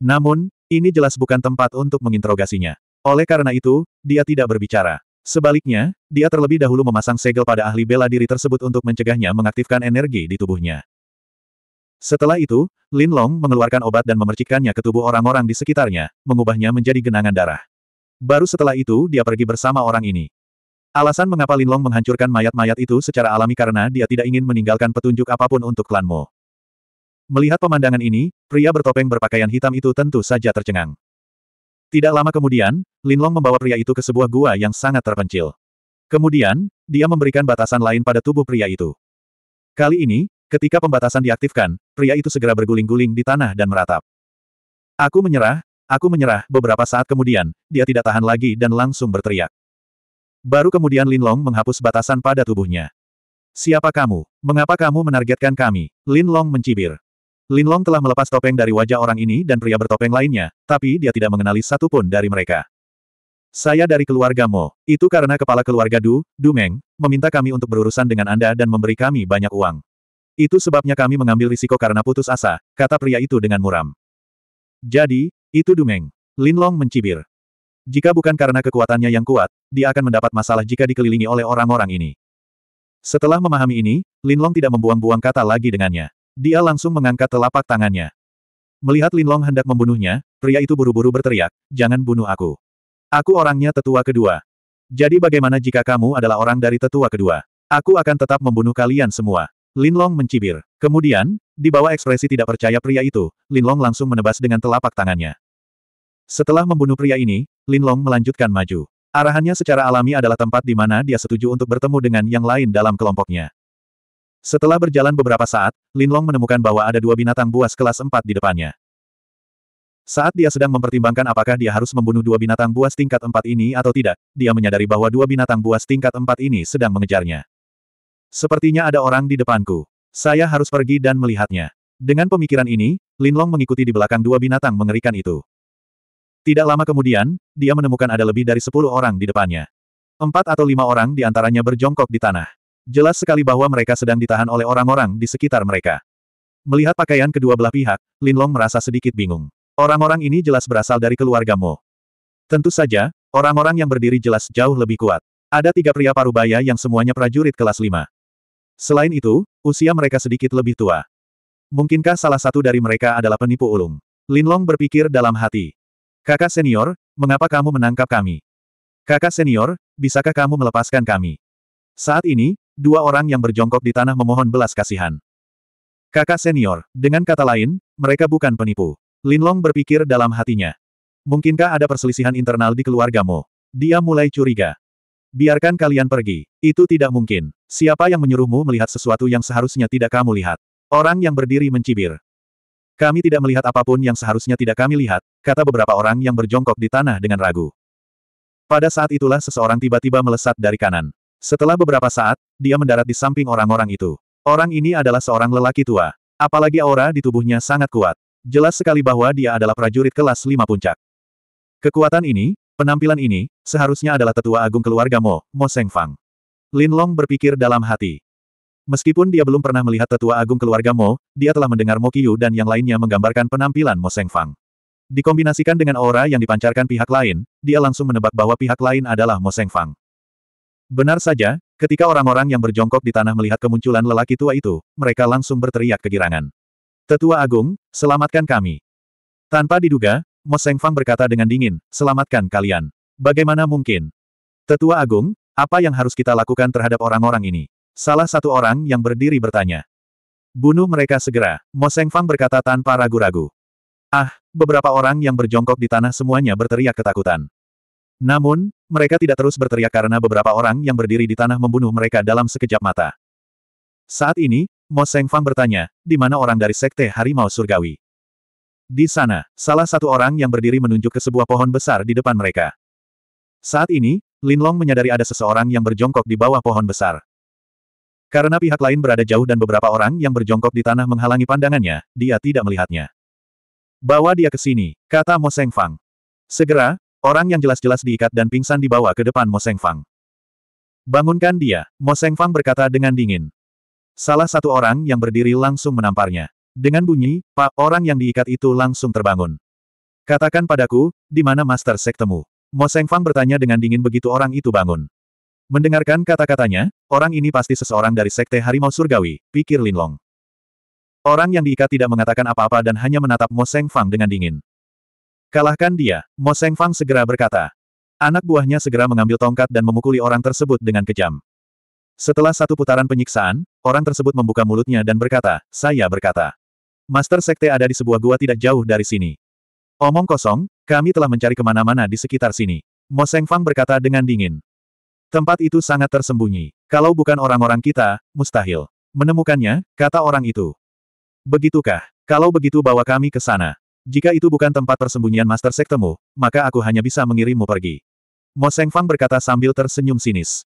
Namun, ini jelas bukan tempat untuk menginterogasinya. Oleh karena itu, dia tidak berbicara. Sebaliknya, dia terlebih dahulu memasang segel pada ahli bela diri tersebut untuk mencegahnya mengaktifkan energi di tubuhnya. Setelah itu, Lin Long mengeluarkan obat dan memercikkannya ke tubuh orang-orang di sekitarnya, mengubahnya menjadi genangan darah. Baru setelah itu dia pergi bersama orang ini. Alasan mengapa Lin Long menghancurkan mayat-mayat itu secara alami karena dia tidak ingin meninggalkan petunjuk apapun untuk Mo. Melihat pemandangan ini, pria bertopeng berpakaian hitam itu tentu saja tercengang. Tidak lama kemudian, Lin Long membawa pria itu ke sebuah gua yang sangat terpencil. Kemudian, dia memberikan batasan lain pada tubuh pria itu. Kali ini, Ketika pembatasan diaktifkan, pria itu segera berguling-guling di tanah dan meratap. Aku menyerah, aku menyerah, beberapa saat kemudian, dia tidak tahan lagi dan langsung berteriak. Baru kemudian Lin Long menghapus batasan pada tubuhnya. Siapa kamu? Mengapa kamu menargetkan kami? Lin Long mencibir. Lin Long telah melepas topeng dari wajah orang ini dan pria bertopeng lainnya, tapi dia tidak mengenali satupun dari mereka. Saya dari keluarga Mo, itu karena kepala keluarga Du, Meng, meminta kami untuk berurusan dengan Anda dan memberi kami banyak uang. Itu sebabnya kami mengambil risiko karena putus asa, kata pria itu dengan muram. Jadi, itu Dumeng. Linlong mencibir. Jika bukan karena kekuatannya yang kuat, dia akan mendapat masalah jika dikelilingi oleh orang-orang ini. Setelah memahami ini, Linlong tidak membuang-buang kata lagi dengannya. Dia langsung mengangkat telapak tangannya. Melihat Linlong hendak membunuhnya, pria itu buru-buru berteriak, jangan bunuh aku. Aku orangnya tetua kedua. Jadi bagaimana jika kamu adalah orang dari tetua kedua? Aku akan tetap membunuh kalian semua. Linlong mencibir. Kemudian, di bawah ekspresi tidak percaya pria itu, Linlong langsung menebas dengan telapak tangannya. Setelah membunuh pria ini, Linlong melanjutkan maju. Arahannya secara alami adalah tempat di mana dia setuju untuk bertemu dengan yang lain dalam kelompoknya. Setelah berjalan beberapa saat, Linlong menemukan bahwa ada dua binatang buas kelas 4 di depannya. Saat dia sedang mempertimbangkan apakah dia harus membunuh dua binatang buas tingkat 4 ini atau tidak, dia menyadari bahwa dua binatang buas tingkat 4 ini sedang mengejarnya. Sepertinya ada orang di depanku. Saya harus pergi dan melihatnya. Dengan pemikiran ini, Linlong mengikuti di belakang dua binatang mengerikan itu. Tidak lama kemudian, dia menemukan ada lebih dari sepuluh orang di depannya. Empat atau lima orang di antaranya berjongkok di tanah. Jelas sekali bahwa mereka sedang ditahan oleh orang-orang di sekitar mereka. Melihat pakaian kedua belah pihak, Linlong merasa sedikit bingung. Orang-orang ini jelas berasal dari keluarga Mo. Tentu saja, orang-orang yang berdiri jelas jauh lebih kuat. Ada tiga pria parubaya yang semuanya prajurit kelas lima. Selain itu, usia mereka sedikit lebih tua. Mungkinkah salah satu dari mereka adalah penipu ulung? Linlong berpikir dalam hati. Kakak senior, mengapa kamu menangkap kami? Kakak senior, bisakah kamu melepaskan kami? Saat ini, dua orang yang berjongkok di tanah memohon belas kasihan. Kakak senior, dengan kata lain, mereka bukan penipu. Linlong berpikir dalam hatinya. Mungkinkah ada perselisihan internal di keluargamu? Dia mulai curiga. Biarkan kalian pergi. Itu tidak mungkin. Siapa yang menyuruhmu melihat sesuatu yang seharusnya tidak kamu lihat? Orang yang berdiri mencibir. Kami tidak melihat apapun yang seharusnya tidak kami lihat, kata beberapa orang yang berjongkok di tanah dengan ragu. Pada saat itulah seseorang tiba-tiba melesat dari kanan. Setelah beberapa saat, dia mendarat di samping orang-orang itu. Orang ini adalah seorang lelaki tua. Apalagi aura di tubuhnya sangat kuat. Jelas sekali bahwa dia adalah prajurit kelas lima puncak. Kekuatan ini, Penampilan ini, seharusnya adalah tetua agung keluarga Mo, Mo Fang. Lin Long berpikir dalam hati. Meskipun dia belum pernah melihat tetua agung keluarga Mo, dia telah mendengar Mo Qiu dan yang lainnya menggambarkan penampilan Mo Fang. Dikombinasikan dengan aura yang dipancarkan pihak lain, dia langsung menebak bahwa pihak lain adalah Mo Fang. Benar saja, ketika orang-orang yang berjongkok di tanah melihat kemunculan lelaki tua itu, mereka langsung berteriak kegirangan. Tetua Agung, selamatkan kami. Tanpa diduga, Mo Fang berkata dengan dingin, selamatkan kalian. Bagaimana mungkin? Tetua Agung, apa yang harus kita lakukan terhadap orang-orang ini? Salah satu orang yang berdiri bertanya. Bunuh mereka segera, Mo Fang berkata tanpa ragu-ragu. Ah, beberapa orang yang berjongkok di tanah semuanya berteriak ketakutan. Namun, mereka tidak terus berteriak karena beberapa orang yang berdiri di tanah membunuh mereka dalam sekejap mata. Saat ini, Mo Fang bertanya, di mana orang dari Sekte Harimau Surgawi? Di sana, salah satu orang yang berdiri menunjuk ke sebuah pohon besar di depan mereka. Saat ini, Lin Long menyadari ada seseorang yang berjongkok di bawah pohon besar. Karena pihak lain berada jauh dan beberapa orang yang berjongkok di tanah menghalangi pandangannya, dia tidak melihatnya. Bawa dia ke sini, kata Mo Seng Fang. Segera, orang yang jelas-jelas diikat dan pingsan dibawa ke depan Mo Seng Fang. Bangunkan dia, Mo Seng Fang berkata dengan dingin. Salah satu orang yang berdiri langsung menamparnya. Dengan bunyi, pak, orang yang diikat itu langsung terbangun. Katakan padaku, di mana Master Sektemu? Mo Fang bertanya dengan dingin begitu orang itu bangun. Mendengarkan kata-katanya, orang ini pasti seseorang dari Sekte Harimau Surgawi, pikir Lin Long. Orang yang diikat tidak mengatakan apa-apa dan hanya menatap Mo Fang dengan dingin. Kalahkan dia, Mo Fang segera berkata. Anak buahnya segera mengambil tongkat dan memukuli orang tersebut dengan kejam. Setelah satu putaran penyiksaan, orang tersebut membuka mulutnya dan berkata, saya berkata. Master Sekte ada di sebuah gua tidak jauh dari sini. Omong kosong, kami telah mencari kemana-mana di sekitar sini. Mo Fang berkata dengan dingin. Tempat itu sangat tersembunyi. Kalau bukan orang-orang kita, mustahil. Menemukannya, kata orang itu. Begitukah? Kalau begitu bawa kami ke sana. Jika itu bukan tempat persembunyian Master Sektemu, maka aku hanya bisa mengirimmu pergi. Mo Fang berkata sambil tersenyum sinis.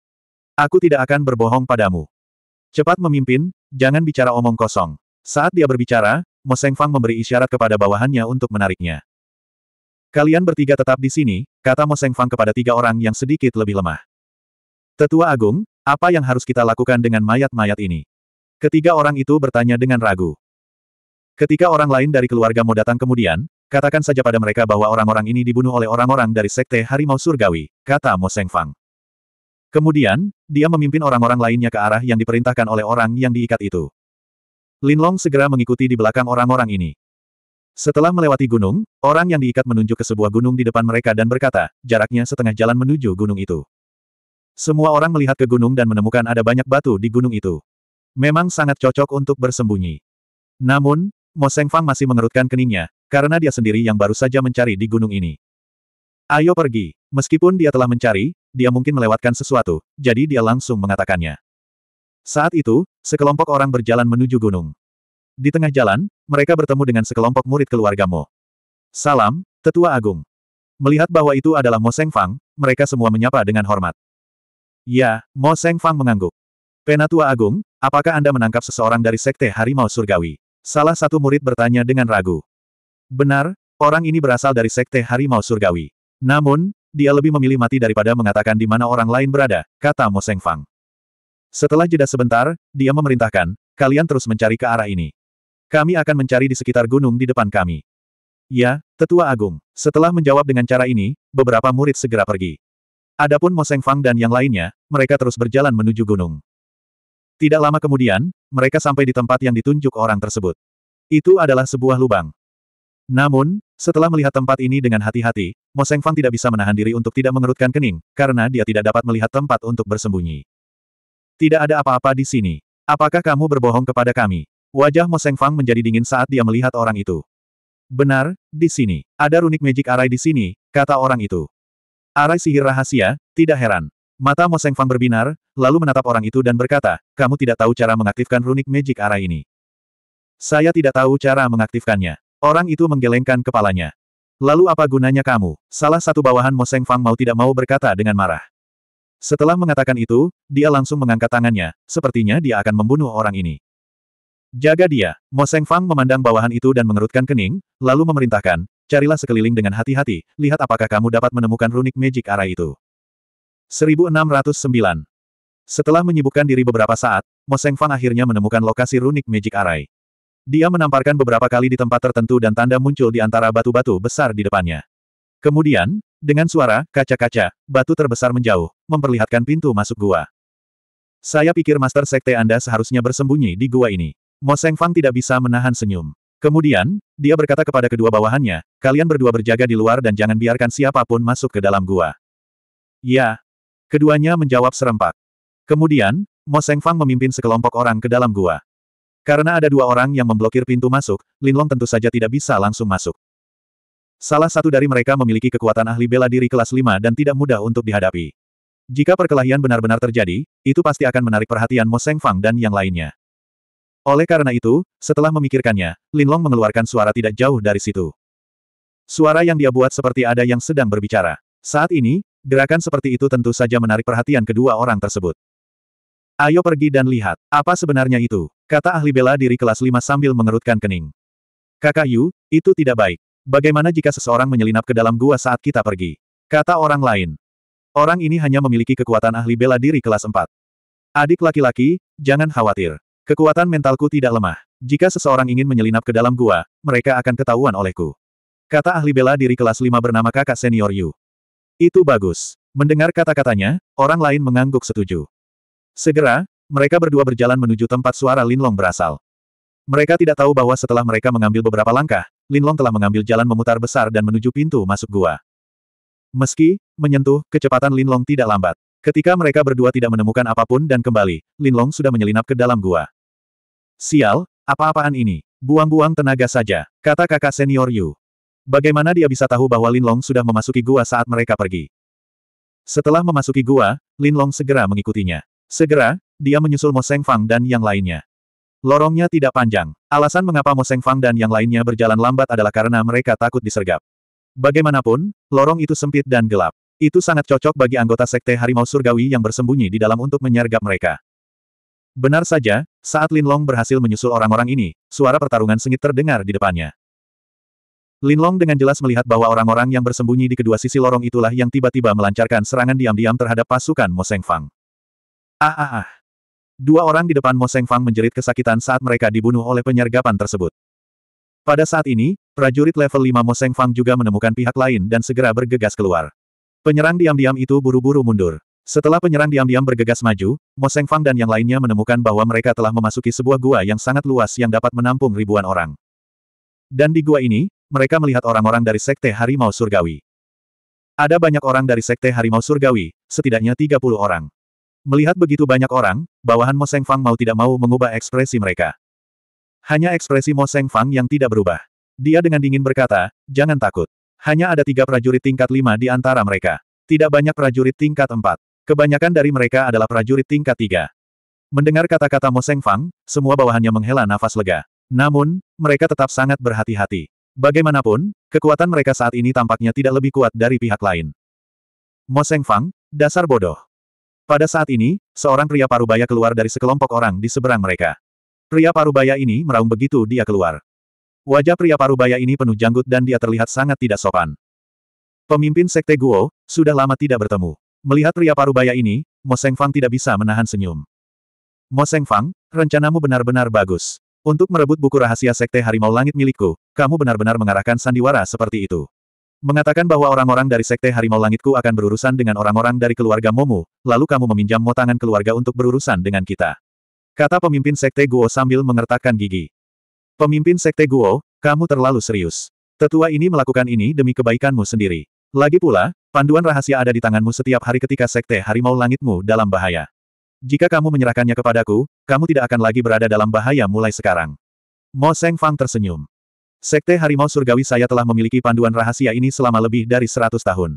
Aku tidak akan berbohong padamu. Cepat memimpin, jangan bicara omong kosong. Saat dia berbicara, Seng Fang memberi isyarat kepada bawahannya untuk menariknya. Kalian bertiga tetap di sini, kata Seng Fang kepada tiga orang yang sedikit lebih lemah. Tetua Agung, apa yang harus kita lakukan dengan mayat-mayat ini? Ketiga orang itu bertanya dengan ragu. Ketika orang lain dari keluarga Mo datang kemudian, katakan saja pada mereka bahwa orang-orang ini dibunuh oleh orang-orang dari Sekte Harimau Surgawi, kata Seng Fang. Kemudian, dia memimpin orang-orang lainnya ke arah yang diperintahkan oleh orang yang diikat itu. Linlong segera mengikuti di belakang orang-orang ini. Setelah melewati gunung, orang yang diikat menunjuk ke sebuah gunung di depan mereka dan berkata, jaraknya setengah jalan menuju gunung itu. Semua orang melihat ke gunung dan menemukan ada banyak batu di gunung itu. Memang sangat cocok untuk bersembunyi. Namun, Mo Fang masih mengerutkan keningnya, karena dia sendiri yang baru saja mencari di gunung ini. Ayo pergi. Meskipun dia telah mencari, dia mungkin melewatkan sesuatu, jadi dia langsung mengatakannya. Saat itu, sekelompok orang berjalan menuju gunung. Di tengah jalan, mereka bertemu dengan sekelompok murid keluarga Mo. Salam, Tetua Agung. Melihat bahwa itu adalah Mo Seng Fang, mereka semua menyapa dengan hormat. Ya, Mo Seng Fang mengangguk. Penatua Agung, apakah Anda menangkap seseorang dari Sekte Harimau Surgawi? Salah satu murid bertanya dengan ragu. Benar, orang ini berasal dari Sekte Harimau Surgawi. Namun, dia lebih memilih mati daripada mengatakan di mana orang lain berada, kata Mo Seng Fang. Setelah jeda sebentar, dia memerintahkan, kalian terus mencari ke arah ini. Kami akan mencari di sekitar gunung di depan kami. Ya, Tetua Agung. Setelah menjawab dengan cara ini, beberapa murid segera pergi. Adapun Moseng Fang dan yang lainnya, mereka terus berjalan menuju gunung. Tidak lama kemudian, mereka sampai di tempat yang ditunjuk orang tersebut. Itu adalah sebuah lubang. Namun, setelah melihat tempat ini dengan hati-hati, Moseng Fang tidak bisa menahan diri untuk tidak mengerutkan kening, karena dia tidak dapat melihat tempat untuk bersembunyi. Tidak ada apa-apa di sini. Apakah kamu berbohong kepada kami? Wajah Moseng Fang menjadi dingin saat dia melihat orang itu. Benar, di sini. Ada runik magic arai di sini, kata orang itu. Arai sihir rahasia, tidak heran. Mata Moseng Fang berbinar, lalu menatap orang itu dan berkata, kamu tidak tahu cara mengaktifkan runik magic arai ini. Saya tidak tahu cara mengaktifkannya. Orang itu menggelengkan kepalanya. Lalu apa gunanya kamu? Salah satu bawahan Moseng Fang mau tidak mau berkata dengan marah. Setelah mengatakan itu, dia langsung mengangkat tangannya, sepertinya dia akan membunuh orang ini. Jaga dia, Mo Seng Fang memandang bawahan itu dan mengerutkan kening, lalu memerintahkan, carilah sekeliling dengan hati-hati, lihat apakah kamu dapat menemukan runik magic arai itu. 1609 Setelah menyibukkan diri beberapa saat, Mo Seng Fang akhirnya menemukan lokasi runik magic arai. Dia menamparkan beberapa kali di tempat tertentu dan tanda muncul di antara batu-batu besar di depannya. Kemudian, dengan suara, kaca-kaca, batu terbesar menjauh, memperlihatkan pintu masuk gua. Saya pikir Master Sekte Anda seharusnya bersembunyi di gua ini. Mo Seng Fang tidak bisa menahan senyum. Kemudian, dia berkata kepada kedua bawahannya, kalian berdua berjaga di luar dan jangan biarkan siapapun masuk ke dalam gua. Ya. Keduanya menjawab serempak. Kemudian, Mo Seng Fang memimpin sekelompok orang ke dalam gua. Karena ada dua orang yang memblokir pintu masuk, Linlong tentu saja tidak bisa langsung masuk. Salah satu dari mereka memiliki kekuatan ahli bela diri kelas 5 dan tidak mudah untuk dihadapi. Jika perkelahian benar-benar terjadi, itu pasti akan menarik perhatian Mo Seng Fang dan yang lainnya. Oleh karena itu, setelah memikirkannya, Lin Long mengeluarkan suara tidak jauh dari situ. Suara yang dia buat seperti ada yang sedang berbicara. Saat ini, gerakan seperti itu tentu saja menarik perhatian kedua orang tersebut. Ayo pergi dan lihat, apa sebenarnya itu, kata ahli bela diri kelas 5 sambil mengerutkan kening. Kakak Yu, itu tidak baik. Bagaimana jika seseorang menyelinap ke dalam gua saat kita pergi? Kata orang lain. Orang ini hanya memiliki kekuatan ahli bela diri kelas 4. Adik laki-laki, jangan khawatir. Kekuatan mentalku tidak lemah. Jika seseorang ingin menyelinap ke dalam gua, mereka akan ketahuan olehku. Kata ahli bela diri kelas 5 bernama kakak senior Yu. Itu bagus. Mendengar kata-katanya, orang lain mengangguk setuju. Segera, mereka berdua berjalan menuju tempat suara Linlong berasal. Mereka tidak tahu bahwa setelah mereka mengambil beberapa langkah, Linlong telah mengambil jalan memutar besar dan menuju pintu masuk gua. Meski menyentuh, kecepatan Linlong tidak lambat. Ketika mereka berdua tidak menemukan apapun dan kembali, Linlong sudah menyelinap ke dalam gua. Sial, apa-apaan ini? Buang-buang tenaga saja, kata kakak senior Yu. Bagaimana dia bisa tahu bahwa Linlong sudah memasuki gua saat mereka pergi? Setelah memasuki gua, Linlong segera mengikutinya. Segera, dia menyusul Mo Seng Fang dan yang lainnya. Lorongnya tidak panjang. Alasan mengapa Mo Seng Fang dan yang lainnya berjalan lambat adalah karena mereka takut disergap. Bagaimanapun, lorong itu sempit dan gelap. Itu sangat cocok bagi anggota Sekte Harimau Surgawi yang bersembunyi di dalam untuk menyergap mereka. Benar saja, saat Lin Long berhasil menyusul orang-orang ini, suara pertarungan sengit terdengar di depannya. Lin Long dengan jelas melihat bahwa orang-orang yang bersembunyi di kedua sisi lorong itulah yang tiba-tiba melancarkan serangan diam-diam terhadap pasukan Mo Seng Fang. Ah ah ah. Dua orang di depan Mo Seng Fang menjerit kesakitan saat mereka dibunuh oleh penyergapan tersebut. Pada saat ini, prajurit level 5 Mo Seng Fang juga menemukan pihak lain dan segera bergegas keluar. Penyerang diam-diam itu buru-buru mundur. Setelah penyerang diam-diam bergegas maju, Mo Seng Fang dan yang lainnya menemukan bahwa mereka telah memasuki sebuah gua yang sangat luas yang dapat menampung ribuan orang. Dan di gua ini, mereka melihat orang-orang dari Sekte Harimau Surgawi. Ada banyak orang dari Sekte Harimau Surgawi, setidaknya 30 orang. Melihat begitu banyak orang, bawahan Mo Seng Fang mau tidak mau mengubah ekspresi mereka. Hanya ekspresi Mo Seng Fang yang tidak berubah. Dia dengan dingin berkata, jangan takut. Hanya ada tiga prajurit tingkat lima di antara mereka. Tidak banyak prajurit tingkat empat. Kebanyakan dari mereka adalah prajurit tingkat tiga. Mendengar kata-kata Mo Seng Fang, semua bawahannya menghela nafas lega. Namun, mereka tetap sangat berhati-hati. Bagaimanapun, kekuatan mereka saat ini tampaknya tidak lebih kuat dari pihak lain. Mo Seng Fang, dasar bodoh. Pada saat ini, seorang pria parubaya keluar dari sekelompok orang di seberang mereka. Pria parubaya ini meraung begitu dia keluar. Wajah pria parubaya ini penuh janggut dan dia terlihat sangat tidak sopan. Pemimpin Sekte Guo, sudah lama tidak bertemu. Melihat pria parubaya ini, Mo Fang tidak bisa menahan senyum. Mo Fang, rencanamu benar-benar bagus. Untuk merebut buku rahasia Sekte Harimau Langit milikku, kamu benar-benar mengarahkan sandiwara seperti itu. Mengatakan bahwa orang-orang dari Sekte Harimau Langitku akan berurusan dengan orang-orang dari keluarga Momu, lalu kamu meminjam motangan keluarga untuk berurusan dengan kita. Kata pemimpin Sekte Guo sambil mengertakkan gigi. Pemimpin Sekte Guo, kamu terlalu serius. Tetua ini melakukan ini demi kebaikanmu sendiri. Lagi pula, panduan rahasia ada di tanganmu setiap hari ketika Sekte Harimau Langitmu dalam bahaya. Jika kamu menyerahkannya kepadaku, kamu tidak akan lagi berada dalam bahaya mulai sekarang. Mo Seng Fang tersenyum. Sekte Harimau Surgawi saya telah memiliki panduan rahasia ini selama lebih dari seratus tahun.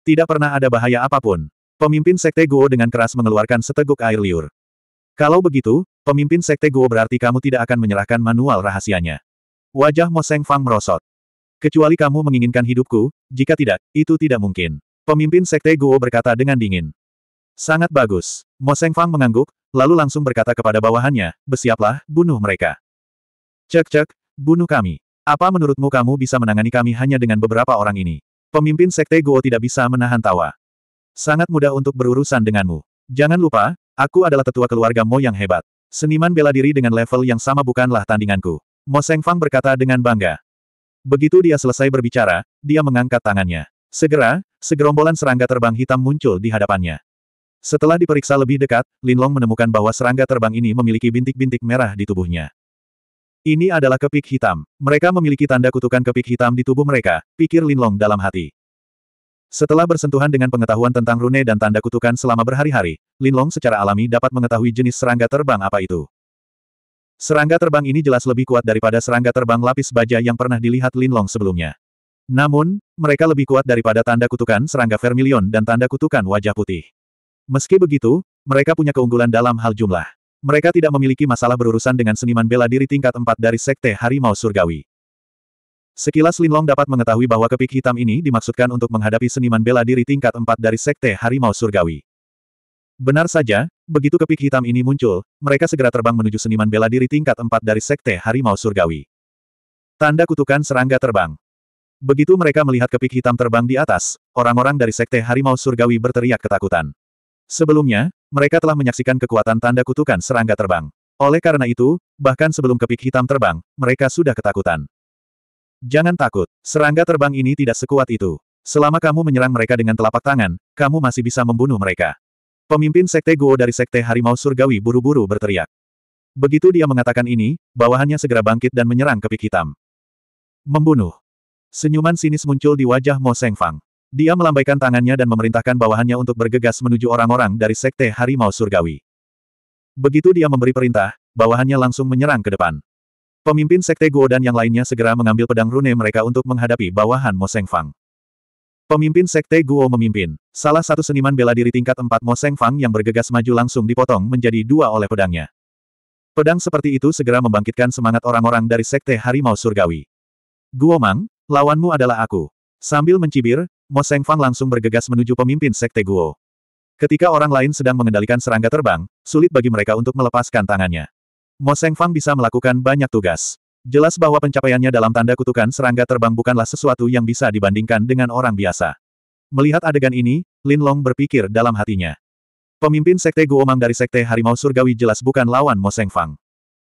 Tidak pernah ada bahaya apapun. Pemimpin Sekte Guo dengan keras mengeluarkan seteguk air liur. Kalau begitu, pemimpin Sekte Guo berarti kamu tidak akan menyerahkan manual rahasianya. Wajah Moseng Fang merosot. Kecuali kamu menginginkan hidupku, jika tidak, itu tidak mungkin. Pemimpin Sekte Guo berkata dengan dingin. Sangat bagus. Moseng Fang mengangguk, lalu langsung berkata kepada bawahannya, bersiaplah, bunuh mereka. Cek-cek, bunuh kami. Apa menurutmu kamu bisa menangani kami hanya dengan beberapa orang ini? Pemimpin Sekte Guo tidak bisa menahan tawa. Sangat mudah untuk berurusan denganmu. Jangan lupa, aku adalah tetua keluarga Mo yang hebat. Seniman bela diri dengan level yang sama bukanlah tandinganku. Mo Seng berkata dengan bangga. Begitu dia selesai berbicara, dia mengangkat tangannya. Segera, segerombolan serangga terbang hitam muncul di hadapannya. Setelah diperiksa lebih dekat, Lin Long menemukan bahwa serangga terbang ini memiliki bintik-bintik merah di tubuhnya. Ini adalah kepik hitam. Mereka memiliki tanda kutukan kepik hitam di tubuh mereka, pikir Linlong dalam hati. Setelah bersentuhan dengan pengetahuan tentang rune dan tanda kutukan selama berhari-hari, Linlong secara alami dapat mengetahui jenis serangga terbang apa itu. Serangga terbang ini jelas lebih kuat daripada serangga terbang lapis baja yang pernah dilihat Linlong sebelumnya. Namun, mereka lebih kuat daripada tanda kutukan serangga vermilion dan tanda kutukan wajah putih. Meski begitu, mereka punya keunggulan dalam hal jumlah. Mereka tidak memiliki masalah berurusan dengan seniman bela diri tingkat 4 dari Sekte Harimau Surgawi. Sekilas Linlong dapat mengetahui bahwa kepik hitam ini dimaksudkan untuk menghadapi seniman bela diri tingkat 4 dari Sekte Harimau Surgawi. Benar saja, begitu kepik hitam ini muncul, mereka segera terbang menuju seniman bela diri tingkat 4 dari Sekte Harimau Surgawi. Tanda kutukan serangga terbang. Begitu mereka melihat kepik hitam terbang di atas, orang-orang dari Sekte Harimau Surgawi berteriak ketakutan. Sebelumnya, mereka telah menyaksikan kekuatan tanda kutukan serangga terbang. Oleh karena itu, bahkan sebelum kepik hitam terbang, mereka sudah ketakutan. Jangan takut, serangga terbang ini tidak sekuat itu. Selama kamu menyerang mereka dengan telapak tangan, kamu masih bisa membunuh mereka. Pemimpin Sekte Guo dari Sekte Harimau Surgawi buru-buru berteriak. Begitu dia mengatakan ini, bawahannya segera bangkit dan menyerang kepik hitam. Membunuh. Senyuman sinis muncul di wajah Mo Sengfang. Dia melambaikan tangannya dan memerintahkan bawahannya untuk bergegas menuju orang-orang dari Sekte Harimau Surgawi. Begitu dia memberi perintah, bawahannya langsung menyerang ke depan. Pemimpin Sekte Guo dan yang lainnya segera mengambil pedang rune mereka untuk menghadapi bawahan Mo Seng Fang. Pemimpin Sekte Guo memimpin. Salah satu seniman bela diri tingkat 4 Mo Seng Fang yang bergegas maju langsung dipotong menjadi dua oleh pedangnya. Pedang seperti itu segera membangkitkan semangat orang-orang dari Sekte Harimau Surgawi. Guo Mang, lawanmu adalah aku. Sambil mencibir, Mo Fang langsung bergegas menuju pemimpin Sekte Guo. Ketika orang lain sedang mengendalikan serangga terbang, sulit bagi mereka untuk melepaskan tangannya. Mo Fang bisa melakukan banyak tugas. Jelas bahwa pencapaiannya dalam tanda kutukan serangga terbang bukanlah sesuatu yang bisa dibandingkan dengan orang biasa. Melihat adegan ini, Lin Long berpikir dalam hatinya. Pemimpin Sekte Guo mang dari Sekte Harimau Surgawi jelas bukan lawan Mo Fang.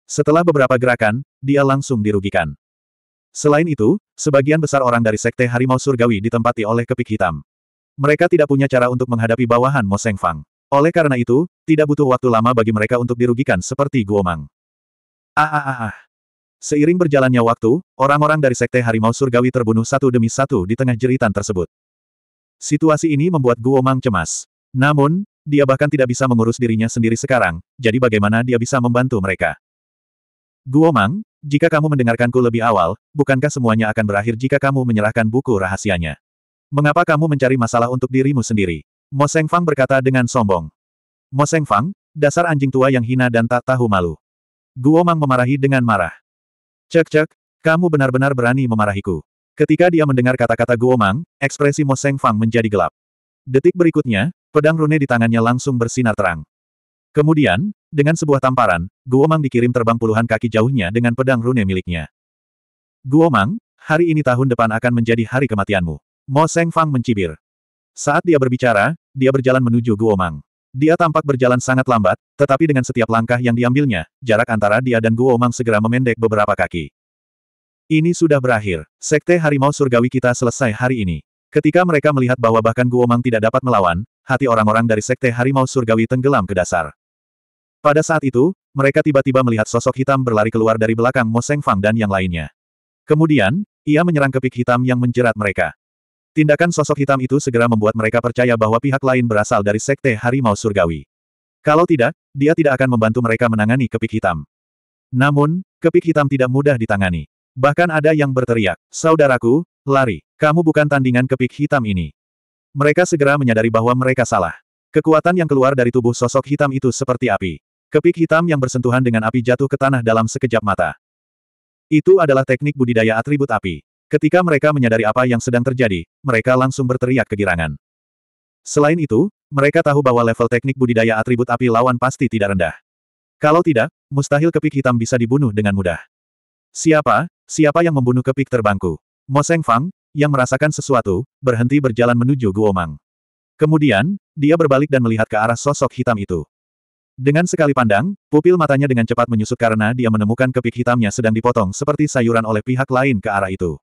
Setelah beberapa gerakan, dia langsung dirugikan. Selain itu, sebagian besar orang dari Sekte Harimau Surgawi ditempati oleh kepik hitam. Mereka tidak punya cara untuk menghadapi bawahan Mo Seng Fang. Oleh karena itu, tidak butuh waktu lama bagi mereka untuk dirugikan seperti Guomang. Ah ah ah ah. Seiring berjalannya waktu, orang-orang dari Sekte Harimau Surgawi terbunuh satu demi satu di tengah jeritan tersebut. Situasi ini membuat Guomang cemas. Namun, dia bahkan tidak bisa mengurus dirinya sendiri sekarang, jadi bagaimana dia bisa membantu mereka? Guomang, jika kamu mendengarkanku lebih awal, bukankah semuanya akan berakhir jika kamu menyerahkan buku rahasianya? Mengapa kamu mencari masalah untuk dirimu sendiri? Mo Seng Fang berkata dengan sombong. Mo Seng Fang, dasar anjing tua yang hina dan tak tahu malu. Guomang memarahi dengan marah. Cek-cek, kamu benar-benar berani memarahiku. Ketika dia mendengar kata-kata Guomang, ekspresi Mo Seng Fang menjadi gelap. Detik berikutnya, pedang rune di tangannya langsung bersinar terang. Kemudian, dengan sebuah tamparan, Guomang dikirim terbang puluhan kaki jauhnya dengan pedang rune miliknya. Guomang, hari ini tahun depan akan menjadi hari kematianmu. Mo Seng Fang mencibir. Saat dia berbicara, dia berjalan menuju Guomang. Dia tampak berjalan sangat lambat, tetapi dengan setiap langkah yang diambilnya, jarak antara dia dan Guomang segera memendek beberapa kaki. Ini sudah berakhir. Sekte Harimau Surgawi kita selesai hari ini. Ketika mereka melihat bahwa bahkan Guomang tidak dapat melawan, hati orang-orang dari Sekte Harimau Surgawi tenggelam ke dasar. Pada saat itu, mereka tiba-tiba melihat sosok hitam berlari keluar dari belakang Mo Seng Fang dan yang lainnya. Kemudian, ia menyerang kepik hitam yang menjerat mereka. Tindakan sosok hitam itu segera membuat mereka percaya bahwa pihak lain berasal dari Sekte Harimau Surgawi. Kalau tidak, dia tidak akan membantu mereka menangani kepik hitam. Namun, kepik hitam tidak mudah ditangani. Bahkan ada yang berteriak, Saudaraku, lari, kamu bukan tandingan kepik hitam ini. Mereka segera menyadari bahwa mereka salah. Kekuatan yang keluar dari tubuh sosok hitam itu seperti api. Kepik hitam yang bersentuhan dengan api jatuh ke tanah dalam sekejap mata. Itu adalah teknik budidaya atribut api. Ketika mereka menyadari apa yang sedang terjadi, mereka langsung berteriak kegirangan. Selain itu, mereka tahu bahwa level teknik budidaya atribut api lawan pasti tidak rendah. Kalau tidak, mustahil kepik hitam bisa dibunuh dengan mudah. Siapa, siapa yang membunuh kepik terbangku? Moseng Fang, yang merasakan sesuatu, berhenti berjalan menuju Guomang. Kemudian, dia berbalik dan melihat ke arah sosok hitam itu. Dengan sekali pandang, pupil matanya dengan cepat menyusut karena dia menemukan kepik hitamnya sedang dipotong seperti sayuran oleh pihak lain ke arah itu.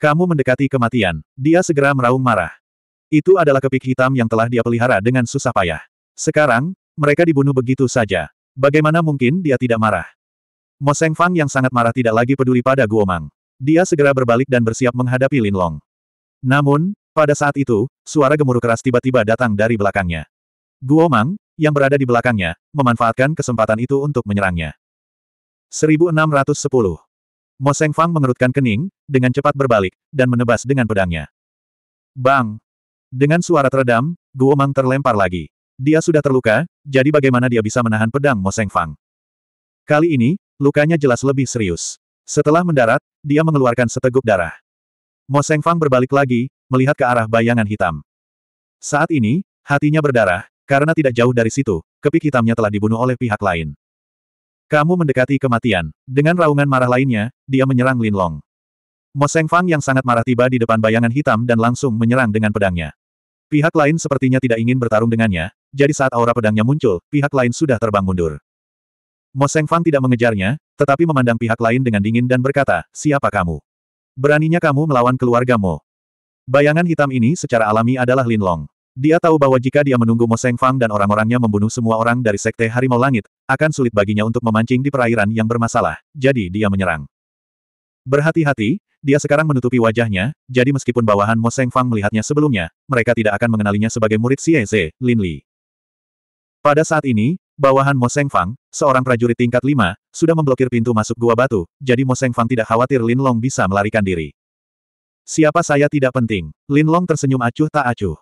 Kamu mendekati kematian. Dia segera meraung marah. Itu adalah kepik hitam yang telah dia pelihara dengan susah payah. Sekarang, mereka dibunuh begitu saja. Bagaimana mungkin dia tidak marah? Moseng Fang yang sangat marah tidak lagi peduli pada Guomang. Dia segera berbalik dan bersiap menghadapi Lin Long. Namun, pada saat itu, suara gemuruh keras tiba-tiba datang dari belakangnya. Guomang, yang berada di belakangnya, memanfaatkan kesempatan itu untuk menyerangnya. 1610. Mo Seng Fang mengerutkan kening, dengan cepat berbalik, dan menebas dengan pedangnya. Bang! Dengan suara teredam, Guo Mang terlempar lagi. Dia sudah terluka, jadi bagaimana dia bisa menahan pedang Mo Seng Fang? Kali ini, lukanya jelas lebih serius. Setelah mendarat, dia mengeluarkan seteguk darah. Mo Seng Fang berbalik lagi, melihat ke arah bayangan hitam. Saat ini, hatinya berdarah, karena tidak jauh dari situ, kepik hitamnya telah dibunuh oleh pihak lain. Kamu mendekati kematian. Dengan raungan marah lainnya, dia menyerang Lin Long. Seng Fang yang sangat marah tiba di depan bayangan hitam dan langsung menyerang dengan pedangnya. Pihak lain sepertinya tidak ingin bertarung dengannya, jadi saat aura pedangnya muncul, pihak lain sudah terbang mundur. Seng Fang tidak mengejarnya, tetapi memandang pihak lain dengan dingin dan berkata, siapa kamu? Beraninya kamu melawan keluargamu. Bayangan hitam ini secara alami adalah Lin Long. Dia tahu bahwa jika dia menunggu Mo Seng Fang dan orang-orangnya membunuh semua orang dari Sekte Harimau Langit, akan sulit baginya untuk memancing di perairan yang bermasalah, jadi dia menyerang. Berhati-hati, dia sekarang menutupi wajahnya, jadi meskipun bawahan Mo Seng Fang melihatnya sebelumnya, mereka tidak akan mengenalinya sebagai murid Xie Ze, Lin Li. Pada saat ini, bawahan Mo Seng Fang, seorang prajurit tingkat 5, sudah memblokir pintu masuk gua batu, jadi Mo Seng Fang tidak khawatir Lin Long bisa melarikan diri. Siapa saya tidak penting. Lin Long tersenyum acuh tak acuh.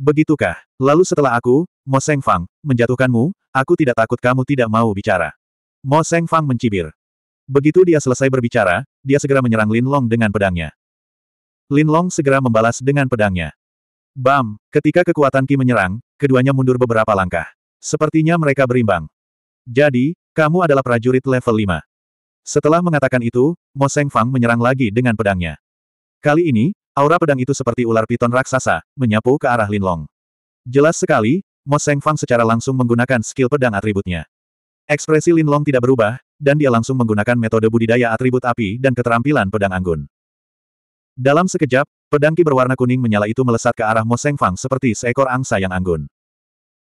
Begitukah? Lalu setelah aku, Mo Seng Fang, menjatuhkanmu, aku tidak takut kamu tidak mau bicara. Mo Seng Fang mencibir. Begitu dia selesai berbicara, dia segera menyerang Lin Long dengan pedangnya. Lin Long segera membalas dengan pedangnya. Bam! Ketika kekuatan Ki menyerang, keduanya mundur beberapa langkah. Sepertinya mereka berimbang. Jadi, kamu adalah prajurit level 5. Setelah mengatakan itu, Mo Seng Fang menyerang lagi dengan pedangnya. Kali ini, Aura pedang itu seperti ular piton raksasa, menyapu ke arah Linlong. Jelas sekali, Mo Fang secara langsung menggunakan skill pedang atributnya. Ekspresi Linlong tidak berubah, dan dia langsung menggunakan metode budidaya atribut api dan keterampilan pedang anggun. Dalam sekejap, pedang ki berwarna kuning menyala itu melesat ke arah Mo Fang seperti seekor angsa yang anggun.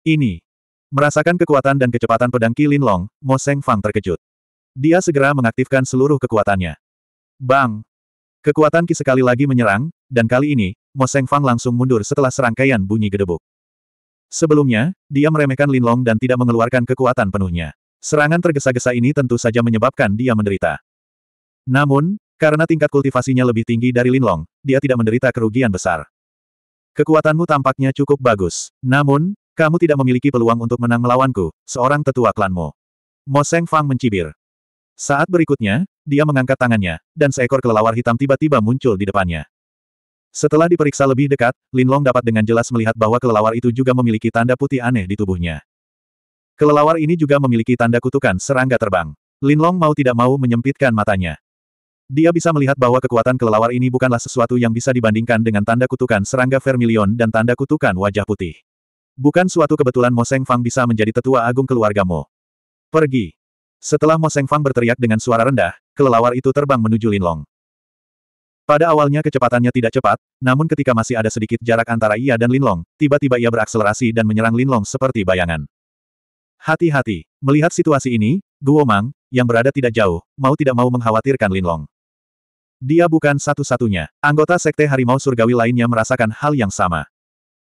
Ini. Merasakan kekuatan dan kecepatan pedang ki Linlong, Mo Fang terkejut. Dia segera mengaktifkan seluruh kekuatannya. Bang! Kekuatan Ki sekali lagi menyerang, dan kali ini, Mo Seng Fang langsung mundur setelah serangkaian bunyi gedebuk. Sebelumnya, dia meremehkan Lin Long dan tidak mengeluarkan kekuatan penuhnya. Serangan tergesa-gesa ini tentu saja menyebabkan dia menderita. Namun, karena tingkat kultivasinya lebih tinggi dari Lin Long, dia tidak menderita kerugian besar. Kekuatanmu tampaknya cukup bagus. Namun, kamu tidak memiliki peluang untuk menang melawanku, seorang tetua klanmu. Mo Seng Fang mencibir. Saat berikutnya, dia mengangkat tangannya, dan seekor kelelawar hitam tiba-tiba muncul di depannya. Setelah diperiksa lebih dekat, Linlong dapat dengan jelas melihat bahwa kelelawar itu juga memiliki tanda putih aneh di tubuhnya. Kelelawar ini juga memiliki tanda kutukan serangga terbang. Linlong mau tidak mau menyempitkan matanya. Dia bisa melihat bahwa kekuatan kelelawar ini bukanlah sesuatu yang bisa dibandingkan dengan tanda kutukan serangga vermilion dan tanda kutukan wajah putih. Bukan suatu kebetulan Moseng Fang bisa menjadi tetua agung keluargamu. Pergi. Setelah Mo Seng Fang berteriak dengan suara rendah, kelelawar itu terbang menuju Linlong. Pada awalnya kecepatannya tidak cepat, namun ketika masih ada sedikit jarak antara ia dan Linlong, tiba-tiba ia berakselerasi dan menyerang Linlong seperti bayangan. Hati-hati, melihat situasi ini, Guo Mang, yang berada tidak jauh, mau tidak mau mengkhawatirkan Linlong. Dia bukan satu-satunya. Anggota Sekte Harimau Surgawi lainnya merasakan hal yang sama.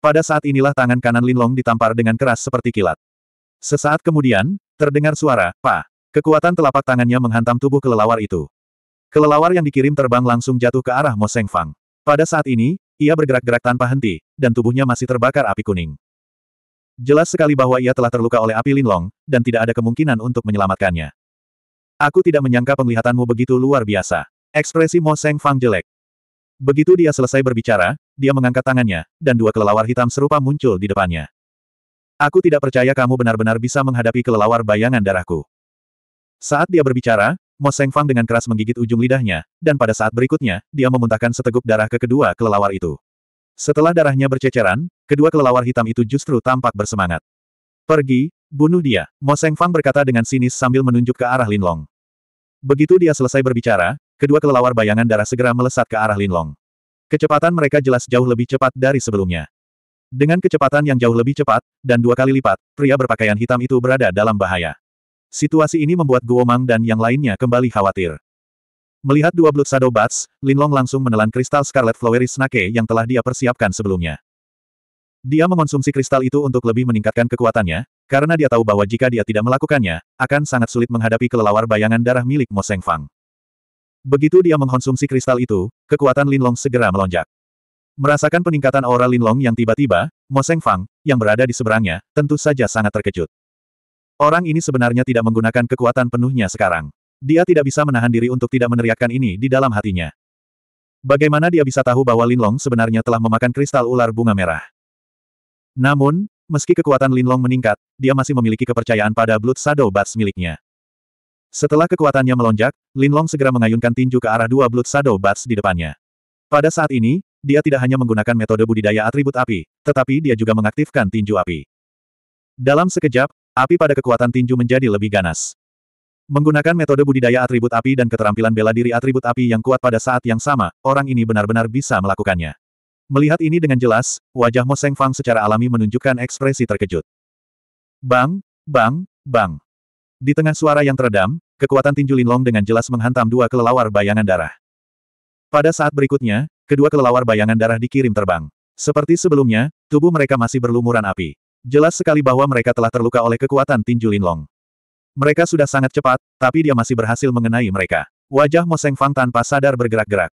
Pada saat inilah tangan kanan Linlong ditampar dengan keras seperti kilat. Sesaat kemudian, terdengar suara, Pa, Kekuatan telapak tangannya menghantam tubuh kelelawar itu. Kelelawar yang dikirim terbang langsung jatuh ke arah Mo Seng Fang. Pada saat ini, ia bergerak-gerak tanpa henti, dan tubuhnya masih terbakar api kuning. Jelas sekali bahwa ia telah terluka oleh api Linlong, dan tidak ada kemungkinan untuk menyelamatkannya. Aku tidak menyangka penglihatanmu begitu luar biasa. Ekspresi Mo Seng Fang jelek. Begitu dia selesai berbicara, dia mengangkat tangannya, dan dua kelelawar hitam serupa muncul di depannya. Aku tidak percaya kamu benar-benar bisa menghadapi kelelawar bayangan darahku. Saat dia berbicara, Mo Fang dengan keras menggigit ujung lidahnya, dan pada saat berikutnya, dia memuntahkan seteguk darah ke kedua kelelawar itu. Setelah darahnya berceceran, kedua kelelawar hitam itu justru tampak bersemangat. Pergi, bunuh dia, Mo Fang berkata dengan sinis sambil menunjuk ke arah Lin Long. Begitu dia selesai berbicara, kedua kelelawar bayangan darah segera melesat ke arah Lin Long. Kecepatan mereka jelas jauh lebih cepat dari sebelumnya. Dengan kecepatan yang jauh lebih cepat, dan dua kali lipat, pria berpakaian hitam itu berada dalam bahaya. Situasi ini membuat Guo Mang dan yang lainnya kembali khawatir. Melihat dua Blood Shadow Bats, Long langsung menelan kristal Scarlet Flowery Snake yang telah dia persiapkan sebelumnya. Dia mengonsumsi kristal itu untuk lebih meningkatkan kekuatannya, karena dia tahu bahwa jika dia tidak melakukannya, akan sangat sulit menghadapi kelelawar bayangan darah milik Mo Seng Fang. Begitu dia mengonsumsi kristal itu, kekuatan Lin Long segera melonjak. Merasakan peningkatan aura Lin Long yang tiba-tiba, Mo Seng Fang, yang berada di seberangnya, tentu saja sangat terkejut. Orang ini sebenarnya tidak menggunakan kekuatan penuhnya sekarang. Dia tidak bisa menahan diri untuk tidak meneriakkan ini di dalam hatinya. Bagaimana dia bisa tahu bahwa Linlong sebenarnya telah memakan kristal ular bunga merah? Namun, meski kekuatan Linlong meningkat, dia masih memiliki kepercayaan pada Blood Shadow Bats miliknya. Setelah kekuatannya melonjak, Linlong segera mengayunkan tinju ke arah dua Blood Shadow Bats di depannya. Pada saat ini, dia tidak hanya menggunakan metode budidaya atribut api, tetapi dia juga mengaktifkan tinju api. Dalam sekejap, Api pada kekuatan tinju menjadi lebih ganas. Menggunakan metode budidaya atribut api dan keterampilan bela diri atribut api yang kuat pada saat yang sama, orang ini benar-benar bisa melakukannya. Melihat ini dengan jelas, wajah Mo Seng Fang secara alami menunjukkan ekspresi terkejut. Bang, bang, bang. Di tengah suara yang teredam, kekuatan tinju Linlong dengan jelas menghantam dua kelelawar bayangan darah. Pada saat berikutnya, kedua kelelawar bayangan darah dikirim terbang. Seperti sebelumnya, tubuh mereka masih berlumuran api. Jelas sekali bahwa mereka telah terluka oleh kekuatan tinju Linlong. Mereka sudah sangat cepat, tapi dia masih berhasil mengenai mereka. Wajah Seng Fang tanpa sadar bergerak-gerak.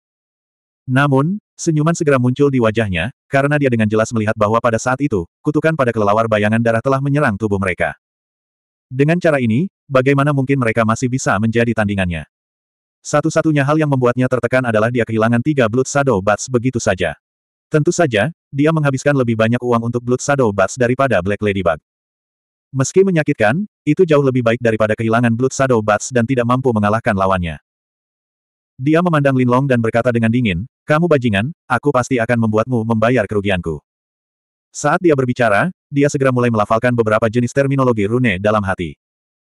Namun, senyuman segera muncul di wajahnya, karena dia dengan jelas melihat bahwa pada saat itu, kutukan pada kelelawar bayangan darah telah menyerang tubuh mereka. Dengan cara ini, bagaimana mungkin mereka masih bisa menjadi tandingannya? Satu-satunya hal yang membuatnya tertekan adalah dia kehilangan tiga Blood Shadow Bats begitu saja. Tentu saja, dia menghabiskan lebih banyak uang untuk Blood Shadow Bats daripada Black Ladybug. Meski menyakitkan, itu jauh lebih baik daripada kehilangan Blood Shadow Bats dan tidak mampu mengalahkan lawannya. Dia memandang Lin Long dan berkata dengan dingin, kamu bajingan, aku pasti akan membuatmu membayar kerugianku. Saat dia berbicara, dia segera mulai melafalkan beberapa jenis terminologi rune dalam hati.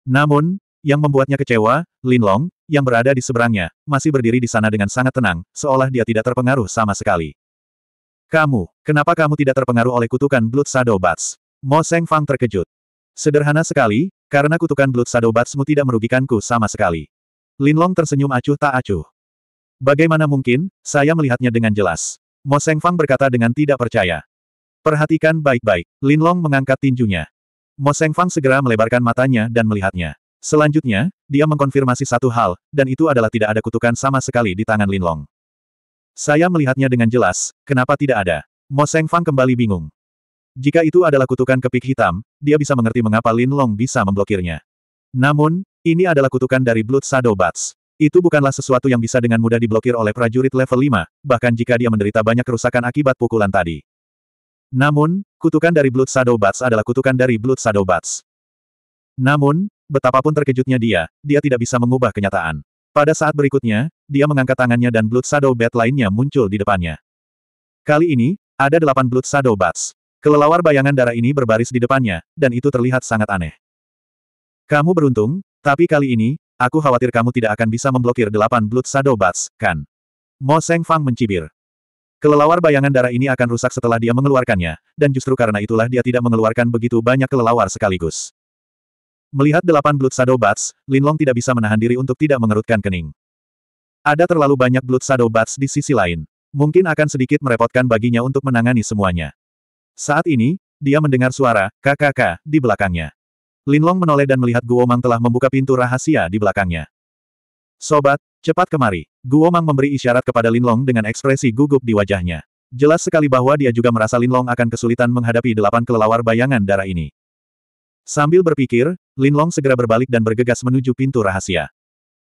Namun, yang membuatnya kecewa, Lin Long, yang berada di seberangnya, masih berdiri di sana dengan sangat tenang, seolah dia tidak terpengaruh sama sekali. Kamu, kenapa kamu tidak terpengaruh oleh kutukan Blood Shadow Bats? Mo Seng Fang terkejut. Sederhana sekali, karena kutukan Blood Shadow Batsmu tidak merugikanku sama sekali. Lin Long tersenyum acuh tak acuh. Bagaimana mungkin, saya melihatnya dengan jelas. Mo Seng Fang berkata dengan tidak percaya. Perhatikan baik-baik, Lin Long mengangkat tinjunya. Mo Seng Fang segera melebarkan matanya dan melihatnya. Selanjutnya, dia mengkonfirmasi satu hal, dan itu adalah tidak ada kutukan sama sekali di tangan Lin Long. Saya melihatnya dengan jelas, kenapa tidak ada? Mo Seng Fang kembali bingung. Jika itu adalah kutukan kepik hitam, dia bisa mengerti mengapa Lin Long bisa memblokirnya. Namun, ini adalah kutukan dari Blood Shadow Bats. Itu bukanlah sesuatu yang bisa dengan mudah diblokir oleh prajurit level 5, bahkan jika dia menderita banyak kerusakan akibat pukulan tadi. Namun, kutukan dari Blood Shadow Bats adalah kutukan dari Blood Shadow Bats. Namun, betapapun terkejutnya dia, dia tidak bisa mengubah kenyataan. Pada saat berikutnya, dia mengangkat tangannya dan Blood Shadow Bat lainnya muncul di depannya. Kali ini, ada delapan Blood Shadow Bats. Kelelawar bayangan darah ini berbaris di depannya, dan itu terlihat sangat aneh. Kamu beruntung, tapi kali ini, aku khawatir kamu tidak akan bisa memblokir delapan Blood Shadow Bats, kan? Mo Seng Fang mencibir. Kelelawar bayangan darah ini akan rusak setelah dia mengeluarkannya, dan justru karena itulah dia tidak mengeluarkan begitu banyak kelelawar sekaligus. Melihat delapan Blood Shadow Bats, Linlong tidak bisa menahan diri untuk tidak mengerutkan kening. Ada terlalu banyak Blood Shadow Bats di sisi lain. Mungkin akan sedikit merepotkan baginya untuk menangani semuanya. Saat ini, dia mendengar suara, kakak di belakangnya. Linlong menoleh dan melihat Guo Mang telah membuka pintu rahasia di belakangnya. Sobat, cepat kemari. Guo Mang memberi isyarat kepada Linlong dengan ekspresi gugup di wajahnya. Jelas sekali bahwa dia juga merasa Linlong akan kesulitan menghadapi delapan kelelawar bayangan darah ini. Sambil berpikir, Linlong segera berbalik dan bergegas menuju pintu rahasia.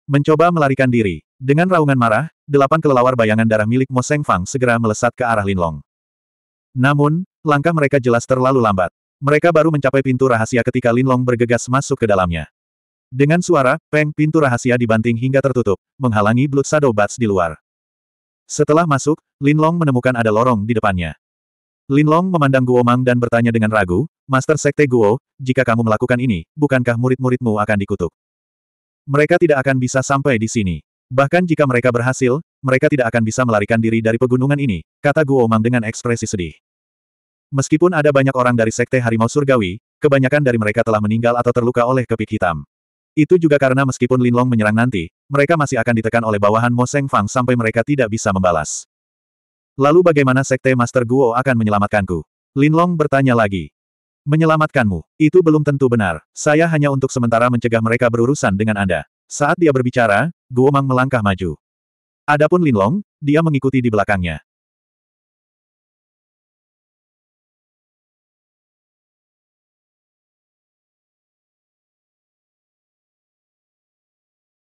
Mencoba melarikan diri. Dengan raungan marah, delapan kelelawar bayangan darah milik Mo Seng Fang segera melesat ke arah Linlong. Namun, langkah mereka jelas terlalu lambat. Mereka baru mencapai pintu rahasia ketika Linlong bergegas masuk ke dalamnya. Dengan suara, peng pintu rahasia dibanting hingga tertutup, menghalangi Blood Shadow Bats di luar. Setelah masuk, Linlong menemukan ada lorong di depannya. Linlong memandang Guomang dan bertanya dengan ragu, Master Sekte Guo, jika kamu melakukan ini, bukankah murid-muridmu akan dikutuk? Mereka tidak akan bisa sampai di sini. Bahkan jika mereka berhasil, mereka tidak akan bisa melarikan diri dari pegunungan ini, kata Guo Mang dengan ekspresi sedih. Meskipun ada banyak orang dari Sekte Harimau Surgawi, kebanyakan dari mereka telah meninggal atau terluka oleh kepik hitam. Itu juga karena meskipun Lin Long menyerang nanti, mereka masih akan ditekan oleh bawahan Mo Seng Fang sampai mereka tidak bisa membalas. Lalu bagaimana Sekte Master Guo akan menyelamatkanku? Lin Long bertanya lagi. Menyelamatkanmu, itu belum tentu benar. Saya hanya untuk sementara mencegah mereka berurusan dengan Anda. Saat dia berbicara, Guomang melangkah maju. Adapun Linlong, dia mengikuti di belakangnya.